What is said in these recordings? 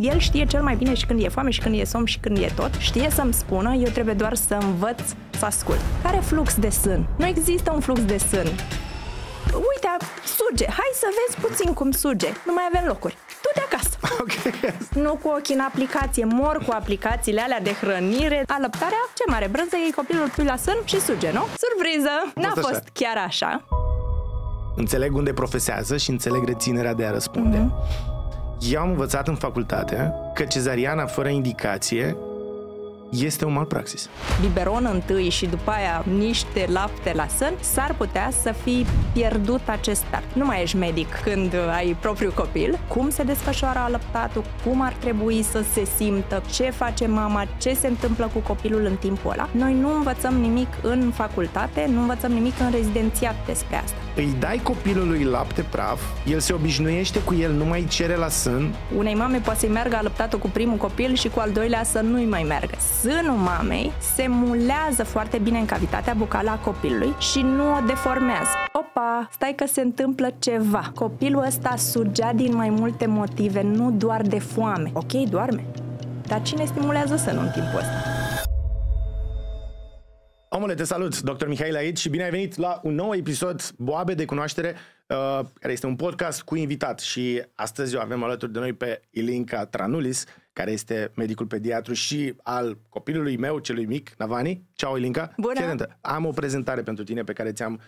El știe cel mai bine și când e foame, și când e somn, și când e tot. Știe să-mi spună, eu trebuie doar să învăț să ascult. Care flux de sân? Nu există un flux de sân. Uite, suge, hai să vezi puțin cum suge. Nu mai avem locuri. Tu de acasă. Okay. Nu cu ochii în aplicație, mor cu aplicațiile alea de hrănire. Alăptarea, ce mare brânză, ei copilul pui la sân și suge, nu? Surpriză! N-a fost, fost chiar așa. Înțeleg unde profesează și înțeleg reținerea de a răspunde. Mm-hmm eu am învățat în facultate că cezariana fără indicație este o malpraxis. Biberon întâi și după aia niște lapte la sân, s-ar putea să fi pierdut acest start. Nu mai ești medic când ai propriul copil. Cum se desfășoară alăptatul, cum ar trebui să se simtă, ce face mama, ce se întâmplă cu copilul în timpul ăla. Noi nu învățăm nimic în facultate, nu învățăm nimic în rezidențiat despre asta. Îi dai copilului lapte praf, el se obișnuiește cu el, nu mai cere la sân. Unei mame poate să-i meargă alăptatul cu primul copil și cu al doilea să nu-i mai meargă sânul mamei se mulează foarte bine în cavitatea bucală a copilului și nu o deformează. Opa, stai că se întâmplă ceva. Copilul ăsta sugea din mai multe motive, nu doar de foame. Ok, doarme. Dar cine stimulează sânul în timpul ăsta? Omule, te salut! Dr. Mihail aici și bine ai venit la un nou episod Boabe de Cunoaștere, uh, care este un podcast cu invitat. Și astăzi o avem alături de noi pe Ilinca Tranulis, care este medicul pediatru și al copilului meu, celui mic, Navani. Ceau, Ilinca. Bună! Am o prezentare pentru tine pe care ți-am,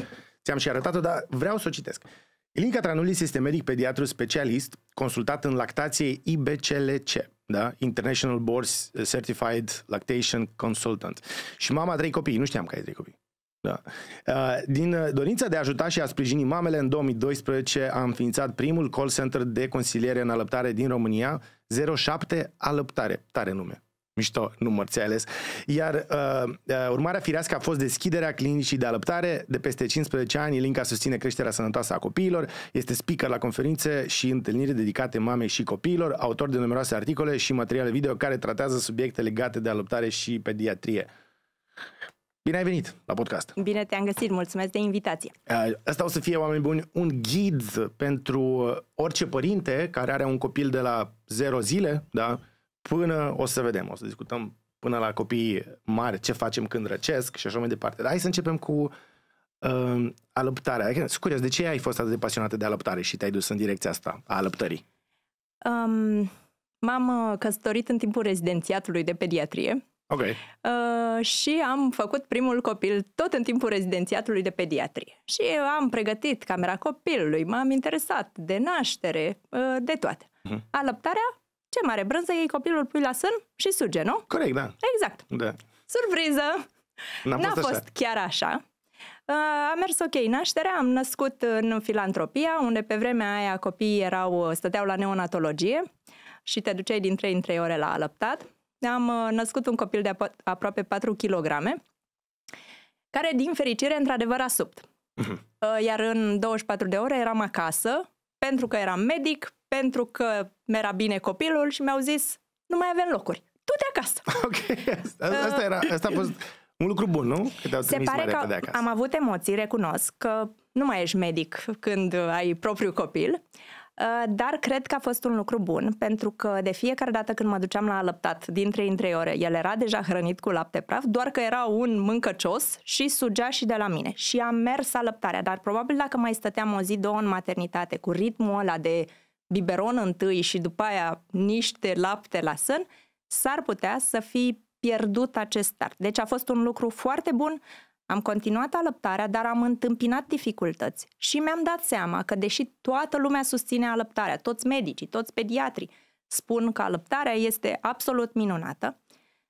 ți-am și arătat-o, dar vreau să o citesc. Ilinca Tranulis este medic pediatru specialist, consultat în lactație IBCLC, da? International Board Certified Lactation Consultant. Și mama trei copii, nu știam că ai trei copii. Da. Uh, din dorința de a ajuta și a sprijini mamele, în 2012 am înființat primul call center de consiliere în alăptare din România, 07 alăptare, tare nume. Mișto număr, ți ales. Iar uh, uh, urmarea firească a fost deschiderea clinicii de alăptare de peste 15 ani. Ilinca susține creșterea sănătoasă a copiilor, este speaker la conferințe și întâlniri dedicate mamei și copiilor, autor de numeroase articole și materiale video care tratează subiecte legate de alăptare și pediatrie. Bine ai venit la podcast! Bine te-am găsit, mulțumesc de invitație! Eh, asta o să fie, oameni buni, un ghid pentru orice părinte care are un copil de la 0 zile, da? până o să vedem, o să discutăm până la copii mari, ce facem când răcesc și așa mai departe. Dar hai să începem cu uh, alăptarea. Adică, sunt curios, de ce ai fost atât de pasionată de alăptare și te-ai dus în direcția asta a alăptării? Um, m-am eh, căsătorit în timpul rezidențiatului de pediatrie Ok. Uh, și am făcut primul copil tot în timpul rezidențiatului de pediatrie. Și am pregătit camera copilului, m-am interesat de naștere, uh, de toate. Uh-huh. Alăptarea, ce mare brânză, iei copilul, pui la sân și suge, nu? Corect, da. Exact. Da. Surpriză! N-a, N-a fost, așa. chiar așa. Uh, a mers ok nașterea, am născut în filantropia, unde pe vremea aia copiii erau, stăteau la neonatologie și te duceai din 3 în 3 ore la alăptat. Am uh, născut un copil de aproape 4 kg, care, din fericire, într-adevăr a subt. Mhm. Uh, iar în 24 de ore eram acasă, pentru că eram medic, pentru că mi-era bine copilul și mi-au zis, nu mai avem locuri, tu de acasă. Ok, uh. asta, era, asta a fost un lucru bun, nu? Că te-au Se pare că acasă. am avut emoții, recunosc că nu mai ești medic când ai propriul copil, Uh, dar cred că a fost un lucru bun, pentru că de fiecare dată când mă duceam la alăptat, dintre 3 în 3 ore, el era deja hrănit cu lapte praf, doar că era un mâncăcios și sugea și de la mine. Și am mers alăptarea, dar probabil dacă mai stăteam o zi, două în maternitate, cu ritmul ăla de biberon întâi și după aia niște lapte la sân, s-ar putea să fi pierdut acest start. Deci a fost un lucru foarte bun, am continuat alăptarea, dar am întâmpinat dificultăți și mi-am dat seama că deși toată lumea susține alăptarea, toți medicii, toți pediatrii spun că alăptarea este absolut minunată,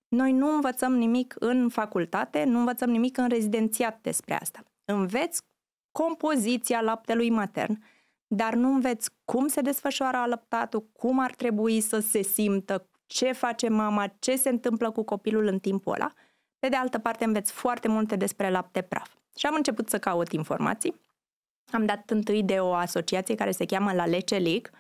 noi nu învățăm nimic în facultate, nu învățăm nimic în rezidențiat despre asta. Înveți compoziția laptelui matern, dar nu înveți cum se desfășoară alăptatul, cum ar trebui să se simtă, ce face mama, ce se întâmplă cu copilul în timpul ăla – pe de altă parte, înveți foarte multe despre lapte praf. Și am început să caut informații. Am dat întâi de o asociație care se cheamă La Lece League.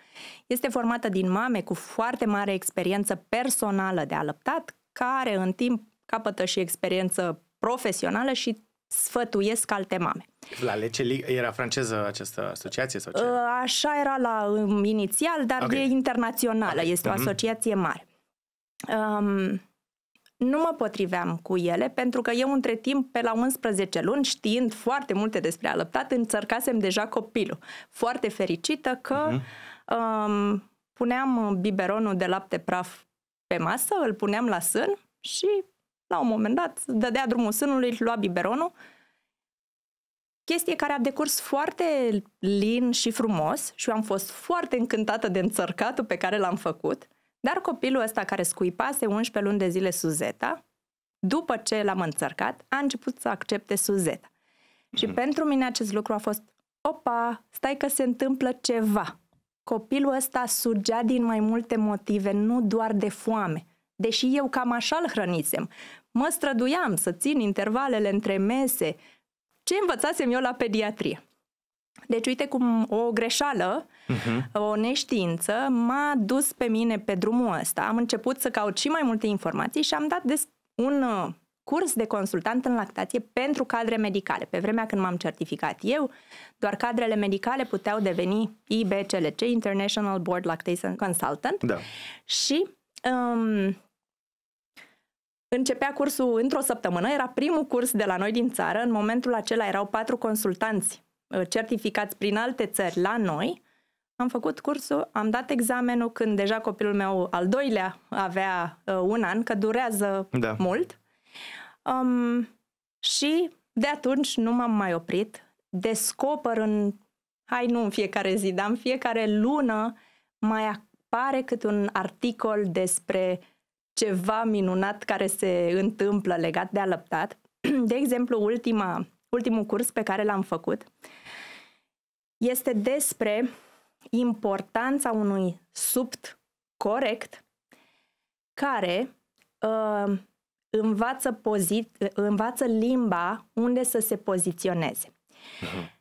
Este formată din mame cu foarte mare experiență personală de alăptat, care în timp capătă și experiență profesională și sfătuiesc alte mame. La Lece League era franceză această asociație? sau ce? Ă, așa era la um, inițial, dar okay. e internațională, okay. este o mhm. asociație mare. Um, nu mă potriveam cu ele pentru că eu între timp, pe la 11 luni, știind foarte multe despre alăptat, înțărcasem deja copilul. Foarte fericită că uh-huh. um, puneam biberonul de lapte praf pe masă, îl puneam la sân și la un moment dat dădea drumul sânului, lua biberonul. Chestie care a decurs foarte lin și frumos și eu am fost foarte încântată de înțărcatul pe care l-am făcut. Dar copilul ăsta care scuipase 11 luni de zile Suzeta, după ce l-am înțărcat, a început să accepte Suzeta. mm Și mhm. pentru mine acest lucru a fost, opa, stai că se întâmplă ceva. Copilul ăsta sugea din mai multe motive, nu doar de foame. Deși eu cam așa îl hrănisem. Mă străduiam să țin intervalele între mese. Ce învățasem eu la pediatrie? Deci uite cum o greșeală, uh-huh. o neștiință m-a dus pe mine pe drumul ăsta. Am început să caut și mai multe informații și am dat des- un uh, curs de consultant în lactație pentru cadre medicale. Pe vremea când m-am certificat eu, doar cadrele medicale puteau deveni IBCLC, International Board Lactation Consultant. Da. Și um, Începea cursul într-o săptămână, era primul curs de la noi din țară. În momentul acela erau patru consultanți Uh, certificați prin alte țări la noi, am făcut cursul, am dat examenul când deja copilul meu al doilea avea uh, un an, că durează da. mult. Um, și de atunci nu m-am mai oprit. Descoper în, hai nu în fiecare zi, dar în fiecare lună mai apare cât un articol despre ceva minunat care se întâmplă legat de alăptat. De exemplu, ultima, ultimul curs pe care l-am făcut uh, este despre importanța unui subt corect care uh, învață, învață limba unde să se poziționeze. Mhm.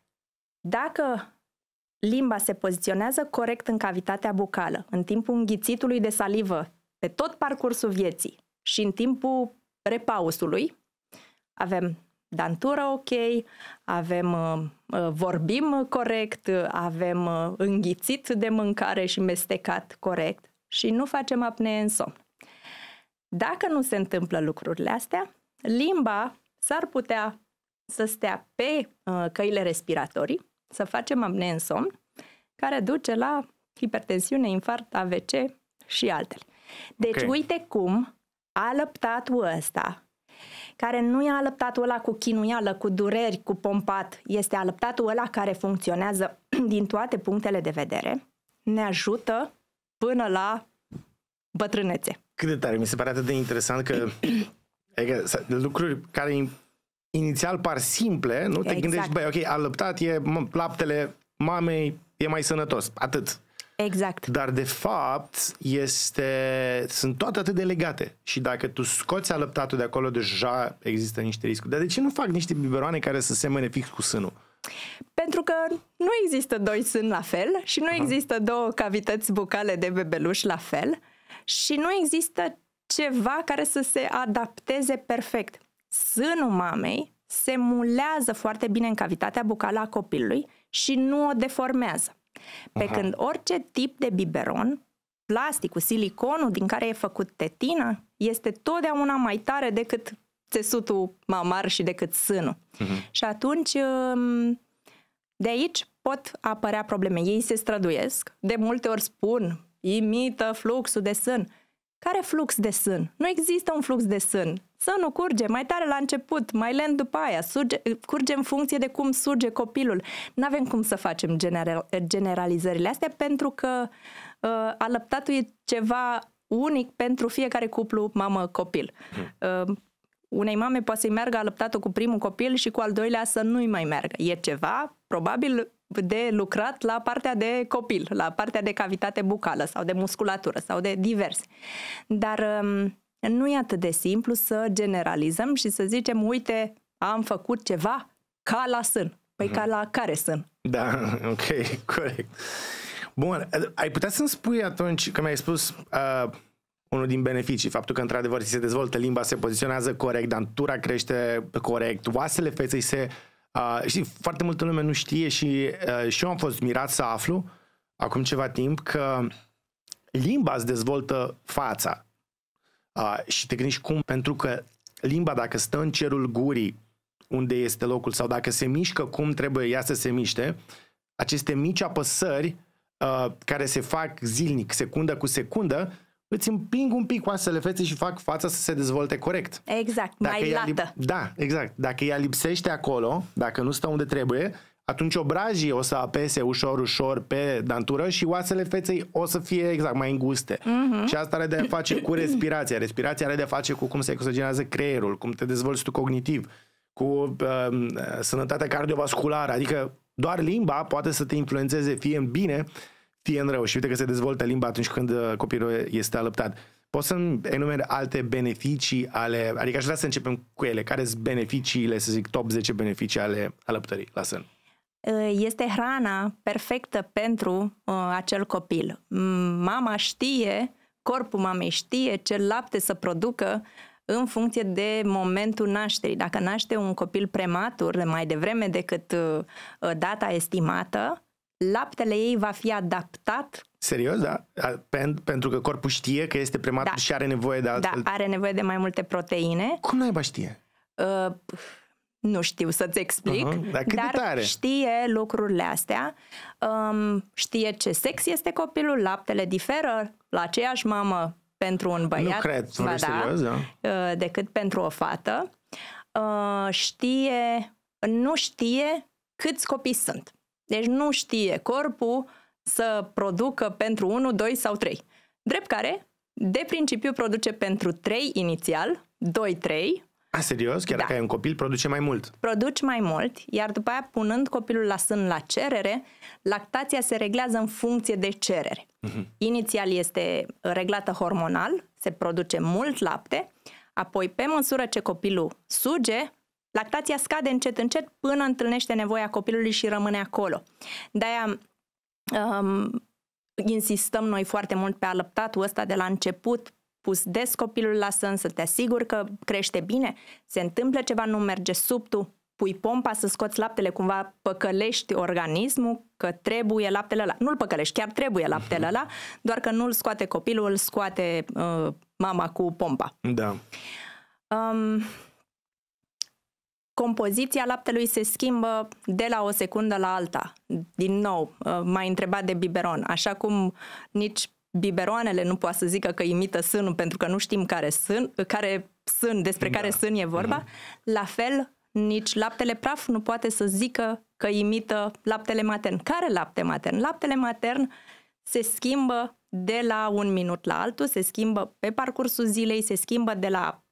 Dacă limba se poziționează corect în cavitatea bucală, în timpul înghițitului de salivă, pe tot parcursul vieții și în timpul repausului, avem dantura ok, avem, uh, uh, vorbim corect, avem uh, înghițit de mâncare și mestecat corect și nu facem apnee în somn. Dacă nu se întâmplă lucrurile astea, limba s-ar putea să stea pe căile respiratorii, să facem apnee în somn, care duce la hipertensiune, infart, AVC și altele. Deci okay. uite cum alăptatul ăsta care nu e alăptatul ăla cu chinuială, cu dureri, cu pompat, este alăptatul ăla care funcționează din toate punctele de vedere, ne ajută până la bătrânețe. Cât de tare, mi se pare atât de interesant că adică, lucruri care inițial par simple, nu? Te gândești, exact. băi, ok, alăptat e laptele mamei, e mai sănătos, atât. Exact. Dar de fapt este, sunt toate atât de legate și dacă tu scoți alăptatul de acolo deja există niște riscuri. Dar de ce nu fac niște biberoane care să semene fix cu sânul? Pentru că nu există doi sâni la fel și nu Aha. există două cavități bucale de bebeluș la fel și nu există ceva care să se adapteze perfect. Sânul mamei se mulează foarte bine în cavitatea bucală a copilului și nu o deformează. Pe Aha. când orice tip de biberon, plasticul, siliconul din care e făcut tetina, este totdeauna mai tare decât țesutul mamar și decât sânul. Uh-huh. Și atunci, um, de aici pot apărea probleme. Ei se străduiesc, de multe ori spun, imită fluxul de sân. Care flux de sân? Nu există un flux de sân. Sânul curge mai tare la început, mai lent după aia, surge, curge în funcție de cum surge copilul. Nu avem cum să facem general, generalizările astea pentru că uh, alăptatul e ceva unic pentru fiecare cuplu mamă-copil. Hmm. Uh, unei mame poate să-i meargă alăptatul cu primul copil și cu al doilea să nu-i mai meargă. E ceva, probabil de lucrat la partea de copil, la partea de cavitate bucală sau de musculatură sau de diverse. Dar um, nu e atât de simplu să generalizăm și să zicem, uite, am făcut ceva ca la sân. Păi mhm. ca la care sân? Da, ok, corect. Bun, ai putea să-mi spui atunci, că mi-ai spus uh, unul din beneficii, faptul că într-adevăr se dezvoltă limba, se poziționează corect, dantura crește corect, oasele feței se uh, Uh, știi, foarte multă lume nu știe și, uh, și eu am fost mirat să aflu acum ceva timp că limba îți dezvoltă fața. Uh, și te gândești cum, pentru că limba dacă stă în cerul gurii unde este locul sau dacă se mișcă cum trebuie ea să se miște, aceste mici apăsări uh, care se fac zilnic, secundă cu secundă, îți împing un pic oasele feței și fac fața să se dezvolte corect. Exact, dacă mai lată. da, exact. Dacă ea lipsește acolo, dacă nu stă unde trebuie, atunci obrajii o să apese ușor, ușor pe dantură și oasele feței o să fie exact mai înguste. Mm-hmm. Și asta are de a face cu respirația. Respirația are de a face cu cum se exogenează creierul, cum te dezvolți tu cognitiv, cu uh, sănătatea cardiovasculară. Adică doar limba poate să te influențeze fie în bine, fie în rău și uite că se dezvoltă limba atunci când uh, copilul este alăptat. Poți să-mi enumeri alte beneficii ale, adică aș vrea să începem cu ele. Care sunt beneficiile, să zic, top 10 beneficii ale alăptării la sân? Uh, este hrana perfectă pentru uh, acel copil. Mama știe, corpul mamei știe ce lapte să producă în funcție de momentul nașterii. Dacă naște un copil prematur, mai devreme decât uh, data estimată, laptele ei va fi adaptat. Serios, da? Pentru că corpul știe că este prematur da. și are nevoie de da, altfel. Da, are nevoie de mai multe proteine. Cum naiba știe? Uh, nu știu să-ți explic, uh-huh. dar, dar tare. știe lucrurile astea, um, știe ce sex este copilul, laptele diferă la aceeași mamă pentru un băiat, nu cred, ba da, serios, da? Uh, decât pentru o fată, uh, știe, nu știe câți copii sunt. Deci nu știe corpul să producă pentru 1, 2 sau 3. Drept care, de principiu, produce pentru 3 inițial, 2, 3. A, serios? Chiar da. dacă ai un copil, produce mai mult? Produci mai mult, iar după aia, punând copilul la sân la cerere, lactația se reglează în funcție de cerere. Uh-huh. Inițial este reglată hormonal, se produce mult lapte, apoi pe măsură ce copilul suge, Lactația scade încet, încet până întâlnește nevoia copilului și rămâne acolo. De-aia um, insistăm noi foarte mult pe alăptatul ăsta de la început, pus des copilul la sân, să te asiguri că crește bine, se întâmplă ceva, nu merge sub tu, pui pompa să scoți laptele, cumva păcălești organismul că trebuie laptele la, Nu-l păcălești, chiar trebuie laptele la, doar că nu-l scoate copilul, îl scoate uh, mama cu pompa. Da. Um, compoziția laptelui se schimbă de la o secundă la alta. Din nou, uh, m-ai întrebat de biberon. Așa cum nici biberoanele nu poate să zică că imită sânul pentru că nu știm care sân, uh, care sân despre da. care sân e vorba, mm-hmm. la fel nici laptele praf nu poate să zică că imită laptele matern. Care lapte matern? Laptele matern se schimbă de la un minut la altul, se schimbă pe parcursul zilei, se schimbă de la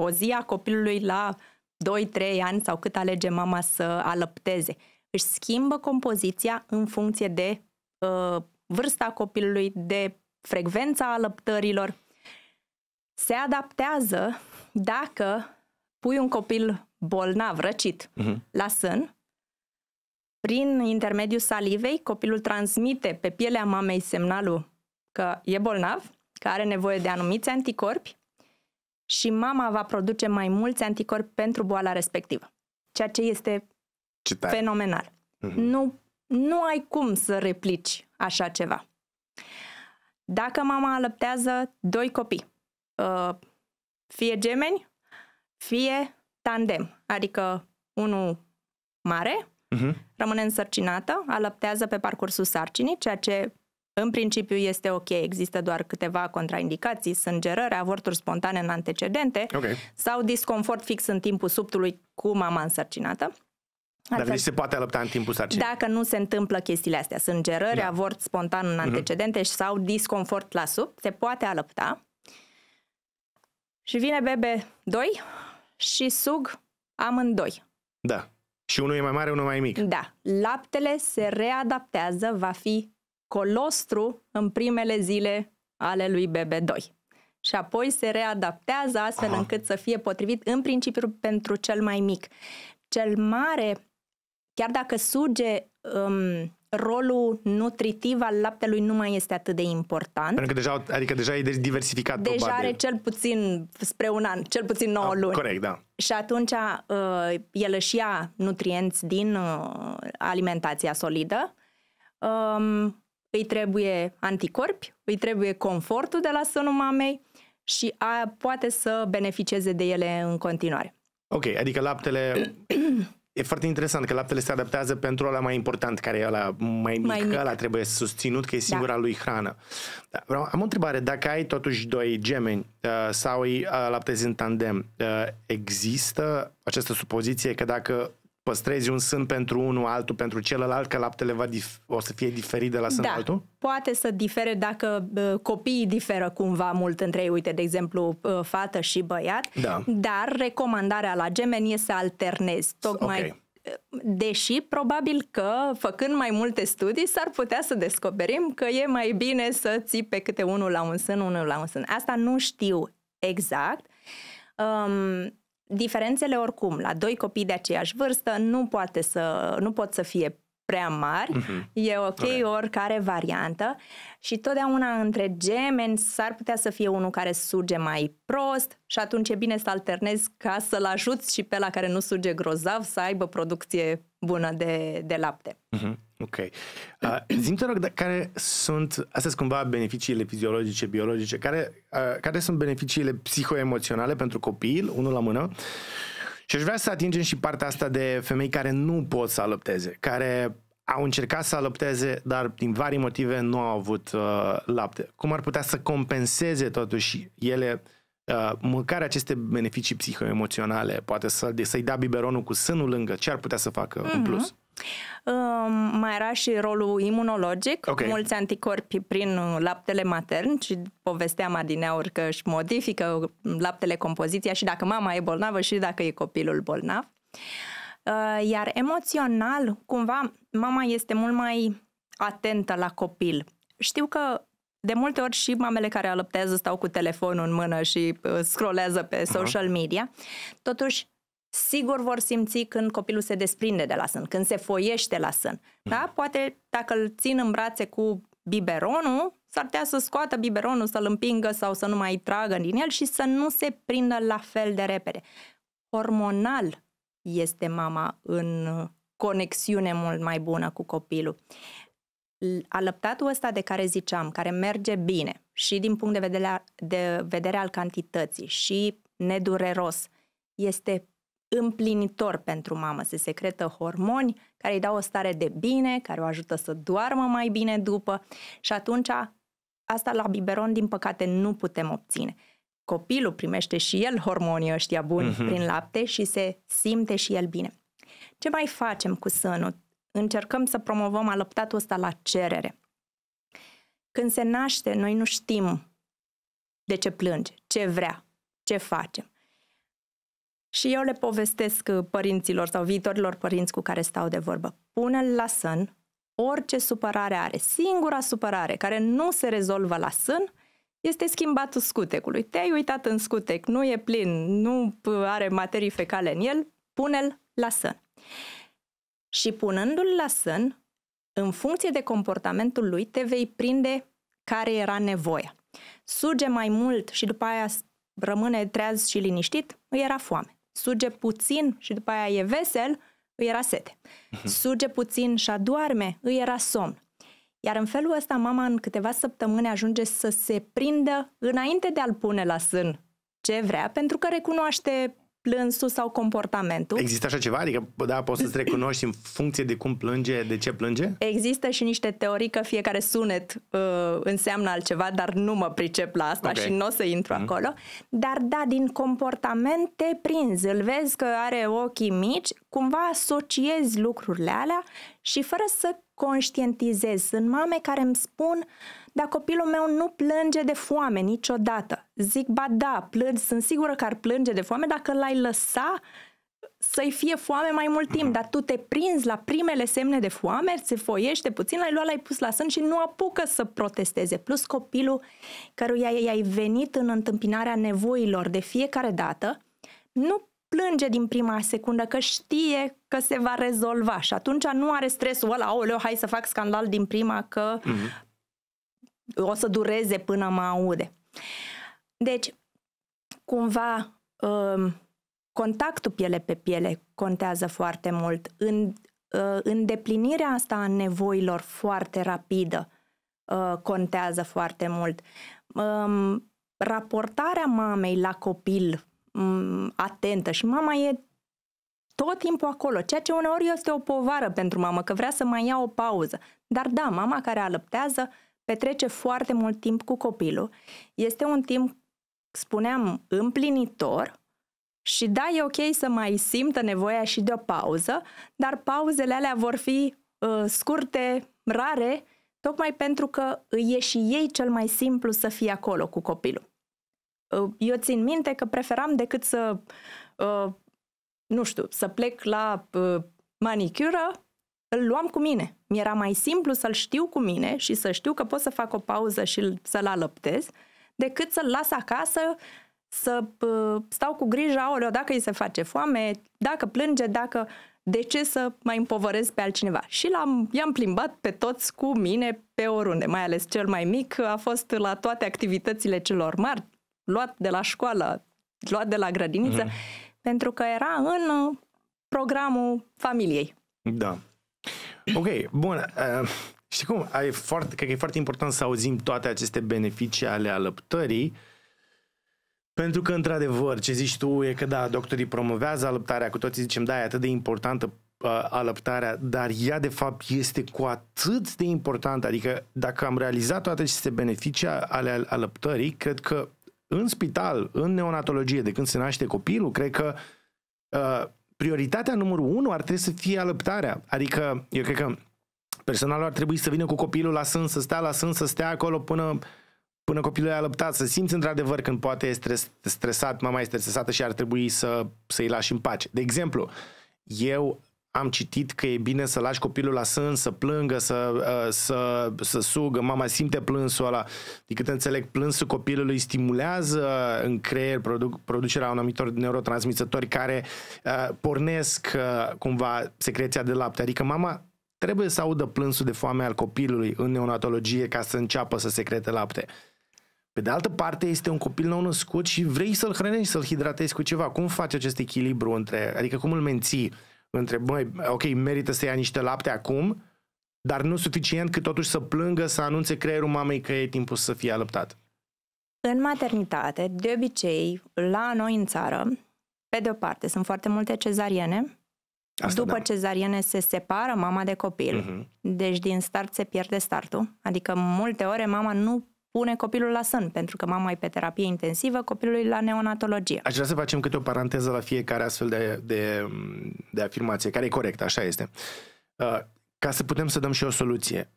o zi a copilului la 2-3 ani sau cât alege mama să alăpteze. Își schimbă compoziția în funcție de uh, vârsta copilului, de frecvența alăptărilor. Se adaptează dacă pui un copil bolnav, răcit, uh-huh. la sân, prin intermediul salivei, copilul transmite pe pielea mamei semnalul că e bolnav, că are nevoie de anumiți anticorpi și mama va produce mai mulți anticorpi pentru boala respectivă, ceea ce este ce fenomenal. Mm-hmm. Nu, nu ai cum să replici așa ceva. Dacă mama alăptează doi copii, uh, fie gemeni, fie tandem, adică unul mare, uh-huh. rămâne însărcinată, alăptează pe parcursul sarcinii, ceea ce în principiu este ok, există doar câteva contraindicații, sângerări, avorturi spontane în antecedente okay. sau disconfort fix în timpul subtului cu mama însărcinată. Dar nici se poate alăpta în timpul sarcinii. Dacă nu se întâmplă chestiile astea, sângerări, da. avort spontan în mhm. antecedente uh-huh. sau disconfort la sub, se poate alăpta. Și vine bebe 2 și sug amândoi. Da. Și unul e mai mare, unul mai mic. Da. Laptele se readaptează, va fi colostru în primele zile ale lui BB2 și apoi se readaptează astfel Aha. încât să fie potrivit în principiu pentru cel mai mic. Cel mare, chiar dacă suge um, rolul nutritiv al laptelui nu mai este atât de important. Pentru că deja, adică deja e diversificat. Deja probabil. are cel puțin spre un an, cel puțin 9 A, ah, luni. Corect, da. Și atunci uh, el își ia nutrienți din uh, alimentația solidă. Um, îi trebuie anticorpi, îi trebuie confortul de la sânul mamei și a, poate să beneficieze de ele în continuare. Ok, adică laptele... e foarte interesant că laptele se adaptează pentru ăla mai important, care e ăla mai mic, mai mic. ăla trebuie susținut că e da. singura da. lui hrană. Da, vreau, am o întrebare, dacă ai totuși doi gemeni uh, sau îi uh, laptezi în tandem, uh, există această supoziție că dacă păstrezi un sân pentru unul, altul pentru celălalt, că laptele va dif- o să fie diferit de la sân da, altul? poate să difere dacă copiii diferă cumva mult între ei, uite, de exemplu, fată și băiat, da. dar recomandarea la gemeni e să alternezi, tocmai okay deși probabil că făcând mai multe studii s-ar putea să descoperim că e mai bine să ții pe câte unul la un sân, unul la un sân. Asta nu știu exact. Um, diferențele oricum, la doi copii de aceeași vârstă, nu, poate să, nu pot să fie prea mari, mhm. e ok oricare variantă și totdeauna între gemeni s-ar putea să fie unul care suge mai prost și atunci e bine să alternezi ca să-l ajuți și pe la care nu suge grozav să aibă producție bună de, de lapte. Uh-huh. Ok. Uh, Zim te rog, da, care sunt, astea sunt cumva beneficiile fiziologice, biologice, care, uh, care sunt beneficiile psihoemoționale pentru copil, unul la mână, și aș vrea să atingem și partea asta de femei care nu pot să alăpteze, care au încercat să alăpteze, dar din vari motive nu au avut uh, lapte. Cum ar putea să compenseze totuși ele uh, măcar aceste beneficii psihoemoționale? Poate să, de, să-i dea biberonul cu sânul lângă, ce ar putea să facă uh-huh. în mhm. plus? Mai era și rolul imunologic, okay. mulți anticorpi prin uh, laptele matern și povesteam adineauri că își modifică uh, laptele compoziția și dacă mama e bolnavă și dacă e copilul bolnav. Uh, iar emoțional, cumva, mama este mult mai atentă la copil. Știu că de multe ori și mamele care alăptează stau cu telefonul în mână și scrolează pe social media. Totuși, sigur vor simți când copilul se desprinde de la sân, când se foiește la sân. Hmm. Da? Poate dacă îl țin în brațe cu biberonul, s-ar putea să scoată biberonul, să-l împingă sau să nu mai tragă din el și să nu se prindă la fel de repede. Hormonal este mama în conexiune mult mai bună cu copilul. Alăptatul ăsta de care ziceam, care merge bine și din punct de vedere, de vedere al cantității și nedureros, este împlinitor pentru mamă. Se secretă hormoni care îi dau o stare de bine, care o ajută să doarmă mai bine după și atunci asta la biberon, din păcate, nu putem obține. Copilul primește și el hormonii ăștia buni mm-hmm. prin lapte și se simte și el bine. Ce mai facem cu sânul? Încercăm să promovăm alăptatul ăsta la cerere. Când se naște, noi nu știm de ce plânge, ce vrea, ce facem. Și eu le povestesc uh, părinților sau viitorilor părinți cu care stau de vorbă. Pune-l la sân, orice supărare are, singura supărare care nu se rezolvă la sân, este schimbatul scutecului. Te-ai uitat în scutec, nu e plin, nu uh, are materii fecale în el, pune-l la sân. Și punându-l la sân, în funcție de comportamentul lui, te vei prinde care era nevoia. Suge mai mult și după aia rămâne treaz și liniștit, îi era foame. Suge puțin și după aia e vesel, îi era sete. Mhm. Suge puțin și adoarme, îi era somn. Iar în felul ăsta, mama în câteva săptămâni ajunge să se prindă înainte de a-l pune la sân ce vrea, pentru că recunoaște plânsul sau comportamentul. Există așa ceva? Adică, da, poți să-ți recunoști în funcție de cum plânge, de ce plânge? Există și niște teorii că fiecare sunet uh, înseamnă altceva, dar nu mă pricep la asta okay. și nu o să intru mm. acolo. Dar da, din comportament te prinzi, îl vezi că are ochii mici, cumva asociezi lucrurile alea și fără să conștientizez. Sunt mame care îmi spun, dar copilul meu nu plânge de foame niciodată. Zic, ba da, plângi, sunt sigură că ar plânge de foame dacă l-ai lăsa să-i fie foame mai mult timp, dar tu te prinzi la primele semne de foame, se foiește puțin, l-ai luat, l-ai pus la sân și nu apucă să protesteze. Plus copilul căruia i-ai venit în întâmpinarea nevoilor de fiecare dată, nu plânge din prima secundă că știe că se va rezolva și atunci nu are stresul ăla, aoleo, hai să fac scandal din prima că mm-hmm. o să dureze până mă aude. Deci, cumva, um, contactul piele pe piele contează foarte mult. În, uh, îndeplinirea asta a nevoilor foarte rapidă uh, contează foarte mult. Um, raportarea mamei la copil atentă și mama e tot timpul acolo, ceea ce uneori este o povară pentru mamă, că vrea să mai ia o pauză. Dar da, mama care alăptează petrece foarte mult timp cu copilul. Este un timp, spuneam, împlinitor și da, e ok să mai simtă nevoia și de o pauză, dar pauzele alea vor fi uh, scurte, rare, tocmai pentru că îi e și ei cel mai simplu să fie acolo cu copilul eu țin minte că preferam decât să, nu știu, să plec la manicură, îl luam cu mine. Mi-era mai simplu să-l știu cu mine și să știu că pot să fac o pauză și să-l alăptez, decât să-l las acasă să stau cu grijă aoleo, dacă îi se face foame, dacă plânge, dacă... De ce să mai împovărez pe altcineva? Și l-am, i-am plimbat pe toți cu mine pe oriunde, mai ales cel mai mic a fost la toate activitățile celor mari, luat de la școală, luat de la grădiniță, uh-huh. pentru că era în uh, programul familiei. Da. Ok, bun. Uh, știi cum? Ai foarte, cred că e foarte important să auzim toate aceste beneficii ale alăptării, pentru că, într-adevăr, ce zici tu e că, da, doctorii promovează alăptarea, cu toții zicem, da, e atât de importantă uh, alăptarea, dar ea, de fapt, este cu atât de importantă. Adică, dacă am realizat toate aceste beneficii ale alăptării, cred că în spital, în neonatologie, de când se naște copilul, cred că uh, prioritatea numărul unu ar trebui să fie alăptarea. Adică, eu cred că personalul ar trebui să vină cu copilul la sân, să stea la sân, să stea acolo până, până copilul e alăptat, să simți într-adevăr când poate e stres, stresat, mama este stresată și ar trebui să, să-i lași în pace. De exemplu, eu am citit că e bine să lași copilul la sân, să plângă, să, uh, să, să sugă, mama simte plânsul ăla. De cât înțeleg, plânsul copilului stimulează în creier produc producerea anumitor neurotransmițători care uh, pornesc uh, cumva secreția de lapte. Adică mama trebuie să audă plânsul de foame al copilului în neonatologie ca să înceapă să secrete lapte. Pe de altă parte, este un copil nou născut și vrei să-l hrănești, să-l hidratezi cu ceva. Cum faci acest echilibru între, adică cum îl menții? între, băi, ok, merită să ia niște lapte acum, dar nu suficient cât totuși să plângă, să anunțe creierul mamei că e timpul să fie alăptat. În maternitate, de obicei, la noi în țară, pe de o parte, sunt foarte multe cezariene. Asta, După da. cezariene se separă mama de copil, uh-huh. deci din start se pierde startul. Adică multe ore mama nu pune copilul la sân, pentru că mama e pe terapie intensivă, copilului la neonatologie. Aș vrea să facem câte o paranteză la fiecare astfel de, de, de afirmație, care e corectă. așa este. Uh, ca să putem să dăm și o soluție.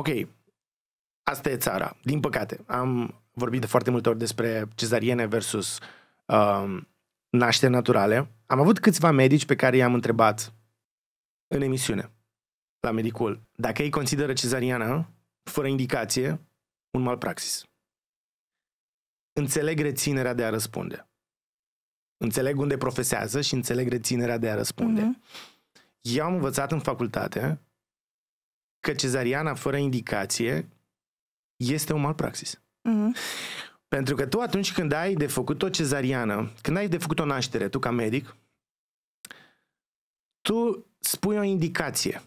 Ok, asta e țara, din păcate. Am vorbit de foarte multe ori despre cezariene versus um, nașteri naturale. Am avut câțiva medici pe care i-am întrebat în emisiune la medicul dacă ei consideră cezariană fără indicație un malpraxis. Înțeleg reținerea de a răspunde. Înțeleg unde profesează și înțeleg reținerea de a răspunde. Mm-hmm. Eu am învățat în facultate că cezariana fără indicație este un malpraxis. Mm-hmm. Pentru că tu atunci când ai de făcut o cezariană, când ai de făcut o naștere, tu ca medic, tu spui o indicație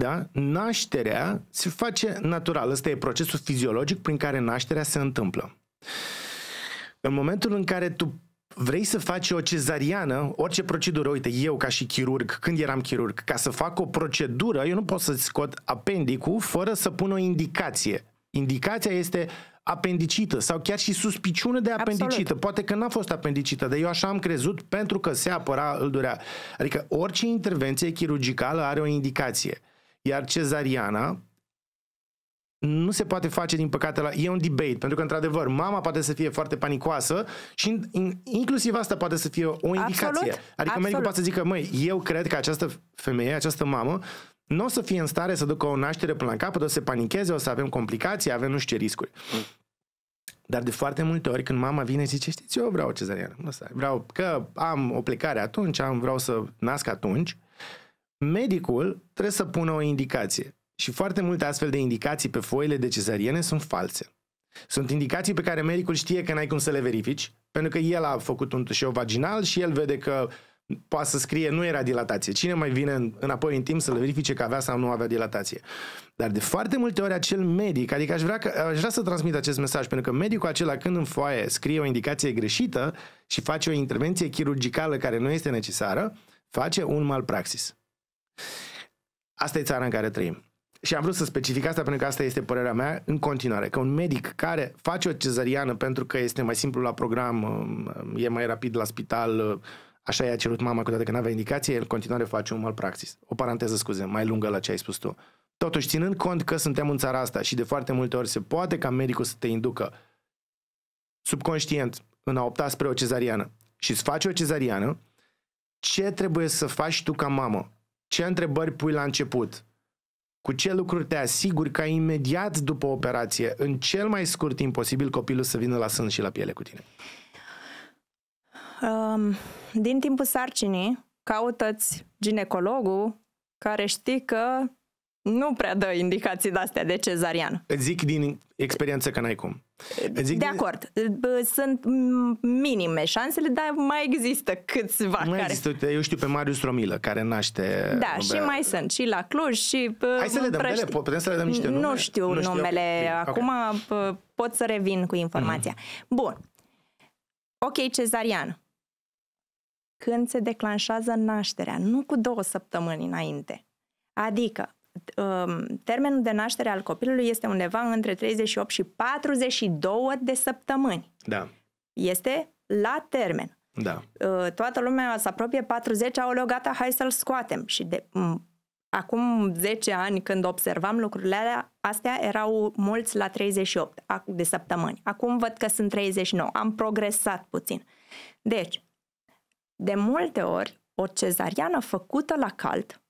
da? nașterea se face natural. Ăsta e procesul fiziologic prin care nașterea se întâmplă. În momentul în care tu vrei să faci o cezariană, orice procedură, uite, eu ca și chirurg, când eram chirurg, ca să fac o procedură, eu nu pot să scot apendicul fără să pun o indicație. Indicația este apendicită sau chiar și suspiciune de apendicită. Absolut. Poate că n-a fost apendicită, dar eu așa am crezut pentru că se apăra, îl durea. Adică orice intervenție chirurgicală are o indicație. Iar cezariana nu se poate face, din păcate, la... E un debate, pentru că, într-adevăr, mama poate să fie foarte panicoasă și in, inclusiv asta poate să fie o indicație. Adică absolut, adică absolut. medicul poate să zică, măi, eu cred că această femeie, această mamă, nu o să fie în stare să ducă o naștere până la capăt, o să se panicheze, o să avem complicații, avem nu știu ce riscuri. Dar de foarte multe ori când mama vine și zice, știți, eu vreau o cezariană, vreau că am o plecare atunci, am, vreau să nasc atunci, medicul trebuie să pună o indicație. Și foarte multe astfel de indicații pe foile de cezariene sunt false. Sunt indicații pe care medicul știe că n-ai cum să le verifici, pentru că el a făcut un tușeu vaginal și el vede că poate să scrie nu era dilatație. Cine mai vine înapoi în timp să le verifice că avea sau nu avea dilatație? Dar de foarte multe ori acel medic, adică aș vrea, că, aș vrea să transmit acest mesaj, pentru că medicul acela când în foaie scrie o indicație greșită și face o intervenție chirurgicală care nu este necesară, face un malpraxis. Asta e țara în care trăim. Și am vrut să specific asta pentru că asta este părerea mea în continuare, că un medic care face o cezăriană pentru că este mai simplu la program, um, e mai rapid la spital, uh, așa i-a cerut mama cu toate că n-avea indicație, el în continuare face un malpraxis. O paranteză, scuze, mai lungă la ce ai spus tu. Totuși, ținând cont că suntem în țara asta și de foarte multe ori se poate ca medicul să te inducă subconștient în a opta spre o cezariană și îți face o cezariană, ce trebuie să faci tu ca mamă? Ce întrebări pui la început? Cu ce lucruri te asiguri ca imediat după operație, în cel mai scurt timp posibil, copilul să vină la sân și la piele cu tine? Um, din timpul sarcinii, caută-ți ginecologul care știi că nu prea dă indicații de-astea de cezarian. Zic din experiență că n-ai cum. Zic de acord. Sunt minime șansele, dar mai există câțiva mai care... există. Eu știu pe Marius Romilă, care naște... Da, bă... și mai sunt. Și la Cluj, și... Hai să le dăm, prăști... dele, putem să le dăm niște nume? Nu știu nu numele. Știu. Acum okay. pot să revin cu informația. Mm-hmm. Bun. Ok, cezarian. Când se declanșează nașterea, nu cu două săptămâni înainte. Adică, Um, termenul de naștere al copilului este undeva între 38 și 42 de săptămâni. Da. Este la termen. Da. Uh, toată lumea se apropie 40, au gata, hai să-l scoatem. Și de, acum 10 ani, când observam lucrurile alea, astea erau mulți la 38 de săptămâni. Acum văd că sunt 39. Am progresat puțin. Deci, de multe ori, o cezariană făcută la cald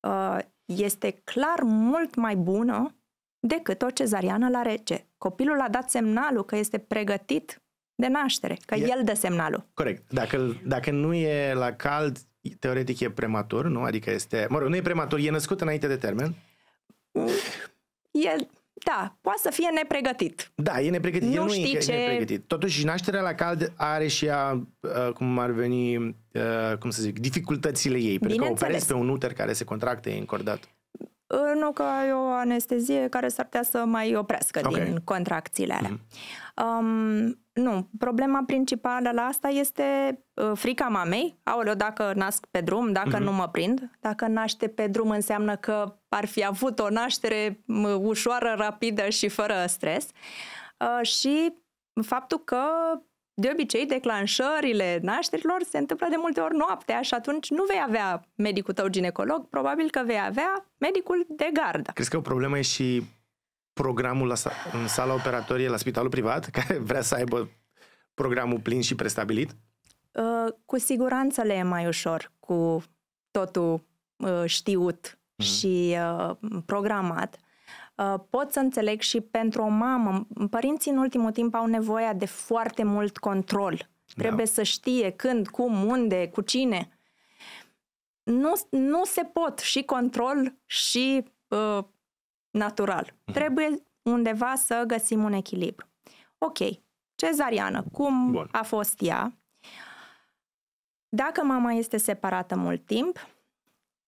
uh, este clar mult mai bună decât o cezariană la rece. Copilul a dat semnalul că este pregătit de naștere, că e, el dă semnalul. Corect. Dacă, dacă nu e la cald, teoretic e prematur, nu? Adică este, mă rog, nu e prematur, e născut înainte de termen? Mm, e da, poate să fie nepregătit. Da, e nepregătit. Nu El nu știi e ce... nepregătit. Totuși, nașterea la cald are și ea, uh, cum ar veni, uh, cum să zic, dificultățile ei. Pentru că operezi pe un uter care se contracte, e încordat nu că ai o anestezie care s-ar putea să mai oprească okay. din contracțiile alea. Mm-hmm. Um, nu, problema principală la asta este uh, frica mamei. Aoleu, dacă nasc pe drum, dacă mm-hmm. nu mă prind, dacă naște pe drum înseamnă că ar fi avut o naștere ușoară, rapidă și fără stres. Uh, și faptul că de obicei, declanșările nașterilor se întâmplă de multe ori noaptea și atunci nu vei avea medicul tău ginecolog, probabil că vei avea medicul de gardă. Crezi că o problemă e și programul la, în sala operatorie la spitalul privat, care vrea să aibă programul plin și prestabilit? Uh, cu siguranță le e mai ușor cu totul uh, știut mm-hmm. și uh, programat. Uh, pot să înțeleg și pentru o mamă. Părinții în ultimul timp au nevoia de foarte mult control. Trebuie da. să știe când, cum, unde, cu cine. Nu, nu se pot și control și uh, natural. Uh-huh. Trebuie undeva să găsim un echilibru. Ok, cezariană, cum Bun. a fost ea? Dacă mama este separată mult timp,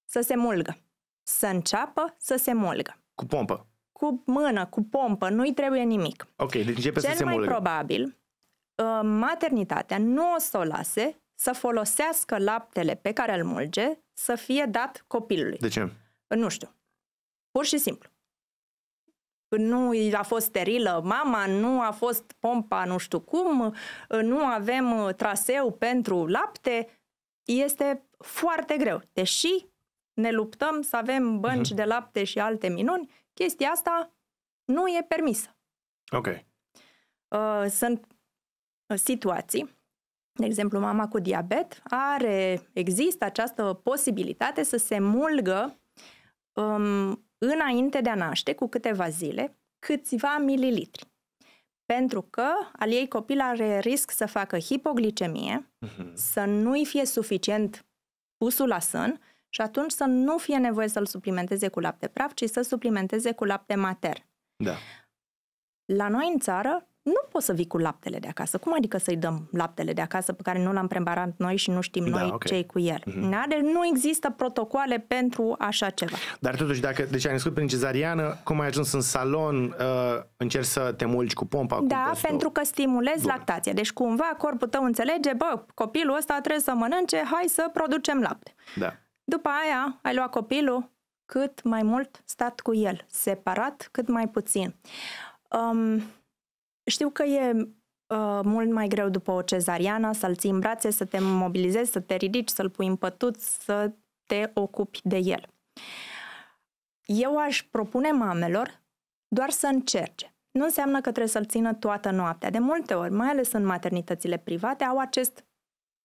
să se mulgă. Să înceapă să se mulgă. Cu pompă cu mână, cu pompă, nu-i trebuie nimic. Ok, deci începe Cel să se mai mulgă. probabil, uh, maternitatea nu o să o lase să folosească laptele pe care îl mulge să fie dat copilului. De ce? Nu știu. Pur și simplu. Nu a fost sterilă mama, nu a fost pompa nu știu cum, nu avem uh, traseu pentru lapte. Este foarte greu. Deși ne luptăm să avem bănci uh-huh. de lapte și alte minuni, chestia asta nu e permisă. Ok. Uh, sunt situații, de exemplu, mama cu diabet are, există această posibilitate să se mulgă um, înainte de a naște, cu câteva zile, câțiva mililitri. Pentru că al ei copil are risc să facă hipoglicemie, uh-huh. să nu-i fie suficient pusul la sân și atunci să nu fie nevoie să-l suplimenteze cu lapte praf, ci să suplimenteze cu lapte mater. Da. La noi în țară nu poți să vii cu laptele de acasă. Cum adică să-i dăm laptele de acasă pe care nu l-am preparat noi și nu știm da, noi okay. ce cu el? Mm-hmm. Da? Deci nu există protocoale pentru așa ceva. Dar totuși, dacă deci ai născut prin cezariană, cum ai ajuns în salon, uh, încerci să te mulci cu pompa? Da, cu pentru că stimulezi Bun. lactația. Deci cumva corpul tău înțelege, bă, copilul ăsta trebuie să mănânce, hai să producem lapte. Da. După aia, ai luat copilul cât mai mult stat cu el, separat cât mai puțin. Um, știu că e uh, mult mai greu după o cezariană să-l ții în brațe, să te mobilizezi, să te ridici, să-l pui în pătut, să te ocupi de el. Eu aș propune mamelor doar să încerce. Nu înseamnă că trebuie să-l țină toată noaptea. De multe ori, mai ales în maternitățile private, au acest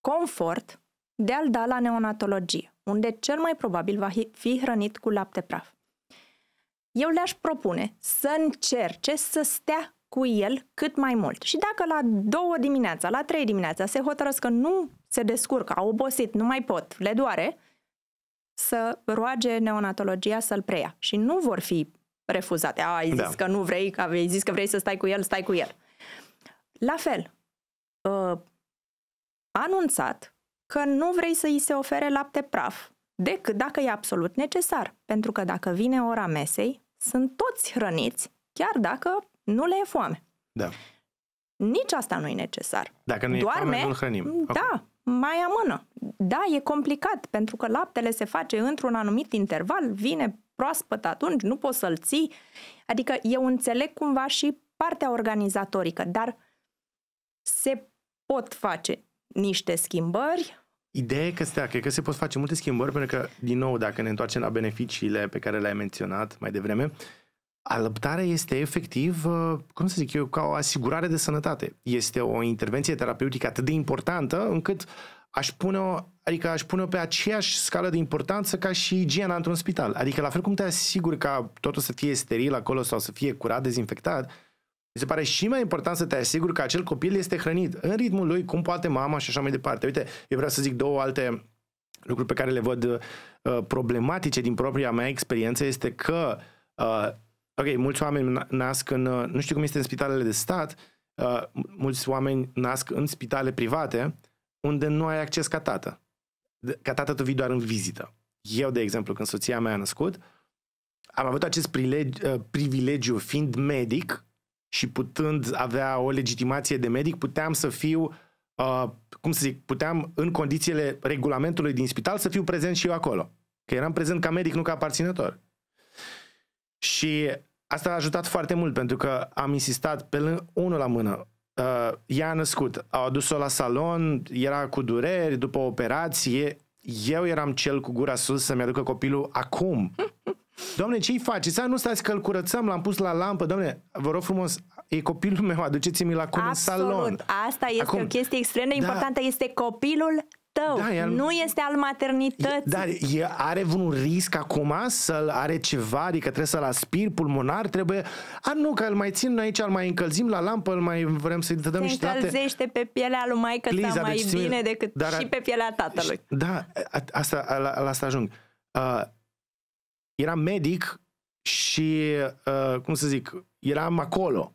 confort de a-l da la neonatologie unde cel mai probabil va fi hrănit cu lapte praf. Eu le-aș propune să încerce să stea cu el cât mai mult. Și dacă la două dimineața, la trei dimineața se hotărăsc că nu se descurcă, au obosit, nu mai pot, le doare, să roage neonatologia să-l preia. Și nu vor fi refuzate. A, ai da. zis da. că nu vrei, ai zis că vrei să stai cu el, stai cu el. La fel, uh, anunțat că nu vrei să îi se ofere lapte praf, decât dacă e absolut necesar, pentru că dacă vine ora mesei, sunt toți hrăniți, chiar dacă nu le e foame. Da. Nici asta nu e necesar. Dacă nu Doarme, e foame, nu hrănim. Da, mai amână. Da, e complicat, pentru că laptele se face într-un anumit interval, vine proaspăt atunci, nu poți să-l ții. Adică eu înțeleg cumva și partea organizatorică, dar se pot face niște schimbări. Ideea e că, stea, cred că se pot face multe schimbări, pentru că, din nou, dacă ne întoarcem la beneficiile pe care le-ai menționat mai devreme, alăptarea este efectiv, uh, cum să zic eu, ca o asigurare de sănătate. Este o intervenție terapeutică atât de importantă încât aș pune-o, adică aș pune-o pe aceeași scală de importanță ca și igiena într-un spital. Adică la fel cum te asiguri ca totul să fie steril acolo sau să fie curat, dezinfectat, mi se pare și mai important să te asiguri că acel copil este hrănit în ritmul lui, cum poate mama și așa mai departe. Uite, eu vreau să zic două alte lucruri pe care le văd uh, problematice din propria mea experiență este că, uh, ok, mulți oameni nasc în, uh, nu știu cum este în spitalele de stat, uh, mulți oameni nasc în spitale private unde nu ai acces ca tată. Ca tată tu vii doar în vizită. Eu, de exemplu, când soția mea a născut, am avut acest prileg, uh, privilegiu fiind medic, și putând avea o legitimație de medic, puteam să fiu, uh, cum să zic, puteam în condițiile regulamentului din spital să fiu prezent și eu acolo. Că eram prezent ca medic, nu ca aparținător. Și asta a ajutat foarte mult pentru că am insistat pe lângă unul la mână. Uh, ea a născut, au adus-o la salon, era cu dureri, după operație. Eu eram cel cu gura sus să-mi aducă copilul acum. Doamne, ce-i faci? Să nu stați că l curățăm, l-am pus la lampă. Doamne, vă rog frumos, e copilul meu, aduceți-mi la cun în salon. Asta este Acum, o chestie extrem de da, importantă, este copilul tău, da, el, nu este al maternității. E, dar e, are un risc acum să-l are ceva, adică trebuie să-l aspir pulmonar, trebuie... A, nu, că îl mai țin aici, îl mai încălzim la lampă, îl mai vrem să-i dăm Se niște încălzește date. pe pielea lui maică Please, mai bine decât dar, și pe pielea tatălui. Da, asta, la, la asta ajung. Uh, eram medic și, uh, cum să zic, eram acolo.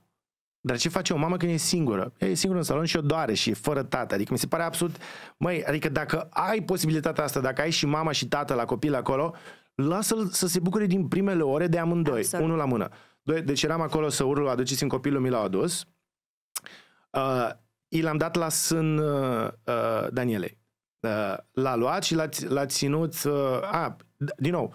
Dar ce face o mamă când e singură? e singură în salon și o doare și e fără tată. Adică mi se pare absolut... Măi, adică dacă ai posibilitatea asta, dacă ai și mama și tată la copil acolo, lasă-l să se bucure din primele ore de amândoi. Absolut. Unul la mână. Doi, deci eram acolo să urlu, aduceți în copilul, mi l-au adus. Uh, i l-am dat la sân uh, uh Danielei. Uh, l-a luat și l-a, l-a ținut... Uh, a, din nou,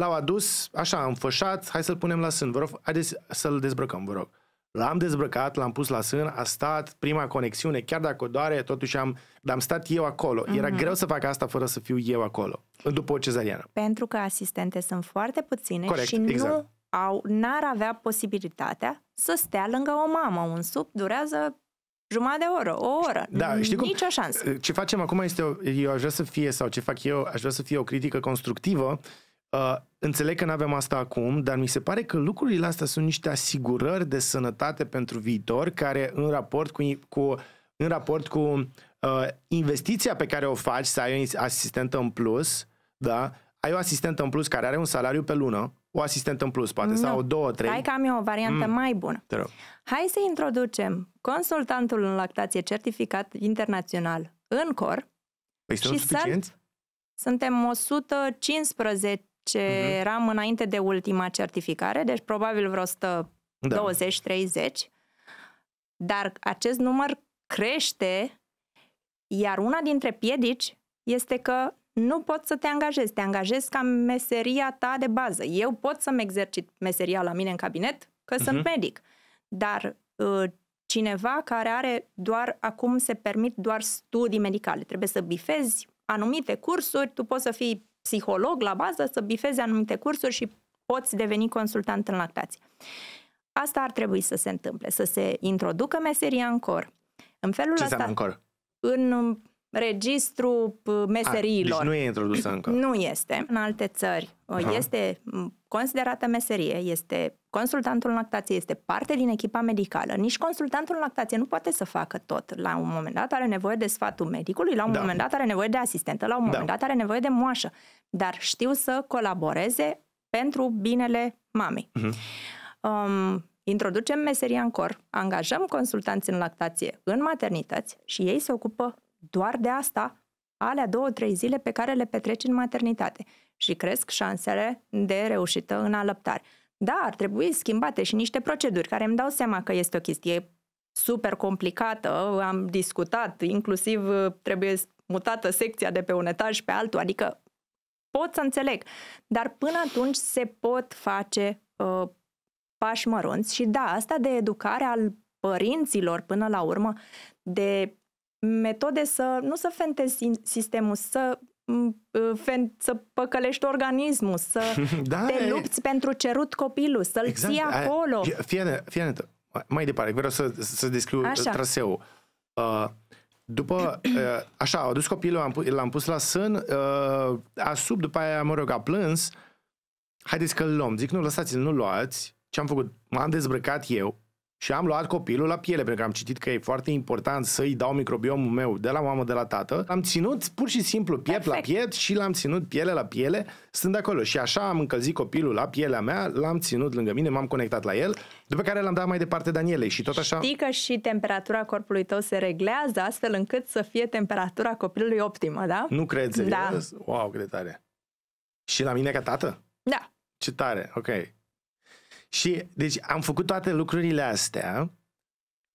L-au adus, așa, înfășat, hai să-l punem la sân, vă rog, haideți să-l dezbrăcăm, vă rog. L-am dezbrăcat, l-am pus la sân, a stat prima conexiune, chiar dacă o doare, totuși am, dar am stat eu acolo. Mm-hmm. Era mhm. greu să fac asta fără să fiu eu acolo, după o cezariană. Pentru că asistente sunt foarte puține Corect, și exact. nu au, n-ar avea posibilitatea să stea lângă o mamă. Un sup durează jumătate de oră, o oră. Da, știi cum? Nicio șansă. Ce facem acum este, o, eu aș vrea să fie, sau ce fac eu, aș vrea să fie o critică constructivă uh, Uh, înțeleg că nu avem asta acum, dar mi se pare că lucrurile astea sunt niște asigurări de sănătate pentru viitor, care în raport cu, cu în raport cu uh, investiția pe care o faci, să ai o asistentă în plus, da? ai o asistentă în plus care are un salariu pe lună, o asistentă în plus, poate, nu. sau da. două, trei. Hai că am eu o variantă mm. mai bună. Te rog. Hai să introducem consultantul în lactație certificat internațional în cor. Păi sunt suficienți? Suntem 115 ce uh-huh. eram înainte de ultima certificare, deci probabil vreo 120-30, da. dar acest număr crește, iar una dintre piedici este că nu poți să te angajezi, te angajezi ca meseria ta de bază. Eu pot să-mi exercit meseria la mine în cabinet, că uh-huh. sunt medic, dar uh, cineva care are doar, acum se permit doar studii medicale, trebuie să bifezi anumite cursuri, tu poți să fii psiholog la bază, să bifeze anumite cursuri și poți deveni consultant în lactație. Asta ar trebui să se întâmple, să se introducă meseria în cor. În felul Ce ăsta, în cor? În registru uh, meseriilor. A, ah, deci nu e introdusă încă. Nu este. În alte țări uh, Aha. este mm, considerată meserie, este consultantul în lactație, este parte din echipa medicală. Nici consultantul în lactație nu poate să facă tot. La un moment dat are nevoie de sfatul medicului, la un da. moment dat are nevoie de asistentă, la un da. moment dat are nevoie de moașă dar știu să colaboreze pentru binele mamei. Uh-huh. Um, introducem meseria în cor, angajăm consultanți în lactație în maternități și ei se ocupă doar de asta alea două, trei zile pe care le petreci în maternitate și cresc șansele de reușită în alăptare. Da, ar trebui schimbate și niște proceduri, care îmi dau seama că este o chestie super complicată, am discutat, inclusiv uh, trebuie mutată secția de pe un etaj pe altul, adică pot să înțeleg. Dar până atunci se pot face uh, pași mărunți și da, asta de educare al părinților până la urmă, de metode să nu să fentezi sistemul, să uh, să păcălești organismul, să da, te lupți e... pentru cerut copilul, să-l exact. ții acolo. Fie, fie, fie, mai departe, vreau să, să descriu Așa. traseul. Uh, după, eh, așa, au dus copilul, l-am pus la sân, eh, a sub, după aia, mă rog, a plâns, haideți că îl luăm. Zic, nu, lăsați-l, nu luați. Ce am făcut? M-am dezbrăcat eu, și am luat copilul la piele, pentru că am citit că e foarte important să-i dau microbiomul meu de la mamă, de la tată. Am ținut pur și simplu piept Perfect. la piept și l-am ținut piele la piele, stând acolo. Și așa am încălzit copilul la pielea mea, l-am ținut lângă mine, m-am conectat la el, după care l-am dat mai departe Danielei și tot așa. Știi că și temperatura corpului tău se reglează astfel încât să fie temperatura copilului optimă, da? Nu cred, serios? Da. Wow, cât de tare. Și la mine ca tată? Da. Ce tare, ok. Și, deci, am făcut toate lucrurile astea,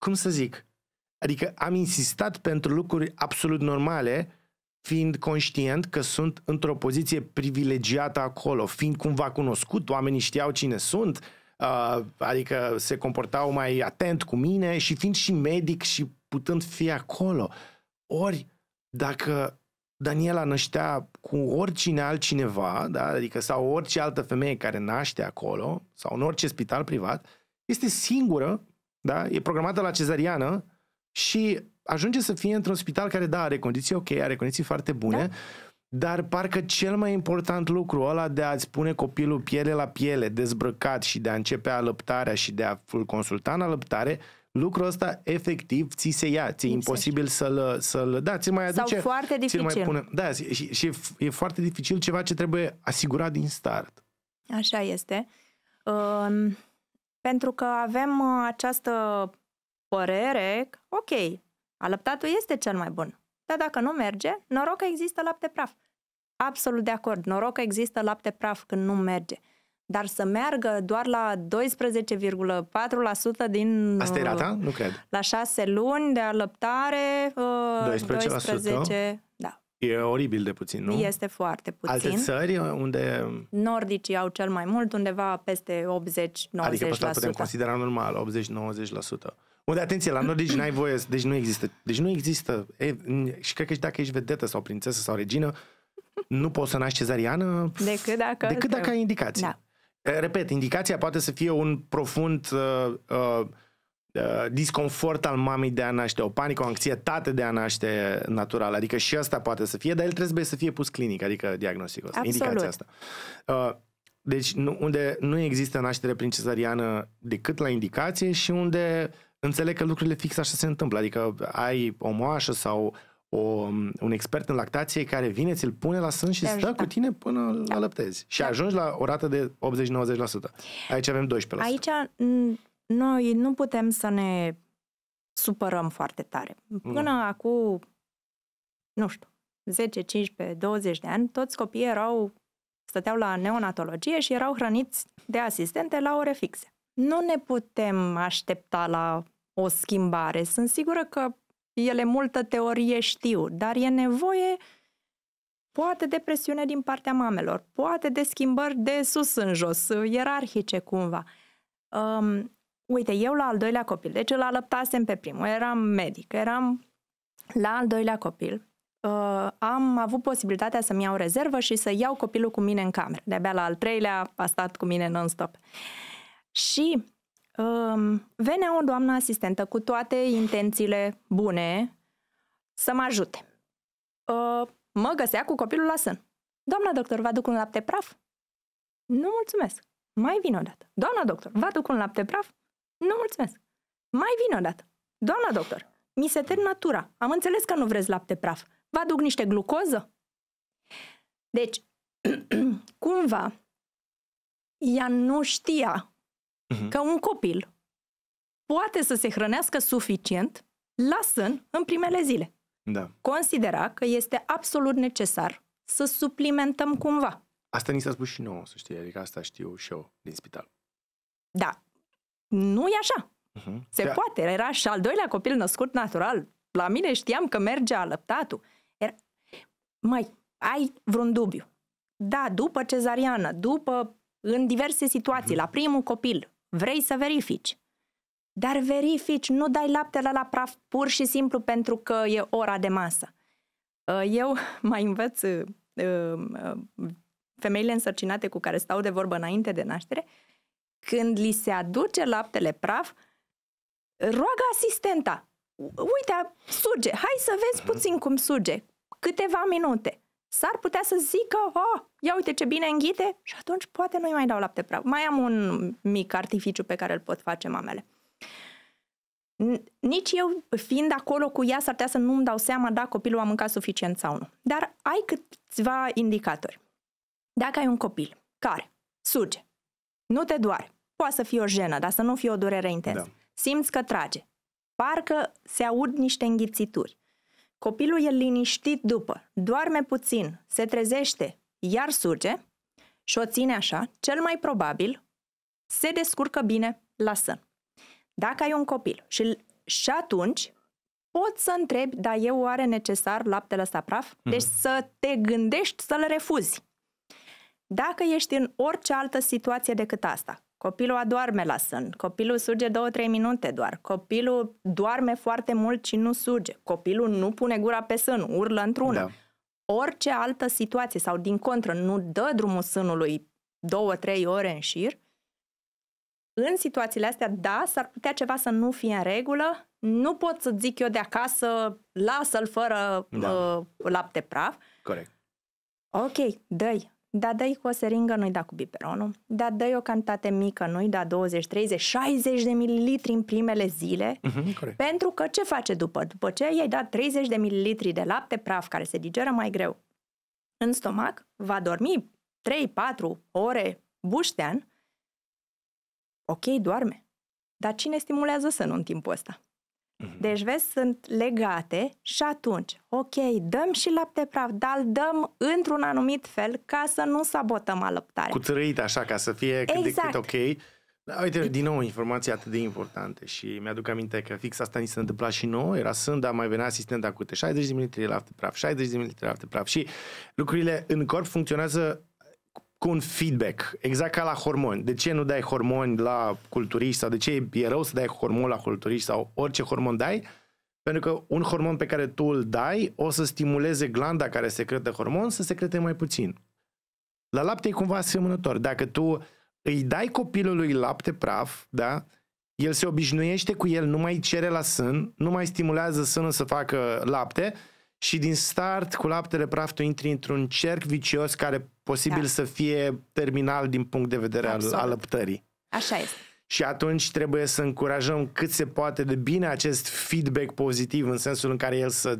cum să zic, adică am insistat pentru lucruri absolut normale, fiind conștient că sunt într-o poziție privilegiată acolo, fiind cumva cunoscut, oamenii știau cine sunt, uh, adică se comportau mai atent cu mine și fiind și medic și putând fi acolo. Ori, dacă Daniela năștea cu oricine altcineva, da? adică sau orice altă femeie care naște acolo sau în orice spital privat, este singură, da? e programată la cezariană și ajunge să fie într-un spital care, da, are condiții ok, are condiții foarte bune, da. dar parcă cel mai important lucru ăla de a-ți pune copilul piele la piele, dezbrăcat și de a începe alăptarea și de a-l consulta în alăptare, lucrul ăsta efectiv ți se ia, ți e imposibil să-l, să-l da, ți mai aduce. Sau foarte dificil. Mai pune, da, și, și e, e foarte dificil ceva ce trebuie asigurat din start. Așa este. Um, pentru că avem uh, această părere, ok, alăptatul este cel mai bun, dar dacă nu merge, noroc că există lapte praf. Absolut de acord, noroc că există lapte praf când nu merge dar să meargă doar la 12,4% din... Asta e rata? Nu cred. La șase luni de alăptare, 12%? Uh, 12 da. E oribil de puțin, nu? Este foarte puțin. Alte țări unde... Nordicii au cel mai mult, undeva peste 80-90%. Adică pe putem considera normal, 80-90%. Unde, atenție, la nordici n-ai voie, deci nu există. Deci nu există. E, și cred că și dacă ești vedetă sau prințesă sau regină, nu poți să naști cezariană decât dacă, decât dacă ai indicații. Da. Eh, repet, indicația poate să fie un profund uh, uh, uh, disconfort al mamei de a naște, o panică, o anxietate de a naște natural. Adică și asta poate să fie, dar el trebuie să fie pus clinic, adică diagnosticul ăsta, Absolut. indicația asta. Uh, deci nu, unde nu există naștere prin cezariană decât la indicație și unde înțeleg că lucrurile fix așa se întâmplă. Adică ai o moașă sau o, um, un expert în lactație care vine, ți-l pune la sân și Te stă cu tine până da. la lăptezi. Și da. ajungi la o rată de 80-90%. Aici avem 12%. Aici noi nu putem să ne supărăm foarte tare. Până mm. acum, nu știu, 10, 15, 20 de ani, toți copiii erau, stăteau la neonatologie și erau hrăniți de asistente la ore fixe. Nu ne putem aștepta la o schimbare. Sunt sigură că ele multă teorie știu, dar e nevoie poate de presiune din partea mamelor, poate de schimbări de sus în jos, ierarhice cumva. Um, uite, eu la al doilea copil, deci îl alăptasem pe primul, eram medic, eram la al doilea copil, uh, am avut posibilitatea să-mi iau rezervă și să iau copilul cu mine în cameră. De-abia la al treilea a stat cu mine non-stop. Și venea o doamnă asistentă cu toate intențiile bune să mă ajute. Ă, mă găsea cu copilul la sân. Doamna doctor, vă aduc un lapte praf? Nu mulțumesc. Mai vin o dată. Doamna doctor, vă aduc un lapte praf? Nu mulțumesc. Mai vin o dată. Doamna doctor, mi se termină tura. Am înțeles că nu vreți lapte praf. Vă aduc niște glucoză? Deci, cumva, ea nu știa uh-huh. Mhm. ca un copil poate să se hrănească suficient la sân în primele zile. Da. Considera că este absolut necesar să suplimentăm cumva. Asta ni s-a spus și nouă, să știi, adică asta știu și eu din spital. Da. Nu e așa. Uh-huh. Se Cea... Da. poate. Era și al doilea copil născut natural. La mine știam că merge alăptatul. Era... Mai, ai vreun dubiu. Da, după cezariană, după în diverse situații, uh-huh. la primul copil, Vrei să verifici. Dar verifici, nu dai laptele la praf pur și simplu pentru că e ora de masă. Uh, eu mai învăț uh, um, uh, femeile însărcinate cu care stau de vorbă înainte de naștere, când li se aduce laptele praf, roagă asistenta. Uite, suge, hai să vezi mhm. puțin cum suge. Câteva minute s-ar putea să zică, oh, ia uite ce bine înghite și atunci poate nu-i mai dau lapte praf. Mai am un mic artificiu pe care îl pot face mamele. Nici eu, fiind acolo cu ea, s-ar putea să nu-mi dau seama dacă copilul a mâncat suficient sau nu. Dar ai câțiva indicatori. Dacă ai un copil care suge, nu te doare, poate să fie o jenă, dar să nu fie o durere intensă, da. simți că trage, parcă se aud niște înghițituri, Copilul e liniștit după, doarme puțin, se trezește, iar surge și o ține așa, cel mai probabil se descurcă bine la sân. Dacă ai un copil și, și atunci poți să întrebi, dar e oare necesar laptele ăsta praf? Mm-hmm. Deci să te gândești să-l refuzi. Dacă ești în orice altă situație decât asta, Copilul adoarme la sân, copilul surge 2-3 minute doar, copilul doarme foarte mult și nu surge, copilul nu pune gura pe sân, urlă într-una. Da. Orice altă situație sau din contră nu dă drumul sânului 2-3 ore în șir, în situațiile astea, da, s-ar putea ceva să nu fie în regulă, nu pot să zic eu de acasă, lasă-l fără da. uh, lapte praf. Corect. Ok, dă da, dai cu o seringă, nu-i da cu biberonul. Da, dai o cantitate mică, nu-i da 20, 30, 60 de mililitri în primele zile. Uh-huh, pentru că ce face după? După ce i-ai dat 30 de mililitri de lapte praf, care se digeră mai greu, în stomac, va dormi 3-4 ore buștean, ok, doarme. Dar cine stimulează să nu în timpul ăsta? Mhm. Deci, vezi, sunt legate și atunci, ok, dăm și lapte praf, dar îl dăm într-un anumit fel ca să nu sabotăm alăptarea. Cu trăit așa, ca să fie cât exact. de cât exact. ok. Da, uite, din nou, informații atât de importante și mi-aduc aminte că fix asta ni se întâmpla și nouă, era sânda, mai venea asistenta cu 60 de ml lapte praf, 60 de ml lapte praf și lucrurile în corp funcționează cu un feedback, exact ca la hormoni. De ce nu dai hormoni la culturiști sau de ce e rău să dai hormon la culturiști sau orice hormon dai? Pentru că un hormon pe care tu îl dai o să stimuleze glanda care secretă hormon să secrete mai puțin. La lapte e cumva asemănător. Dacă tu îi dai copilului lapte praf, da? El se obișnuiește cu el, nu mai cere la sân, nu mai stimulează sânul să facă lapte și din start cu laptele praf tu intri într-un cerc vicios care posibil da. să fie terminal din punct de vedere Absolut. al, alăptării. Așa este. Și atunci trebuie să încurajăm cât se poate de bine acest feedback pozitiv, în sensul în care el să,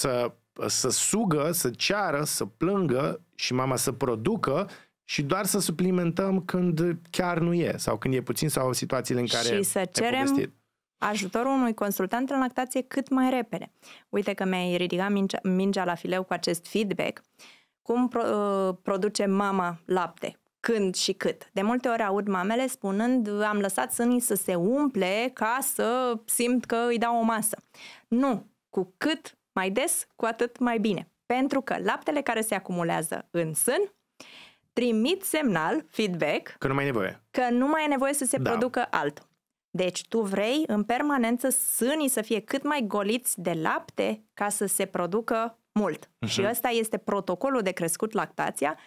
să, să sugă, să ceară, să plângă și mama să producă și doar să suplimentăm când chiar nu e sau când e puțin sau situațiile în care și să cerem ajutorul unui consultant în lactație cât mai repede. Uite că mi-ai ridicat mingea, mingea la fileu cu acest feedback. Uh, cum pro, uh, produce mama lapte, când și cât. De multe ori aud mamele spunând am lăsat sânii să se umple ca să simt că îi dau o masă. Nu, cu cât mai des, cu atât mai bine. Pentru că laptele care se acumulează în sân trimit semnal, feedback, că nu mai e nevoie. Că nu mai e nevoie să se da. producă altul. Deci tu vrei în permanență sânii să fie cât mai goliți de lapte ca să se producă mult. Uh-huh. Și ăsta este protocolul de crescut lactația.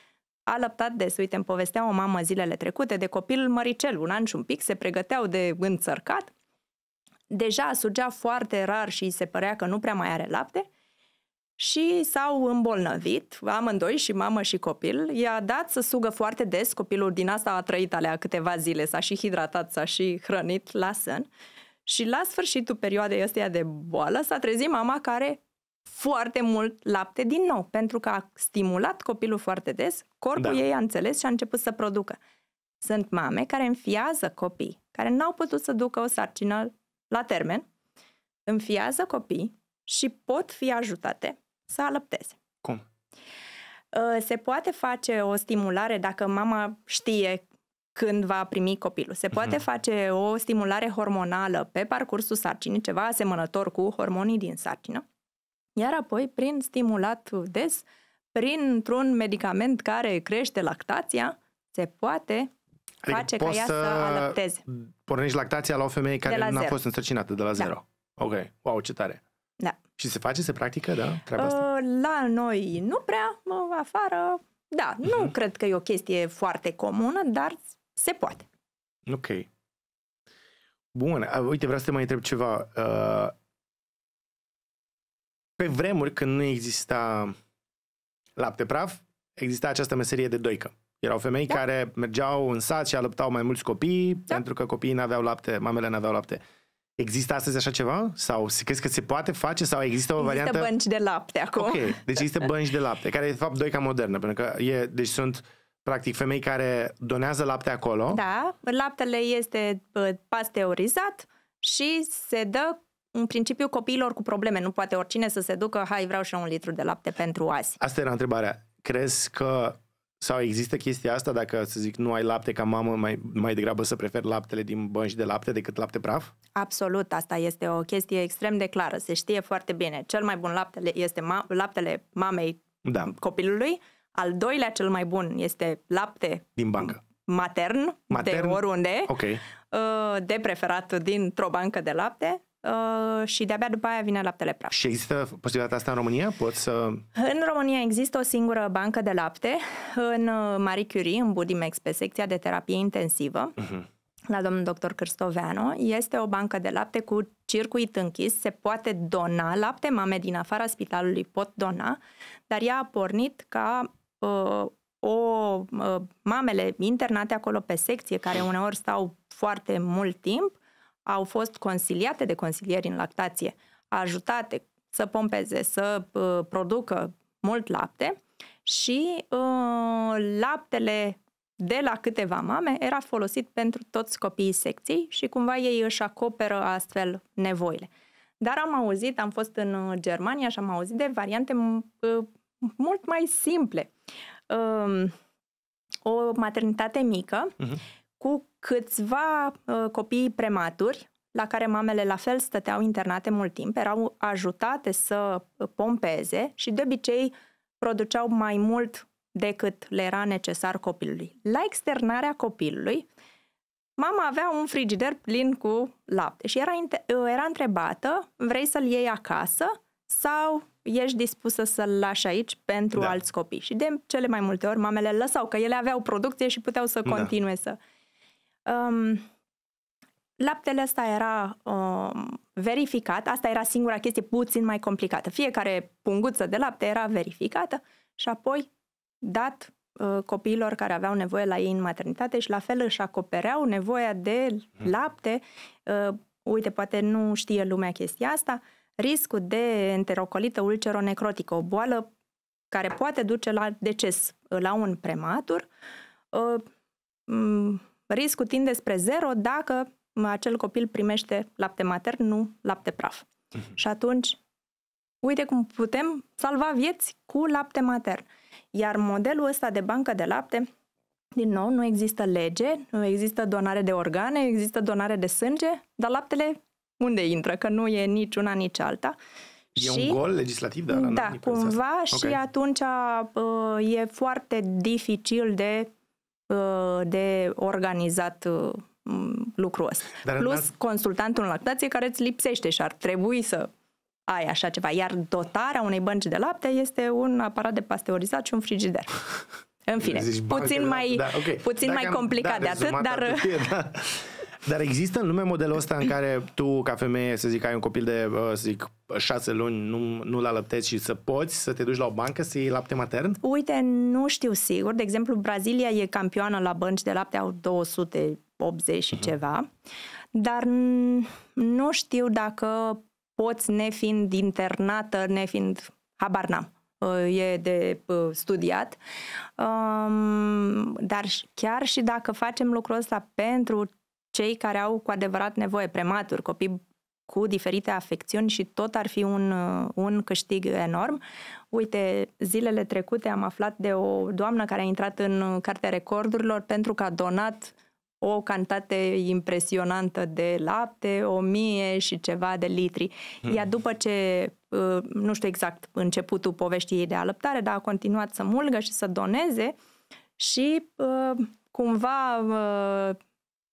A lăptat des, uite, îmi povestea o mamă zilele trecute de copil măricel, un an și un pic, se pregăteau de înțărcat, deja sugea foarte rar și se părea că nu prea mai are lapte și s-au îmbolnăvit, amândoi și mamă și copil. I-a dat să sugă foarte des, copilul din asta a trăit alea câteva zile, s-a și hidratat, s-a și hrănit la sân. Și la sfârșitul perioadei ăsteia de boală s-a trezit mama care foarte mult lapte din nou, pentru că a stimulat copilul foarte des, corpul da. ei a înțeles și a început să producă. Sunt mame care înfiază copii, care n-au putut să ducă o sarcină la termen, înfiază copii și pot fi ajutate să alăpteze. Cum? Ă, se poate face o stimulare dacă mama știe când va primi copilul. Se poate mm-hmm. face o stimulare hormonală pe parcursul sarcinii, ceva asemănător cu hormonii din sarcină. Iar apoi, prin stimulat des, printr-un medicament care crește lactația, se poate adică face ca ea să, alăpteze. Pornești lactația la o femeie care nu a fost însărcinată de la da. zero. Da. Ok, wow, ce tare! Da. Și se face, se practică, da, treaba asta? Uh, la noi nu prea, afară, da, uh-huh. nu mhm. cred că e o chestie foarte comună, dar se poate. Ok. Bun, uite, vreau să te mai întreb ceva. Uh, pe vremuri, când nu exista lapte praf, exista această meserie de doică. Erau femei da. care mergeau în sat și alăptau mai mulți copii, da. pentru că copiii nu aveau lapte, mamele nu aveau lapte. Există astăzi așa ceva? Sau se crezi că se poate face? Sau există o există variantă? Există bănci de lapte acum. Ok, deci există bănci de lapte, care e de fapt doica modernă, pentru că e, deci sunt practic femei care donează lapte acolo. Da, laptele este pasteurizat și se dă în principiu copiilor cu probleme. Nu poate oricine să se ducă, hai, vreau și un litru de lapte pentru azi. Asta era întrebarea. Crezi că sau există chestia asta dacă, să zic, nu ai lapte ca mamă, mai, mai degrabă să prefer laptele din bănci de lapte decât lapte praf? Absolut, asta este o chestie extrem de clară, se știe foarte bine. Cel mai bun laptele este ma- laptele mamei da. copilului, al doilea cel mai bun este lapte din bancă. Matern, matern? de oriunde, okay. Uh, de preferat dintr-o bancă de lapte Uh, și de-abia după aia vine laptele praf. Și există posibilitatea asta în România? Poți să... În România există o singură bancă de lapte, în uh, Marie Curie, în Budimex, pe secția de terapie intensivă. Uh-huh la domnul doctor Cârstoveanu, este o bancă de lapte cu circuit închis, se poate dona lapte, mame din afara spitalului pot dona, dar ea a pornit ca uh, o uh, mamele internate acolo pe secție, care uneori stau foarte mult timp, au fost consiliate de consilieri în lactație, ajutate să pompeze, să uh, producă mult lapte și uh, laptele de la câteva mame era folosit pentru toți copiii secției și cumva ei își acoperă astfel nevoile. Dar am auzit, am fost în uh, Germania și am auzit de variante uh, mult mai simple. Uh, o maternitate mică uh-huh. cu câțiva ă, copii prematuri, la care mamele la fel stăteau internate mult timp, erau ajutate să pompeze și de obicei produceau mai mult decât le era necesar copilului. La externarea copilului, mama avea un frigider plin cu lapte și era, ă, era întrebată, vrei să-l iei acasă sau ești dispusă să-l lași aici pentru da. alți copii? Și de cele mai multe ori mamele lăsau, că ele aveau producție și puteau să da. continue da. să Um, laptele ăsta era um, verificat, asta era singura chestie puțin mai complicată. Fiecare punguță de lapte era verificată și apoi dat uh, copiilor care aveau nevoie la ei în maternitate și la fel își acopereau nevoia de mhm. lapte. Uh, uite, poate nu știe lumea chestia asta, riscul de enterocolită ulceronecrotică, o boală care poate duce la deces la un prematur, uh, Riscul tinde spre zero dacă acel copil primește lapte matern, nu lapte praf. Uh-huh. Și atunci, uite cum putem salva vieți cu lapte matern. Iar modelul ăsta de bancă de lapte, din nou, nu există lege, nu există donare de organe, există donare de sânge, dar laptele unde intră? Că nu e nici una, nici alta. E și, un gol legislativ, dar Da, cumva și okay. atunci uh, e foarte dificil de Uh, de organizat uh, lucrul ăsta. Dar Plus alt... consultantul în lactație care îți lipsește și ar trebui să ai așa ceva. Iar dotarea unei bănci de lapte este un aparat de pasteurizat și un frigider. În fine, Zici, puțin mai, da, okay. puțin mai mai complicat da, de atât, dar... Atât, e, da. Dar există în lume modelul ăsta în care tu, ca femeie, să zic, ai un copil de, să zic, șase luni, nu, nu la lăptezi și să poți să te duci la o bancă să iei lapte matern? Uite, nu știu sigur. De exemplu, Brazilia e campioană la bănci de lapte, au 280 și uh-huh. ceva. Dar nu știu dacă poți, nefiind internată, nefiind, habar n-am, uh, e de uh, studiat. Um, dar chiar și dacă facem lucrul ăsta pentru cei care au cu adevărat nevoie, prematuri, copii cu diferite afecțiuni și tot ar fi un, uh, un câștig enorm. Uite, zilele trecute am aflat de o doamnă care a intrat în Cartea Recordurilor pentru că a donat o cantitate impresionantă de lapte, o mie și ceva de litri. Ea hmm. după ce, uh, nu știu exact începutul poveștii ei de alăptare, dar a continuat să mulgă și să doneze și uh, cumva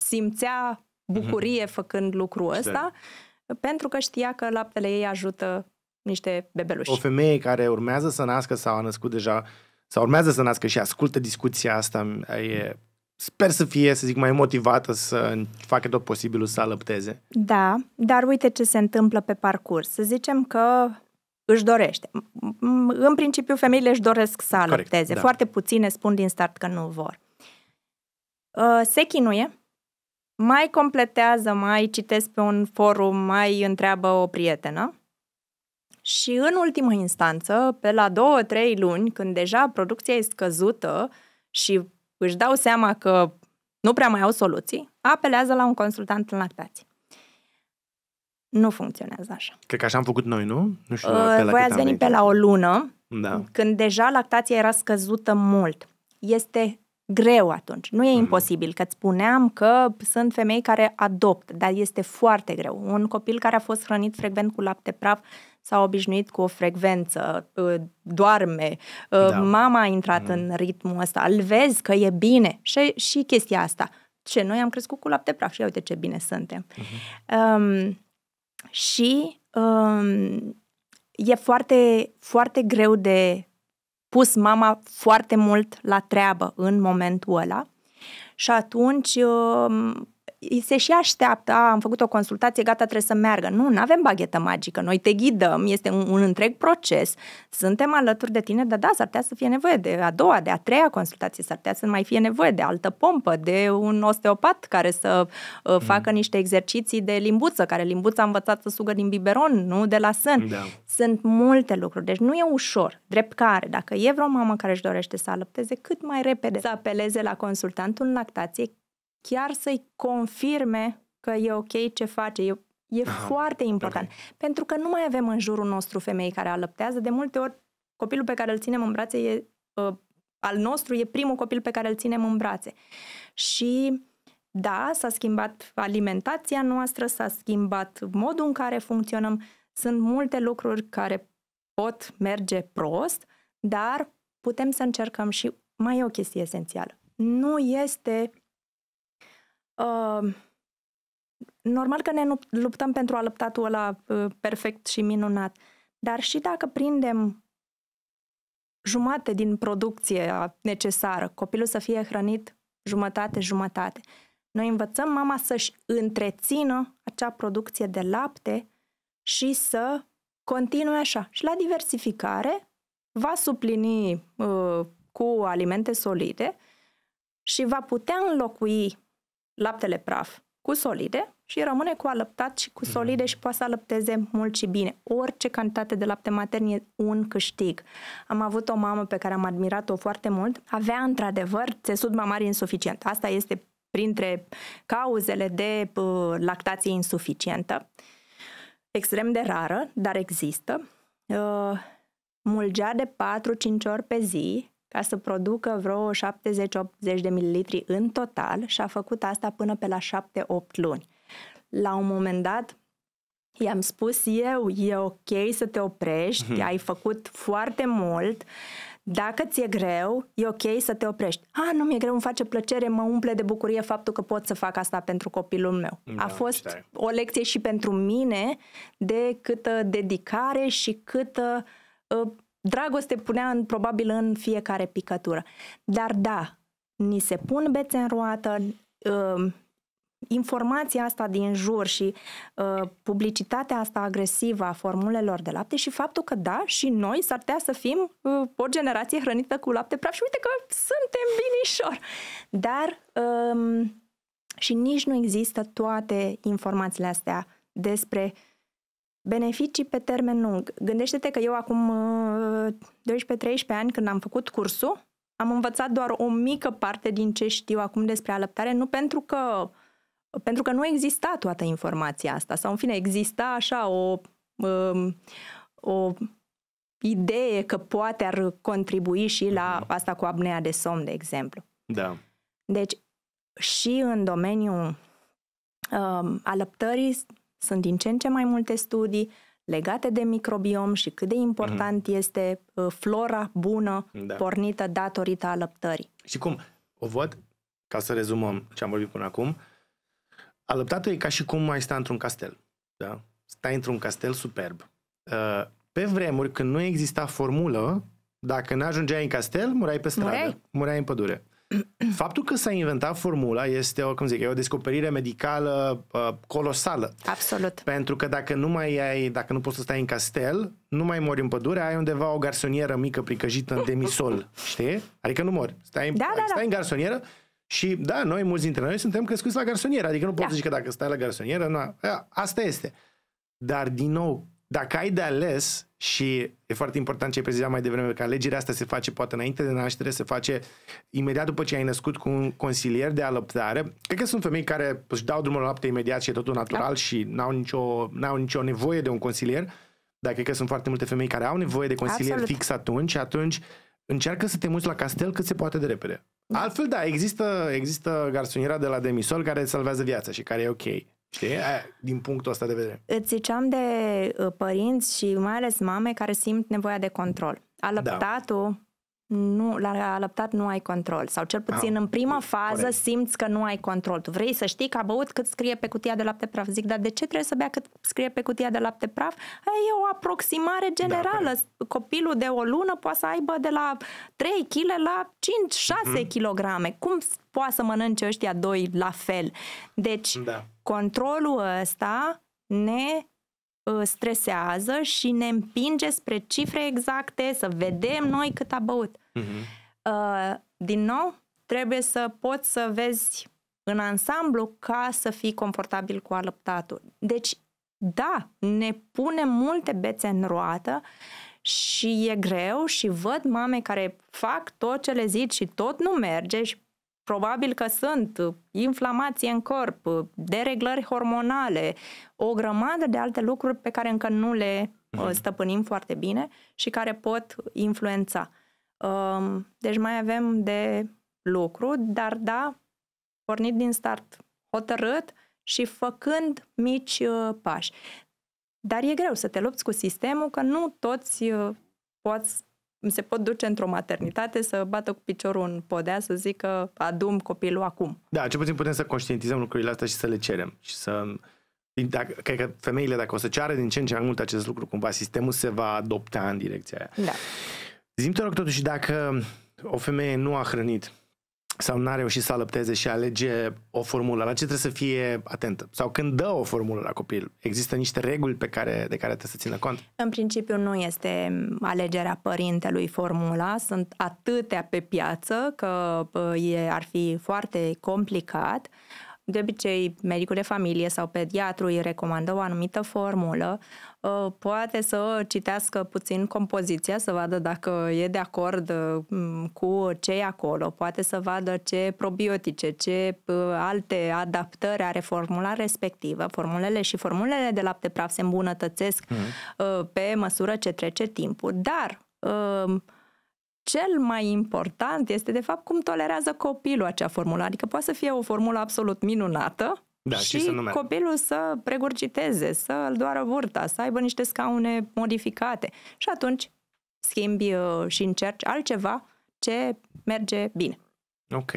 simțea mhm. bucurie mm-hmm. făcând lucrul ăsta, Ce? pentru că știa că laptele ei ajută niște bebeluși. O femeie care urmează să nască sau a născut deja, sau urmează să nască și ascultă discuția asta, e, sper să fie, să zic, mai motivată să facă tot posibilul să alăpteze. Da, dar uite ce se întâmplă pe parcurs. Să zicem că își dorește. În principiu, femeile își doresc să alăpteze. Corect, da. Foarte puține spun din start că nu vor. Uh, se chinuie, mai completează, mai citesc pe un forum, mai întreabă o prietenă. Și în ultimă instanță, pe la două, trei luni, când deja producția e scăzută și își dau seama că nu prea mai au soluții, apelează la un consultant în lactație. Nu funcționează așa. Cred că așa am făcut noi, nu? Nu știu. Uh, pe la voi ați venit pe la o lună, da. când deja lactația era scăzută mult. Este greu atunci. Nu e mm. imposibil, că spuneam că sunt femei care adoptă, dar este foarte greu. Un copil care a fost hrănit frecvent cu lapte praf s-a obișnuit cu o frecvență, ă, doarme, ă, da. mama a intrat mm. în ritmul ăsta, îl vezi că e bine și, și chestia asta. Ce, noi am crescut cu lapte praf și uite ce bine suntem. Mm-hmm. Um, și um, e foarte, foarte greu de pus mama foarte mult la treabă în momentul ăla. Și atunci uh, se și așteaptă, a, am făcut o consultație, gata, trebuie să meargă. Nu, nu avem baghetă magică, noi te ghidăm, este un, un întreg proces, suntem alături de tine, dar da, s-ar putea să fie nevoie de a doua, de a treia consultație, s-ar putea să mai fie nevoie de altă pompă, de un osteopat care să uh, mm. facă mm. niște exerciții de limbuță, care limbuța a învățat să sugă din biberon, nu de la sân. Da. Sunt multe lucruri, deci nu e ușor. Drept care, dacă e vreo mamă care își dorește să alăpteze cât mai repede, să apeleze la consultantul în lactație, chiar să-i confirme că e ok ce face. E, e Aha, foarte important. Perfect. Pentru că nu mai avem în jurul nostru femei care alăptează. De multe ori, copilul pe care îl ținem în brațe e uh, al nostru, e primul copil pe care îl ținem în brațe. Și da, s-a schimbat alimentația noastră, s-a schimbat modul în care funcționăm. Sunt multe lucruri care pot merge prost, dar putem să încercăm și mai e o chestie esențială. Nu este normal că ne luptăm pentru alăptatul ăla uh, perfect și minunat, dar și dacă prindem jumate din producție necesară, copilul să fie hrănit jumătate-jumătate, noi învățăm mama să-și întrețină acea producție de lapte și să continue așa. Și la diversificare va suplini uh, cu alimente solide și va putea înlocui laptele praf cu solide și rămâne cu alăptat și cu solide mhm. și poate să alăpteze mult și bine. Orice cantitate de lapte matern e un câștig. Am avut o mamă pe care am admirat-o foarte mult. Avea într-adevăr țesut mamar insuficient. Asta este printre cauzele de lactație insuficientă. Extrem de rară, dar există. Uh, mulgea de 4-5 ori pe zi ca să producă vreo 70-80 de mililitri în total și a făcut asta până pe la 7-8 luni. La un moment dat, i-am spus eu, e ok să te oprești, mm-hmm. ai făcut foarte mult, dacă ți-e greu, e ok să te oprești. A, nu mi-e greu, îmi face plăcere, mă umple de bucurie faptul că pot să fac asta pentru copilul meu. Da, A fost ștai. o lecție și pentru mine de câtă dedicare și câtă uh, dragoste punea în, probabil în fiecare picătură. Dar da, ni se pun bețe în roată, uh, informația asta din jur și uh, publicitatea asta agresivă a formulelor de lapte și faptul că da, și noi s-ar putea să fim uh, o generație hrănită cu lapte praf și uite că suntem binișor. Dar uh, și nici nu există toate informațiile astea despre uh, Beneficii pe termen lung. Gândește-te că eu acum 12-13 uh, ani, când am făcut cursul, am învățat doar o mică parte din ce știu acum despre alăptare, nu pentru că, pentru că nu exista toată informația asta, sau în fine exista așa o, um, o idee că poate ar contribui și la mhm. asta cu apnea de somn, de exemplu. Da. Deci, și în domeniul um, alăptării sunt din ce în ce mai multe studii legate de microbiom și cât de important mm-hmm. este uh, flora bună da. pornită datorită alăptării. Și cum? O văd, ca să rezumăm ce am vorbit până acum, alăptatul e ca și cum mai sta într-un castel. Da? Stai într-un castel superb. Uh, pe vremuri, când nu exista formulă, dacă nu ajungeai în castel, murai pe stradă, murai, murai în pădure. Faptul că s-a inventat formula este o, cum zic, e o descoperire medicală uh, colosală. Absolut. Pentru că dacă nu mai ai, dacă nu poți să stai în castel, nu mai mori în pădure, ai undeva o garsonieră mică pricăjită în demisol, știi? Adică nu mori. Stai, da, da, stai da. în garsonieră și da, noi, mulți dintre noi, suntem crescuți la garsonieră. Adică nu poți da. să zici că dacă stai la garsonieră, na, asta este. Dar, din nou, dacă ai de ales, și e foarte important ce ai precizat mai devreme, că alegerea asta se face poate înainte de naștere, se face imediat după ce ai născut cu un consilier de alăptare. Cred că sunt femei care își dau drumul la lapte imediat și e totul natural da. și n-au nicio, n-au nicio nevoie de un consilier, dar cred că sunt foarte multe femei care au nevoie de consilier Absolut. fix atunci și atunci încearcă să te muți la castel cât se poate de repede. Da. Altfel, da, există, există garsoniera de la Demisol care salvează viața și care e ok. Știi? Aia, din punctul ăsta de vedere. Îți ziceam de ă, părinți și mai ales mame care simt nevoia de control. Alăptatul, da nu, la alăptat nu ai control sau cel puțin ah, în prima fază corect. simți că nu ai control. Tu vrei să știi că a băut cât scrie pe cutia de lapte praf. Zic, dar de ce trebuie să bea cât scrie pe cutia de lapte praf? Aia ă, e o aproximare da, generală. Da, Copilul de o lună poate să aibă de la 3 kg la 5-6 mm. kg. Cum poate să mănânce ăștia doi la fel? Deci, da Controlul ăsta ne ă, stresează și ne împinge spre cifre exacte, să vedem noi cât a băut. Uh-huh. Din nou, trebuie să poți să vezi în ansamblu ca să fii confortabil cu alăptatul. Deci, da, ne pune multe bețe în roată și e greu și văd mame care fac tot ce le zic și tot nu merge și Probabil că sunt uh, inflamație în corp, uh, dereglări hormonale, o grămadă de alte lucruri pe care încă nu le uh, mhm. stăpânim foarte bine și care pot influența. Um, deci mai avem de lucru, dar da, pornit din start hotărât și făcând mici pași. Dar e greu să te lupți cu sistemul, că nu toți poți se pot duce într-o maternitate să bată cu piciorul în podea, să zică adum copilul acum. Da, cel puțin putem să conștientizăm lucrurile astea și să le cerem. Și să... Dacă, cred că femeile, dacă o să ceară din ce în ce mai mult acest lucru, cumva sistemul se va adopta în direcția aia. Da. Zim, te rog, totuși, dacă o femeie nu a hrănit sau n-a reușit să alăpteze și alege o formulă, la ce trebuie să fie atentă? Sau când dă o formulă la copil, există niște reguli pe care, de care trebuie să țină cont? În principiu nu este alegerea părintelui formula, sunt atâtea pe piață că e, ar fi foarte complicat. Uh, de obicei, medicul de familie sau pediatru îi recomandă o anumită formulă, ă, poate să citească puțin compoziția, să vadă dacă e de acord ă, cu ce e acolo, poate să vadă ce probiotice, ce ă, alte adaptări are formula respectivă. Formulele și formulele de lapte praf se îmbunătățesc mm. pe măsură ce trece timpul, dar cel mai important este, de fapt, cum tolerează copilul acea formulă. Adică poate să fie o formulă absolut minunată da, și, și să copilul să pregurgiteze, să îl doară burta, să aibă niște scaune modificate. Și atunci schimbi uh, și încerci altceva ce merge bine. Ok.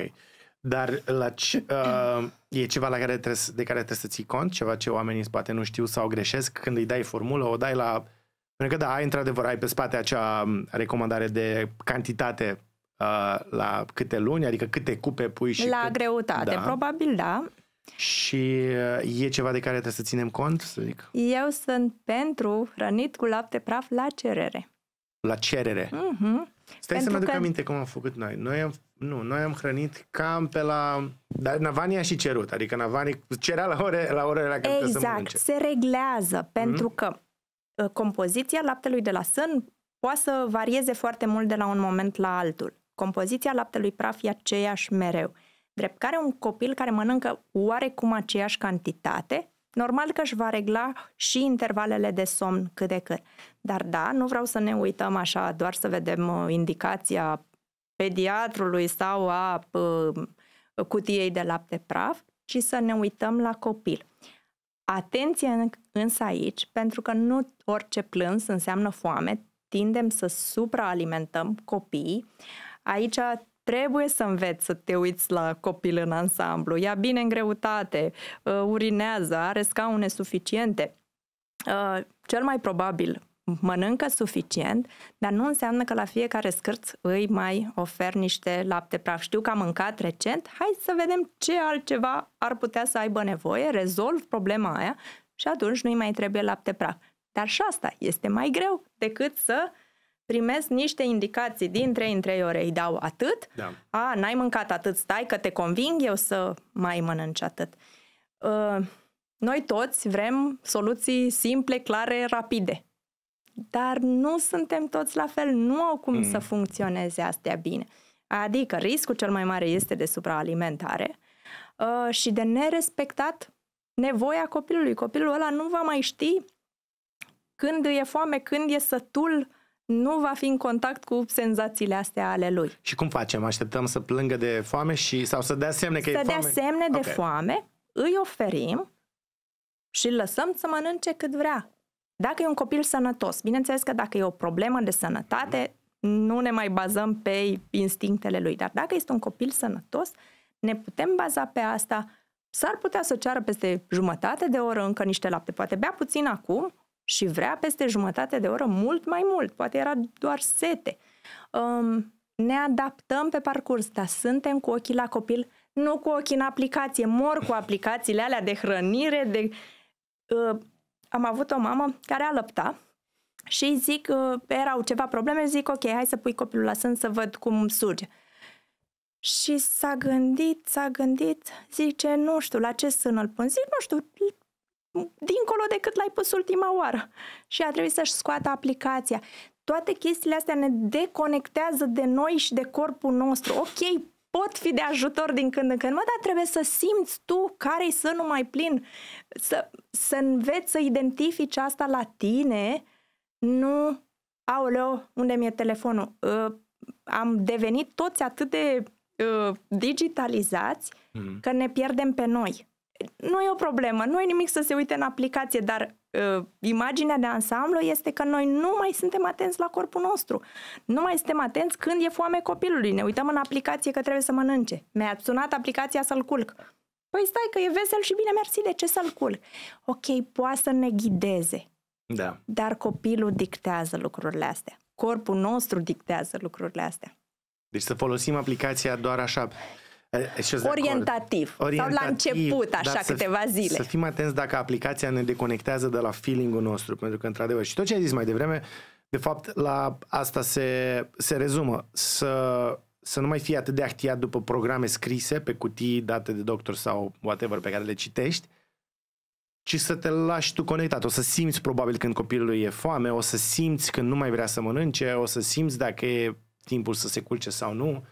Dar la ce, uh, e ceva la care trebuie, de care trebuie să ții cont? Ceva ce oamenii poate nu știu sau greșesc când îi dai formulă, o dai la pentru că da, ai într-adevăr, ai pe spate acea recomandare de cantitate uh, la câte luni, adică câte cupe pui și... La cât... greutate, da. probabil da. Și uh, e ceva de care trebuie să ținem cont, să zic? Eu sunt pentru hrănit cu lapte praf la cerere. La cerere? mm Stai pentru să-mi aduc că... aminte cum am făcut noi. Noi am, nu, noi am hrănit cam pe la... Dar Navani a și cerut, adică Navani cerea la ore la orele la care Exact, se reglează, mhm. pentru mm-hmm. că Uh, compoziția laptelui de la sân poate să varieze foarte mult de la un moment la altul. Compoziția laptelui praf e aceeași mereu. Drept care un copil care mănâncă oarecum aceeași cantitate, normal că își va regla și intervalele de somn cât de cât. Dar da, nu vreau să ne uităm așa, doar să vedem uh, indicația pediatrului sau a uh, cutiei de lapte praf, ci să ne uităm la copil. Atenție însă aici, pentru că nu orice plâns înseamnă foame, tindem să supraalimentăm copiii. Aici trebuie să înveți să te uiți la copil în ansamblu. Ia bine în greutate, uh, urinează, are scaune suficiente. Uh, cel mai probabil mănâncă suficient, dar nu înseamnă că la fiecare scârț îi mai ofer niște lapte praf. Știu că am mâncat recent, hai să vedem ce altceva ar putea să aibă nevoie, rezolv problema aia și atunci nu-i mai trebuie lapte praf. Dar și asta este mai greu decât să primesc niște indicații din 3 în 3 ore, îi dau atât, da. a, n-ai mâncat atât, stai că te conving eu să mai mănânci atât. Uh, noi toți vrem soluții simple, clare, rapide dar nu suntem toți la fel, nu au cum mm. să funcționeze astea bine. Adică riscul cel mai mare este de supraalimentare uh, și de nerespectat nevoia copilului. Copilul ăla nu va mai ști când e foame, când e sătul, nu va fi în contact cu senzațiile astea ale lui. Și cum facem? Așteptăm să plângă de foame și sau să dea semne că să e foame? Să dea semne okay. de foame, îi oferim și lăsăm să mănânce cât vrea. Dacă e un copil sănătos, bineînțeles că dacă e o problemă de sănătate, nu ne mai bazăm pe instinctele lui, dar dacă este un copil sănătos, ne putem baza pe asta, s-ar putea să ceară peste jumătate de oră încă niște lapte, poate bea puțin acum și vrea peste jumătate de oră mult mai mult, poate era doar sete. Um, ne adaptăm pe parcurs, dar suntem cu ochii la copil, nu cu ochii în aplicație, mor cu aplicațiile alea de hrănire, de... Uh, am avut o mamă care a lăpta și zic, ă, erau ceva probleme, zic, ok, hai să pui copilul la sân să văd cum surge. Și s-a gândit, s-a gândit, zice, nu știu, la ce sân îl pun? Zic, nu știu, dincolo de cât l-ai pus ultima oară. Și a trebuit să-și scoată aplicația. Toate chestiile astea ne deconectează de noi și de corpul nostru. Ok, pot fi de ajutor din când în când, mă, dar trebuie să simți tu care-i sânul mai plin, să, să înveți să identifici asta la tine, nu, aoleo, unde mi-e telefonul? Uh, am devenit toți atât de uh, digitalizați mm-hmm. că ne pierdem pe noi. Nu e o problemă, nu e nimic să se uite în aplicație, dar Ă, imaginea de ansamblu este că noi nu mai suntem atenți la corpul nostru. Nu mai suntem atenți când e foame copilului. Ne uităm în aplicație că trebuie să mănânce. Mi-a sunat aplicația să-l culc. Păi stai că e vesel și bine mersi, de ce să-l culc? Ok, poate să ne ghideze. Da. Dar copilul dictează lucrurile astea. Corpul nostru dictează lucrurile astea. Deci să folosim aplicația doar așa. Eh, eh, orientativ, orientativ sau la început, așa, câteva zile. Să fim atenți dacă aplicația ne deconectează de la feeling-ul nostru, pentru că, într-adevăr, și tot ce ai zis mai devreme, de fapt, la asta se, se rezumă. Să, să nu mai fii atât de actiat după programe scrise pe cutii date de doctor sau whatever pe care le citești, ci să te lași tu conectat. O să simți probabil când copilul e foame, o să simți când nu mai vrea să mănânce, o să simți dacă e timpul să se culce sau nu.